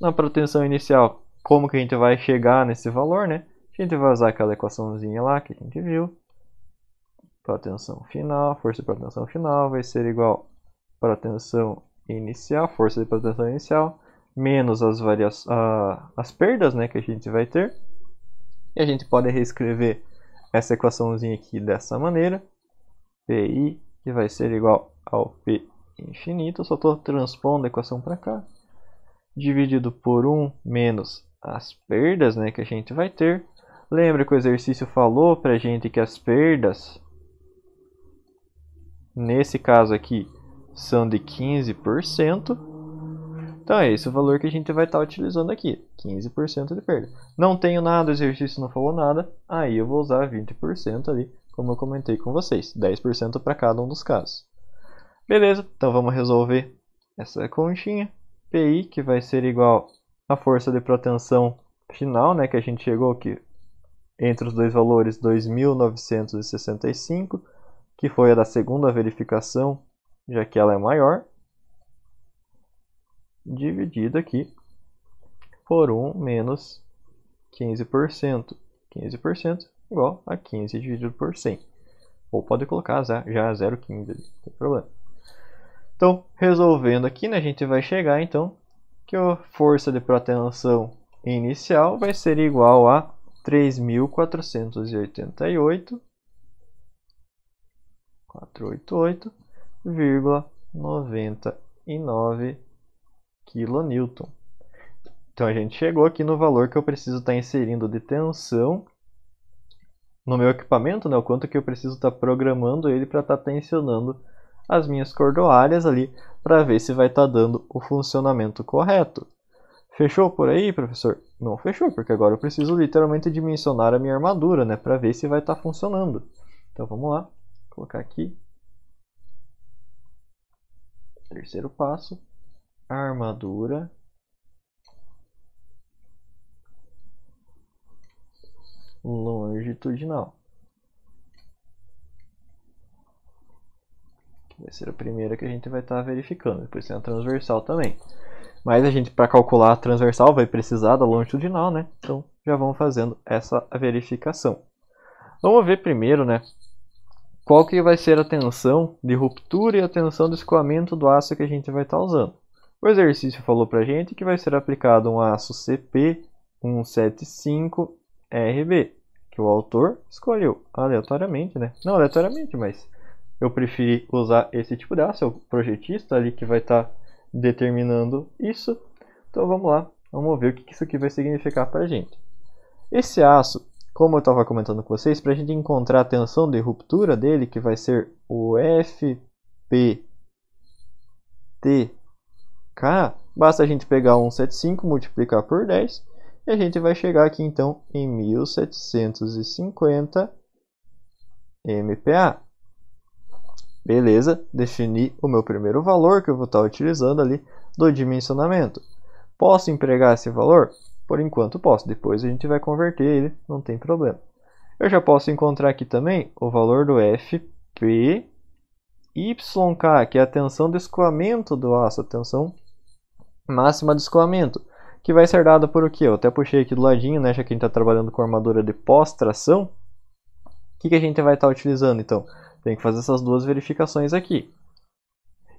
S1: Na protensão inicial, como que a gente vai chegar nesse valor, né? A gente vai usar aquela equaçãozinha lá que a gente viu. Para tensão final, força para tensão final vai ser igual para tensão inicial, força de proteção inicial, menos as, varias, uh, as perdas né, que a gente vai ter. E a gente pode reescrever essa equaçãozinha aqui dessa maneira. PI que vai ser igual ao P infinito, Eu só estou transpondo a equação para cá, dividido por 1 menos as perdas né, que a gente vai ter, Lembra que o exercício falou para gente que as perdas, nesse caso aqui, são de 15%. Então é esse o valor que a gente vai estar tá utilizando aqui, 15% de perda. Não tenho nada, o exercício não falou nada, aí eu vou usar 20% ali, como eu comentei com vocês, 10% para cada um dos casos. Beleza, então vamos resolver essa continha. PI, que vai ser igual à força de proteção final, né, que a gente chegou aqui, entre os dois valores 2965, que foi a da segunda verificação, já que ela é maior, dividido aqui por 1 menos 15%. 15% igual a 15 dividido por 100. Ou pode colocar já, já 0,15 não tem problema. Então, resolvendo aqui, né, a gente vai chegar então que a força de proteção inicial vai ser igual a três mil quatrocentos e e oito quatro oito oito vírgula noventa e nove Então a gente chegou aqui no valor que eu preciso estar tá inserindo de tensão no meu equipamento, né? o quanto que eu preciso estar tá programando ele para estar tá tensionando as minhas cordoárias ali para ver se vai estar tá dando o funcionamento correto. Fechou por aí, professor? Não fechou, porque agora eu preciso literalmente dimensionar a minha armadura, né? Para ver se vai estar tá funcionando. Então vamos lá. Vou colocar aqui. Terceiro passo. Armadura. Longitudinal. Vai ser a primeira que a gente vai estar tá verificando. Depois tem a transversal também. Mas a gente, para calcular a transversal, vai precisar da longitudinal, né? Então já vamos fazendo essa verificação. Vamos ver primeiro, né? Qual que vai ser a tensão de ruptura e a tensão de escoamento do aço que a gente vai estar tá usando. O exercício falou para a gente que vai ser aplicado um aço CP175RB, que o autor escolheu aleatoriamente, né? Não aleatoriamente, mas eu preferi usar esse tipo de aço, é o projetista ali que vai estar tá determinando isso. Então vamos lá, vamos ver o que isso aqui vai significar para a gente. Esse aço, como eu estava comentando com vocês, para a gente encontrar a tensão de ruptura dele, que vai ser o FPTK, basta a gente pegar 175, multiplicar por 10, e a gente vai chegar aqui então em 1750 MPa. Beleza, defini o meu primeiro valor que eu vou estar utilizando ali do dimensionamento. Posso empregar esse valor? Por enquanto posso, depois a gente vai converter ele, não tem problema. Eu já posso encontrar aqui também o valor do FpYk, que é a tensão de escoamento do aço, a tensão máxima de escoamento, que vai ser dada por o que? Eu até puxei aqui do ladinho, né, já que a gente está trabalhando com armadura de pós-tração. O que, que a gente vai estar utilizando, então? Tem que fazer essas duas verificações aqui.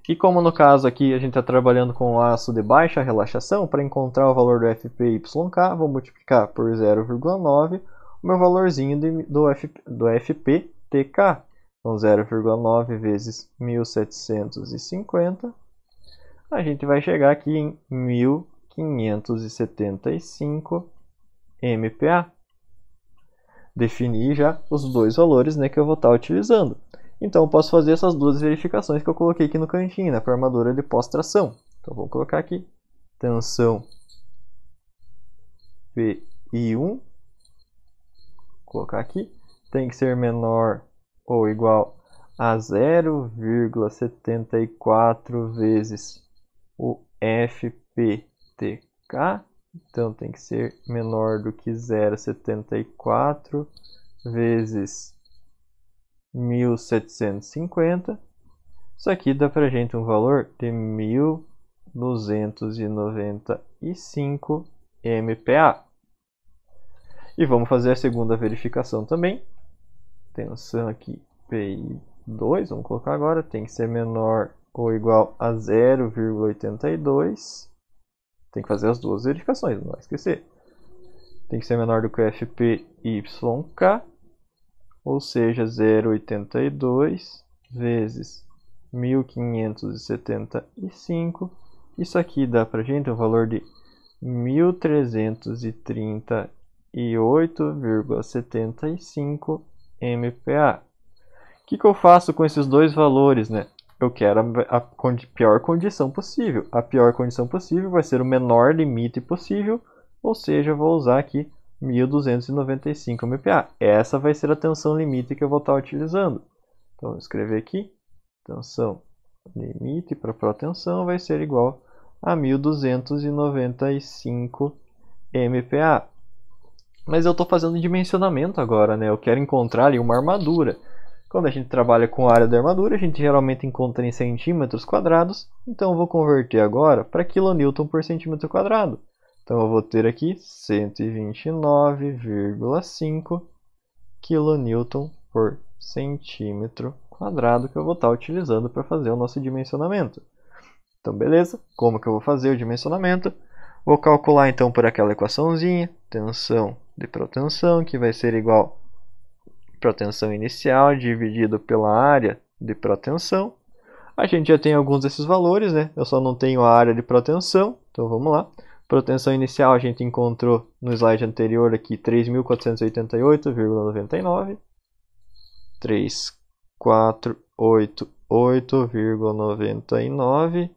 S1: E como no caso aqui a gente está trabalhando com o aço de baixa relaxação, para encontrar o valor do FPYK, vou multiplicar por 0,9 o meu valorzinho de, do, F, do FPTK. Então 0,9 vezes 1750, a gente vai chegar aqui em 1575 MPa definir já os dois valores né, que eu vou estar tá utilizando. Então eu posso fazer essas duas verificações que eu coloquei aqui no cantinho, né, para armadura de pós-tração. Então vou colocar aqui tensão PI1, colocar aqui, tem que ser menor ou igual a 0,74 vezes o FPTK então tem que ser menor do que 0,74 vezes 1750. Isso aqui dá para gente um valor de 1295 MPa. E vamos fazer a segunda verificação também. Tensão aqui PI2, vamos colocar agora, tem que ser menor ou igual a 0,82 tem que fazer as duas verificações, não vai esquecer. Tem que ser menor do que o FPYK, ou seja, 0,82 vezes 1575. Isso aqui dá a gente um valor de 1338,75 MPa. O que, que eu faço com esses dois valores, né? eu quero a, condi pior condição possível. A pior condição possível vai ser o menor limite possível, ou seja, eu vou usar aqui 1295 MPa. Essa vai ser a tensão limite que eu vou estar utilizando. Então, vou escrever aqui, tensão limite para protensão vai ser igual a 1295 MPa. Mas eu estou fazendo dimensionamento agora, né? Eu quero encontrar ali uma armadura. Quando a gente trabalha com a área da armadura, a gente geralmente encontra em centímetros quadrados, então eu vou converter agora para quilonewton por centímetro quadrado. Então eu vou ter aqui 129,5 quilonewton por centímetro quadrado que eu vou estar utilizando para fazer o nosso dimensionamento. Então beleza, como que eu vou fazer o dimensionamento? Vou calcular então por aquela equaçãozinha, tensão de protensão, que vai ser igual protensão inicial dividido pela área de protensão. A gente já tem alguns desses valores, né? Eu só não tenho a área de protensão, então vamos lá. Protensão inicial a gente encontrou no slide anterior aqui 3.488,99. 3.488,99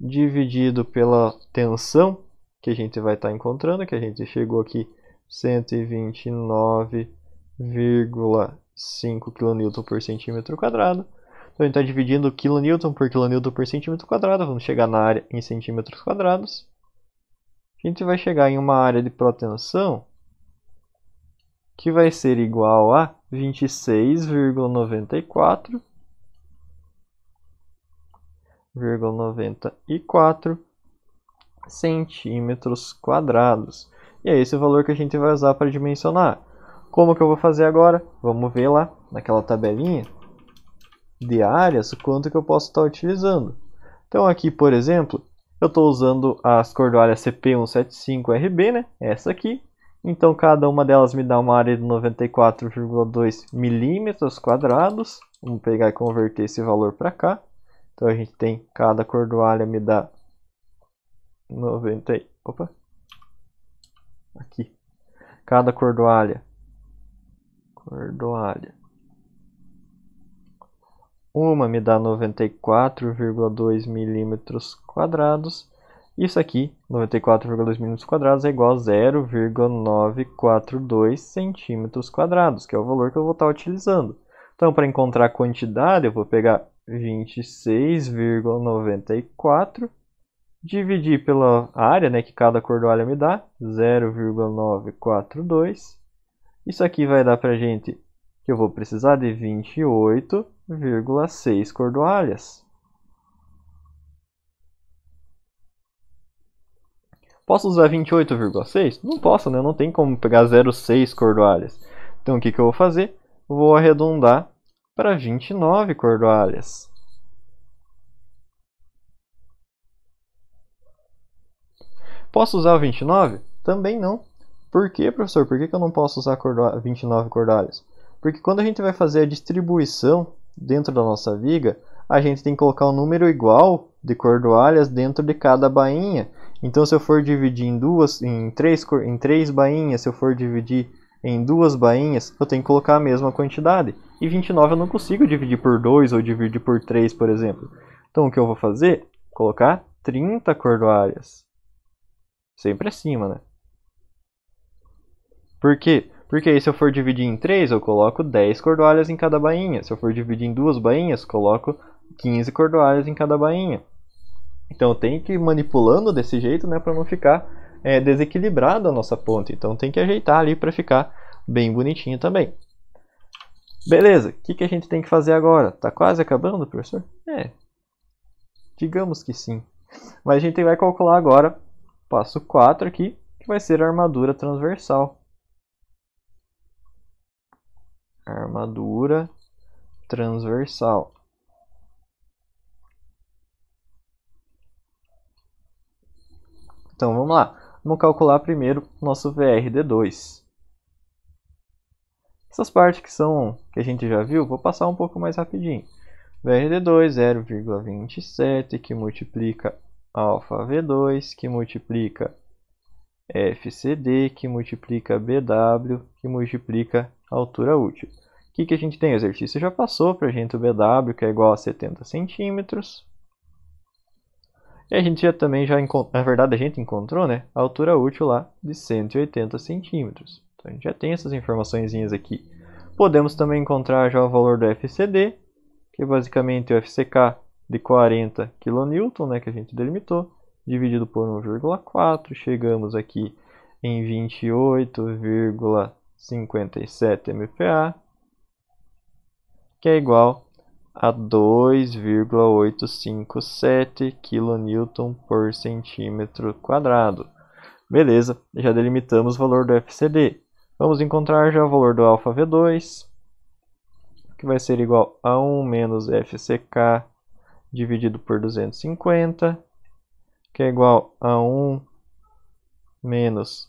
S1: dividido pela tensão que a gente vai estar tá encontrando, que a gente chegou aqui 129 0,5 kN por centímetro quadrado. Então, a gente está dividindo kN por kN por centímetro quadrado. Vamos chegar na área em centímetros quadrados. A gente vai chegar em uma área de protensão que vai ser igual a 26,94 centímetros quadrados. E é esse o valor que a gente vai usar para dimensionar. Como que eu vou fazer agora? Vamos ver lá naquela tabelinha de áreas o quanto que eu posso estar utilizando. Então aqui, por exemplo, eu estou usando as cordoalhas CP175RB, né? essa aqui. Então cada uma delas me dá uma área de 94,2 milímetros quadrados. Vamos pegar e converter esse valor para cá. Então a gente tem cada cordoalha me dá 90, opa. Aqui. Cada cordoalha Cordoalha. Uma me dá 94,2 milímetros quadrados. Isso aqui, 94,2 milímetros quadrados, é igual a 0,942 centímetros quadrados, que é o valor que eu vou estar tá utilizando. Então, para encontrar a quantidade, eu vou pegar 26,94 dividir pela área né, que cada cordoalha me dá, 0,942, isso aqui vai dar para gente que eu vou precisar de 28,6 cordoalhas. Posso usar 28,6? Não posso, né? Não tem como pegar 0,6 cordoalhas. Então o que, que eu vou fazer? Vou arredondar para 29 cordoalhas. Posso usar o 29? Também não. Por que, professor? Por que, que eu não posso usar 29 cordalhas? Porque quando a gente vai fazer a distribuição dentro da nossa viga, a gente tem que colocar um número igual de cordoalhas dentro de cada bainha. Então, se eu for dividir em duas, em três, em três bainhas, se eu for dividir em duas bainhas, eu tenho que colocar a mesma quantidade. E 29 eu não consigo dividir por 2 ou dividir por 3, por exemplo. Então, o que eu vou fazer? Colocar 30 cordoalhas. Sempre acima, né? Por quê? Porque se eu for dividir em 3, eu coloco 10 cordoalhas em cada bainha. Se eu for dividir em duas bainhas, coloco 15 cordoalhas em cada bainha. Então tem que ir manipulando desse jeito, né, para não ficar é, desequilibrada a nossa ponta. Então tem que ajeitar ali para ficar bem bonitinho também. Beleza, o que, que a gente tem que fazer agora? Tá quase acabando, professor? É, digamos que sim. Mas a gente vai calcular agora passo 4 aqui, que vai ser a armadura transversal armadura transversal Então vamos lá, vamos calcular primeiro nosso VRD2. Essas partes que são que a gente já viu, vou passar um pouco mais rapidinho. VRD2 0,27 que multiplica alfa V2 que multiplica FCD que multiplica BW que multiplica altura útil. O que, que a gente tem? O exercício já passou para a gente o BW, que é igual a 70 centímetros. E a gente já também já encontrou, na verdade a gente encontrou, né, a altura útil lá de 180 centímetros. Então a gente já tem essas informações aqui. Podemos também encontrar já o valor do FCD, que é basicamente o FCK de 40 kN, né, que a gente delimitou, dividido por 1,4, chegamos aqui em 28,3 57 MPa, que é igual a 2,857 kN por centímetro quadrado. Beleza, já delimitamos o valor do FCD. Vamos encontrar já o valor do αV2, que vai ser igual a 1 menos FCK dividido por 250, que é igual a 1 menos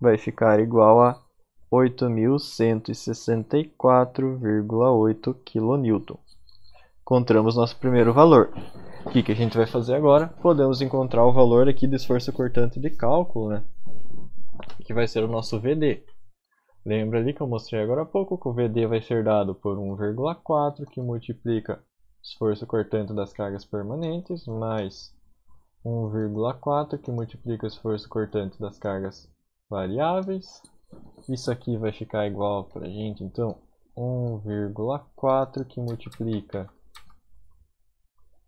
S1: vai ficar igual a 8.164,8 kN. Encontramos nosso primeiro valor. O que, que a gente vai fazer agora? Podemos encontrar o valor aqui do esforço cortante de cálculo, né? que vai ser o nosso VD. Lembra ali que eu mostrei agora há pouco que o VD vai ser dado por 1,4 que multiplica esforço cortante das cargas permanentes mais 1,4 que multiplica o esforço cortante das cargas variáveis. Isso aqui vai ficar igual para a gente, então, 1,4 que multiplica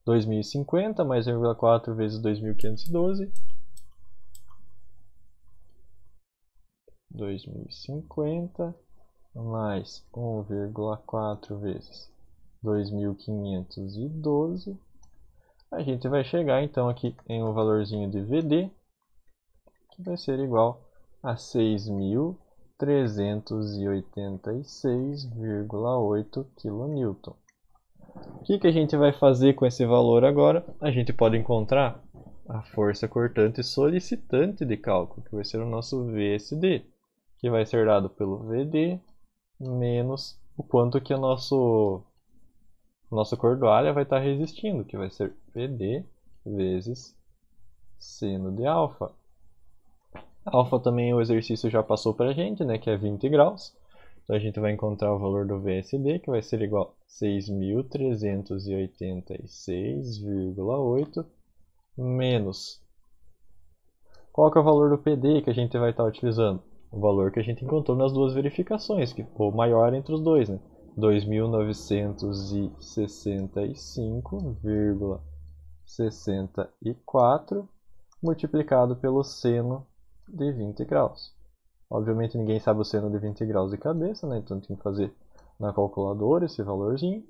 S1: 2050 mais 1,4 vezes 2512. 2050 mais 1,4 vezes 2512. A gente vai chegar então aqui em um valorzinho de VD que vai ser igual a 6.386,8 kN. O que, que a gente vai fazer com esse valor agora? A gente pode encontrar a força cortante solicitante de cálculo, que vai ser o nosso VSD, que vai ser dado pelo VD menos o quanto que o nosso, nosso cordoalha vai estar resistindo, que vai ser VD vezes seno de alfa. Alfa também o exercício já passou para a gente, né, que é 20 graus. Então a gente vai encontrar o valor do VSD, que vai ser igual a 6.386,8 menos. Qual que é o valor do PD que a gente vai estar utilizando? O valor que a gente encontrou nas duas verificações, que ficou maior entre os dois, né? 2.965,64 multiplicado pelo seno de 20 graus. Obviamente ninguém sabe o seno de 20 graus de cabeça, né? então tem que fazer na calculadora esse valorzinho.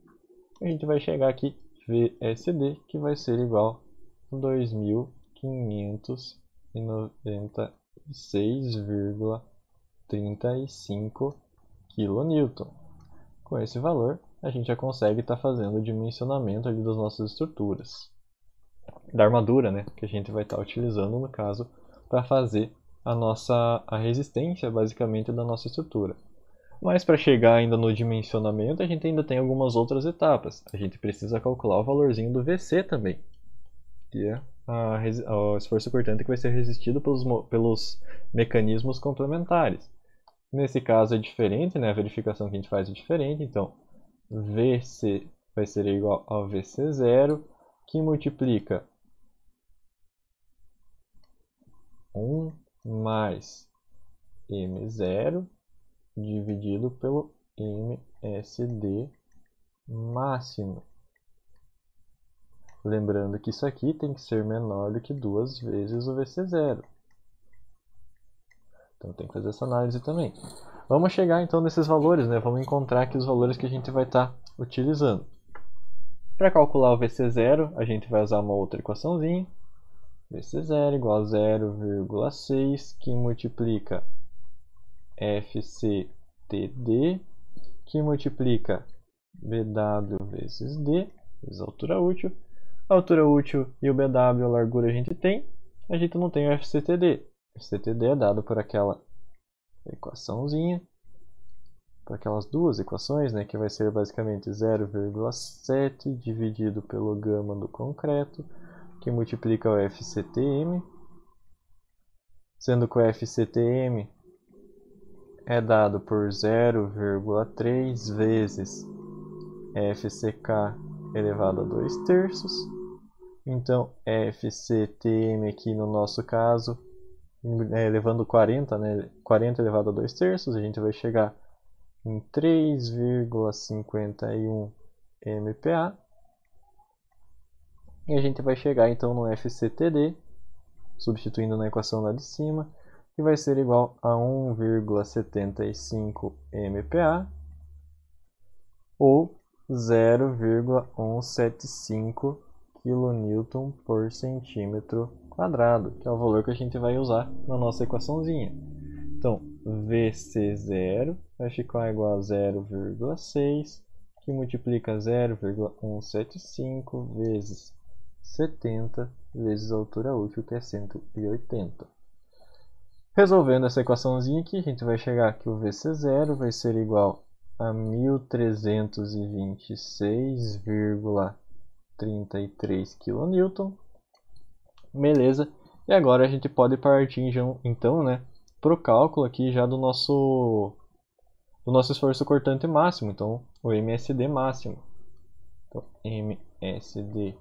S1: A gente vai chegar aqui VSD, que vai ser igual a 2596,35 kN. Com esse valor, a gente já consegue estar tá fazendo o dimensionamento ali das nossas estruturas. Da armadura, né? Que a gente vai estar tá utilizando, no caso, para fazer a nossa a resistência basicamente da nossa estrutura. Mas para chegar ainda no dimensionamento, a gente ainda tem algumas outras etapas. A gente precisa calcular o valorzinho do VC também, que é a, o esforço cortante que vai ser resistido pelos, pelos mecanismos complementares. Nesse caso é diferente, né? a verificação que a gente faz é diferente, então VC vai ser igual a VC0, que multiplica 1 mais M0 dividido pelo MSD máximo. Lembrando que isso aqui tem que ser menor do que duas vezes o VC0. Então tem que fazer essa análise também. Vamos chegar então nesses valores, né? Vamos encontrar aqui os valores que a gente vai estar tá utilizando. Para calcular o VC0, a gente vai usar uma outra equaçãozinha. Vc 0 igual a 0,6 que multiplica FCTD que multiplica BW vezes D, vezes a altura útil. A altura útil e o BW, a largura a gente tem, a gente não tem o FCTD. O FCTD é dado por aquela equaçãozinha, por aquelas duas equações, né, que vai ser basicamente 0,7 dividido pelo gama do concreto que multiplica o FCTM, sendo que o FCTM é dado por 0,3 vezes FCK elevado a 2 terços. Então, FCTM aqui no nosso caso, é, 40, né, 40 elevado a 2 terços, a gente vai chegar em 3,51 MPa e a gente vai chegar então no FCTD, substituindo na equação lá de cima, que vai ser igual a 1,75 MPa ou 0,175 kN por centímetro quadrado, que é o valor que a gente vai usar na nossa equaçãozinha. Então, VC0 vai ficar igual a 0,6, que multiplica 0,175 vezes 70 vezes a altura útil, que é 180. Resolvendo essa equaçãozinha aqui, a gente vai chegar que o VC0 vai ser igual a 1326,33 kN. Beleza. E agora a gente pode partir então, então né, para o cálculo aqui já do nosso, do nosso esforço cortante máximo, então o MSD máximo. Então, MSD máximo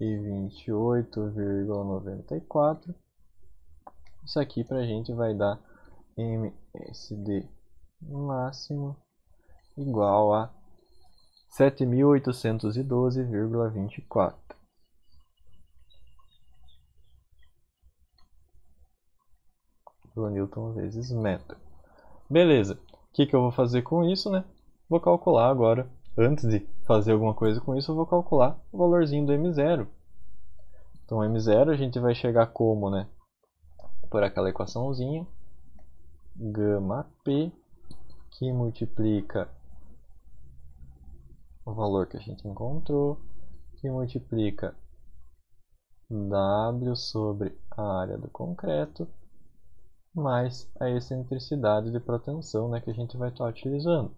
S1: e vinte oito noventa e quatro Isso aqui para a gente vai dar MSD máximo igual a sete mil oitocentos e doze vírgula vinte e quatro Newton vezes metro. Beleza, o que, que eu vou fazer com isso, né? Vou calcular agora antes de fazer alguma coisa com isso, eu vou calcular o valorzinho do M0. Então, M0 a gente vai chegar como, né? Por aquela equaçãozinha, gama P, que multiplica o valor que a gente encontrou, que multiplica W sobre a área do concreto, mais a excentricidade de protensão né, que a gente vai estar utilizando.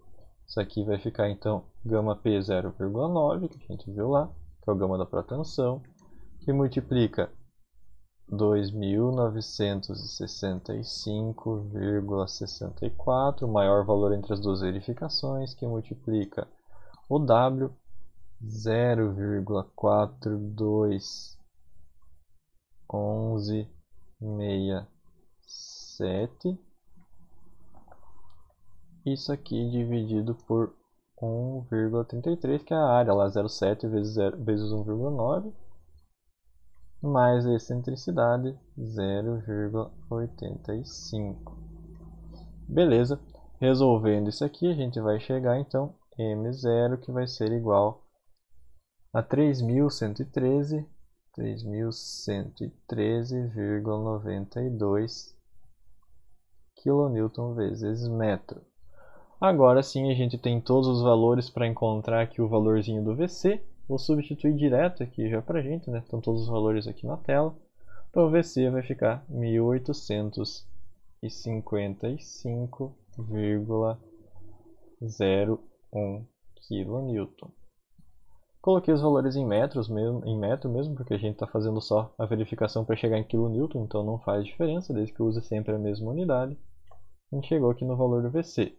S1: Isso aqui vai ficar então gama P 0,9, que a gente viu lá, que é o gama da protensão, que multiplica 2965,64, maior valor entre as duas verificações, que multiplica o W 0,421167 isso aqui dividido por 1,33, que é a área lá, 0,7 vezes, vezes 1,9, mais a excentricidade, 0,85. Beleza, resolvendo isso aqui, a gente vai chegar então M0, que vai ser igual a 3.113, 3.113,92 kN vezes metro. Agora sim a gente tem todos os valores para encontrar aqui o valorzinho do VC. Vou substituir direto aqui já para a gente, né? estão todos os valores aqui na tela. Então o VC vai ficar 1855,01 kN. Coloquei os valores em metros mesmo, em metro mesmo, porque a gente está fazendo só a verificação para chegar em kN, então não faz diferença, desde que use sempre a mesma unidade. A gente chegou aqui no valor do VC,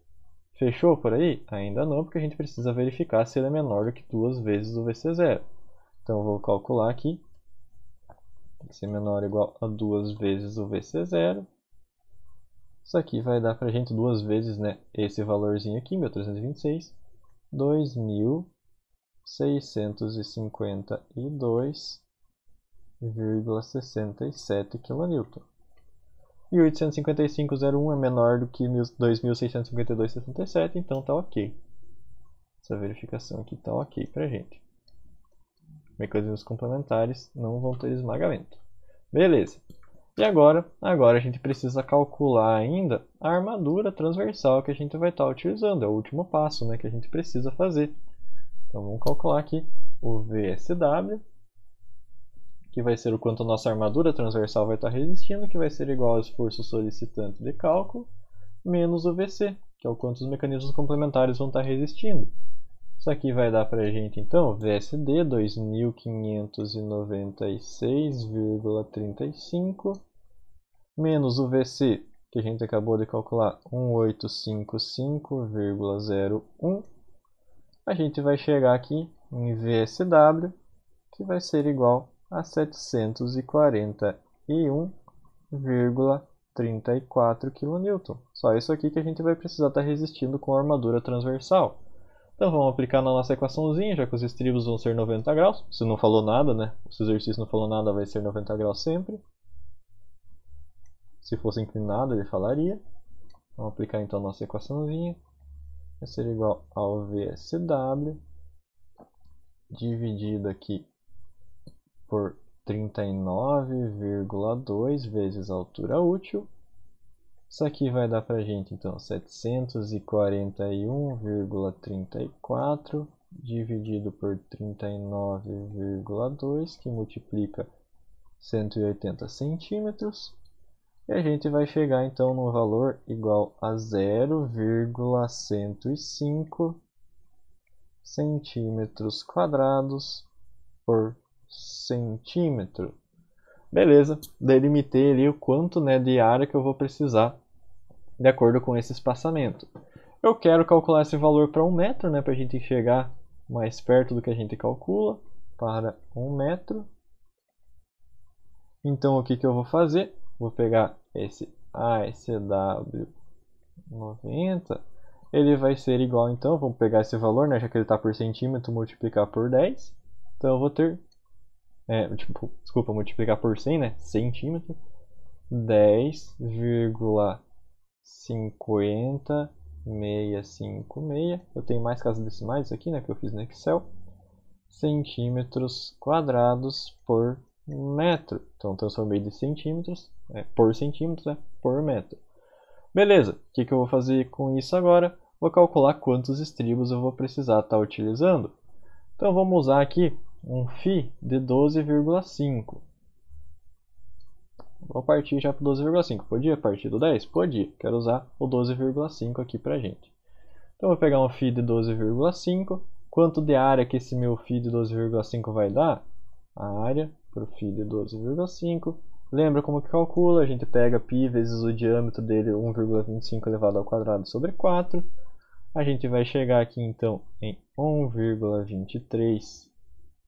S1: Fechou por aí? Ainda não, porque a gente precisa verificar se ele é menor do que duas vezes o VC0. Então eu vou calcular aqui. tem que ser menor ou igual a duas vezes o VC0. Isso aqui vai dar para a gente duas vezes né, esse valorzinho aqui, 1326. 2652,67 kN. E 855,01 é menor do que 2.652,67, então tá ok. Essa verificação aqui tá ok pra gente. Mecanismos complementares não vão ter esmagamento. Beleza. E agora, agora a gente precisa calcular ainda a armadura transversal que a gente vai estar tá utilizando. É o último passo né, que a gente precisa fazer. Então vamos calcular aqui o VSW que vai ser o quanto a nossa armadura transversal vai estar tá resistindo, que vai ser igual ao esforço solicitante de cálculo, menos o VC, que é o quanto os mecanismos complementares vão estar tá resistindo. Isso aqui vai dar para a gente, então, VSD 2596,35 menos o VC, que a gente acabou de calcular, 1855,01. A gente vai chegar aqui em VSW, que vai ser igual a 741,34 kN. Só isso aqui que a gente vai precisar estar tá resistindo com a armadura transversal. Então vamos aplicar na nossa equaçãozinha, já que os estribos vão ser 90 graus. Se não falou nada, né? Se o exercício não falou nada, vai ser 90 graus sempre. Se fosse inclinado, ele falaria. Vamos aplicar então a nossa equaçãozinha. Vai ser igual ao VSW dividido aqui por 39,2 vezes a altura útil. Isso aqui vai dar para gente então 741,34 dividido por 39,2 que multiplica 180 centímetros. E a gente vai chegar então no valor igual a 0,105 centímetros quadrados por centímetro. Beleza, delimitei ali o quanto né, de área que eu vou precisar de acordo com esse espaçamento. Eu quero calcular esse valor para um metro, né, para a gente chegar mais perto do que a gente calcula, para um metro. Então o que, que eu vou fazer? Vou pegar esse ASW90, ele vai ser igual então, vamos pegar esse valor, né, já que ele está por centímetro, multiplicar por 10. Então eu vou ter é, tipo, desculpa, multiplicar por 100, né? Centímetro. 10,50656. Eu tenho mais casas decimais aqui, né? Que eu fiz no Excel. Centímetros quadrados por metro. Então, transformei de centímetros é, por centímetro é, né, por metro. Beleza, o que, que eu vou fazer com isso agora? Vou calcular quantos estribos eu vou precisar estar tá utilizando. Então, vamos usar aqui um Φ de 12,5. Vou partir já para 12,5. Podia partir do 10? Podia. Quero usar o 12,5 aqui para gente. Então vou pegar um Φ de 12,5. Quanto de área que esse meu Φ de 12,5 vai dar? A área para o Φ de 12,5. Lembra como que calcula? A gente pega π vezes o diâmetro dele, 1,25 elevado ao quadrado sobre 4. A gente vai chegar aqui então em 1,23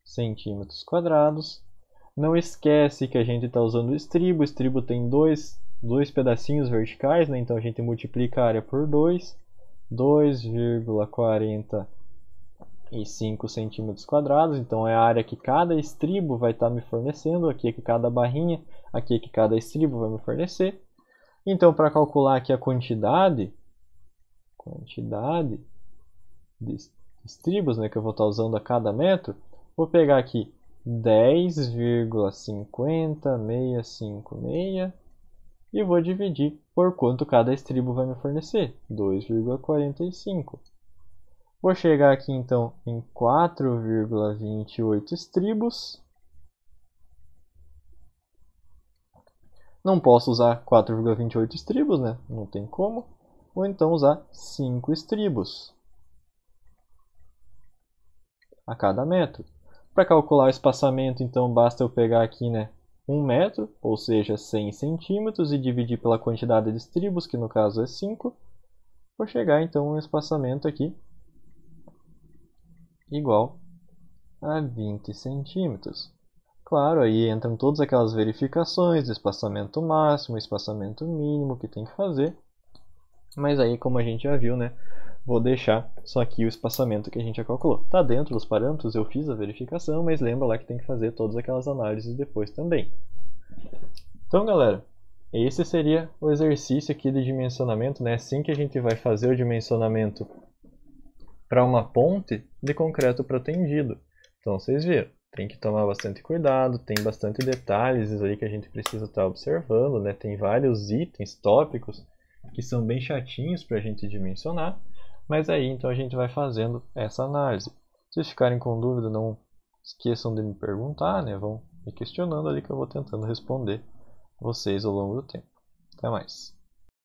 S1: centímetros quadrados. Não esquece que a gente está usando o estribo. O estribo tem dois, dois pedacinhos verticais, né? então a gente multiplica a área por 2. 2,45 centímetros quadrados. Então é a área que cada estribo vai estar tá me fornecendo. Aqui é que cada barrinha, aqui é que cada estribo vai me fornecer. Então para calcular aqui a quantidade, quantidade de estribos né, que eu vou estar tá usando a cada metro, Vou pegar aqui 10,50656 e vou dividir por quanto cada estribo vai me fornecer, 2,45. Vou chegar aqui então em 4,28 estribos. Não posso usar 4,28 estribos, né? Não tem como. Ou então usar 5 estribos a cada metro. Para calcular o espaçamento, então basta eu pegar aqui né, 1 metro, ou seja, 100 centímetros, e dividir pela quantidade de estribos, que no caso é 5. Vou chegar então a um espaçamento aqui igual a 20 centímetros. Claro, aí entram todas aquelas verificações, espaçamento máximo, espaçamento mínimo que tem que fazer. Mas aí, como a gente já viu, né, vou deixar só aqui o espaçamento que a gente já calculou. Está dentro dos parâmetros, eu fiz a verificação, mas lembra lá que tem que fazer todas aquelas análises depois também. Então, galera, esse seria o exercício aqui de dimensionamento, né? assim que a gente vai fazer o dimensionamento para uma ponte de concreto para tendido. Então, vocês viram tem que tomar bastante cuidado, tem bastante detalhes aí que a gente precisa estar tá observando, né? Tem vários itens tópicos que são bem chatinhos para a gente dimensionar, mas aí então a gente vai fazendo essa análise. Se ficarem com dúvida, não esqueçam de me perguntar, né? Vão me questionando ali que eu vou tentando responder vocês ao longo do tempo. Até mais.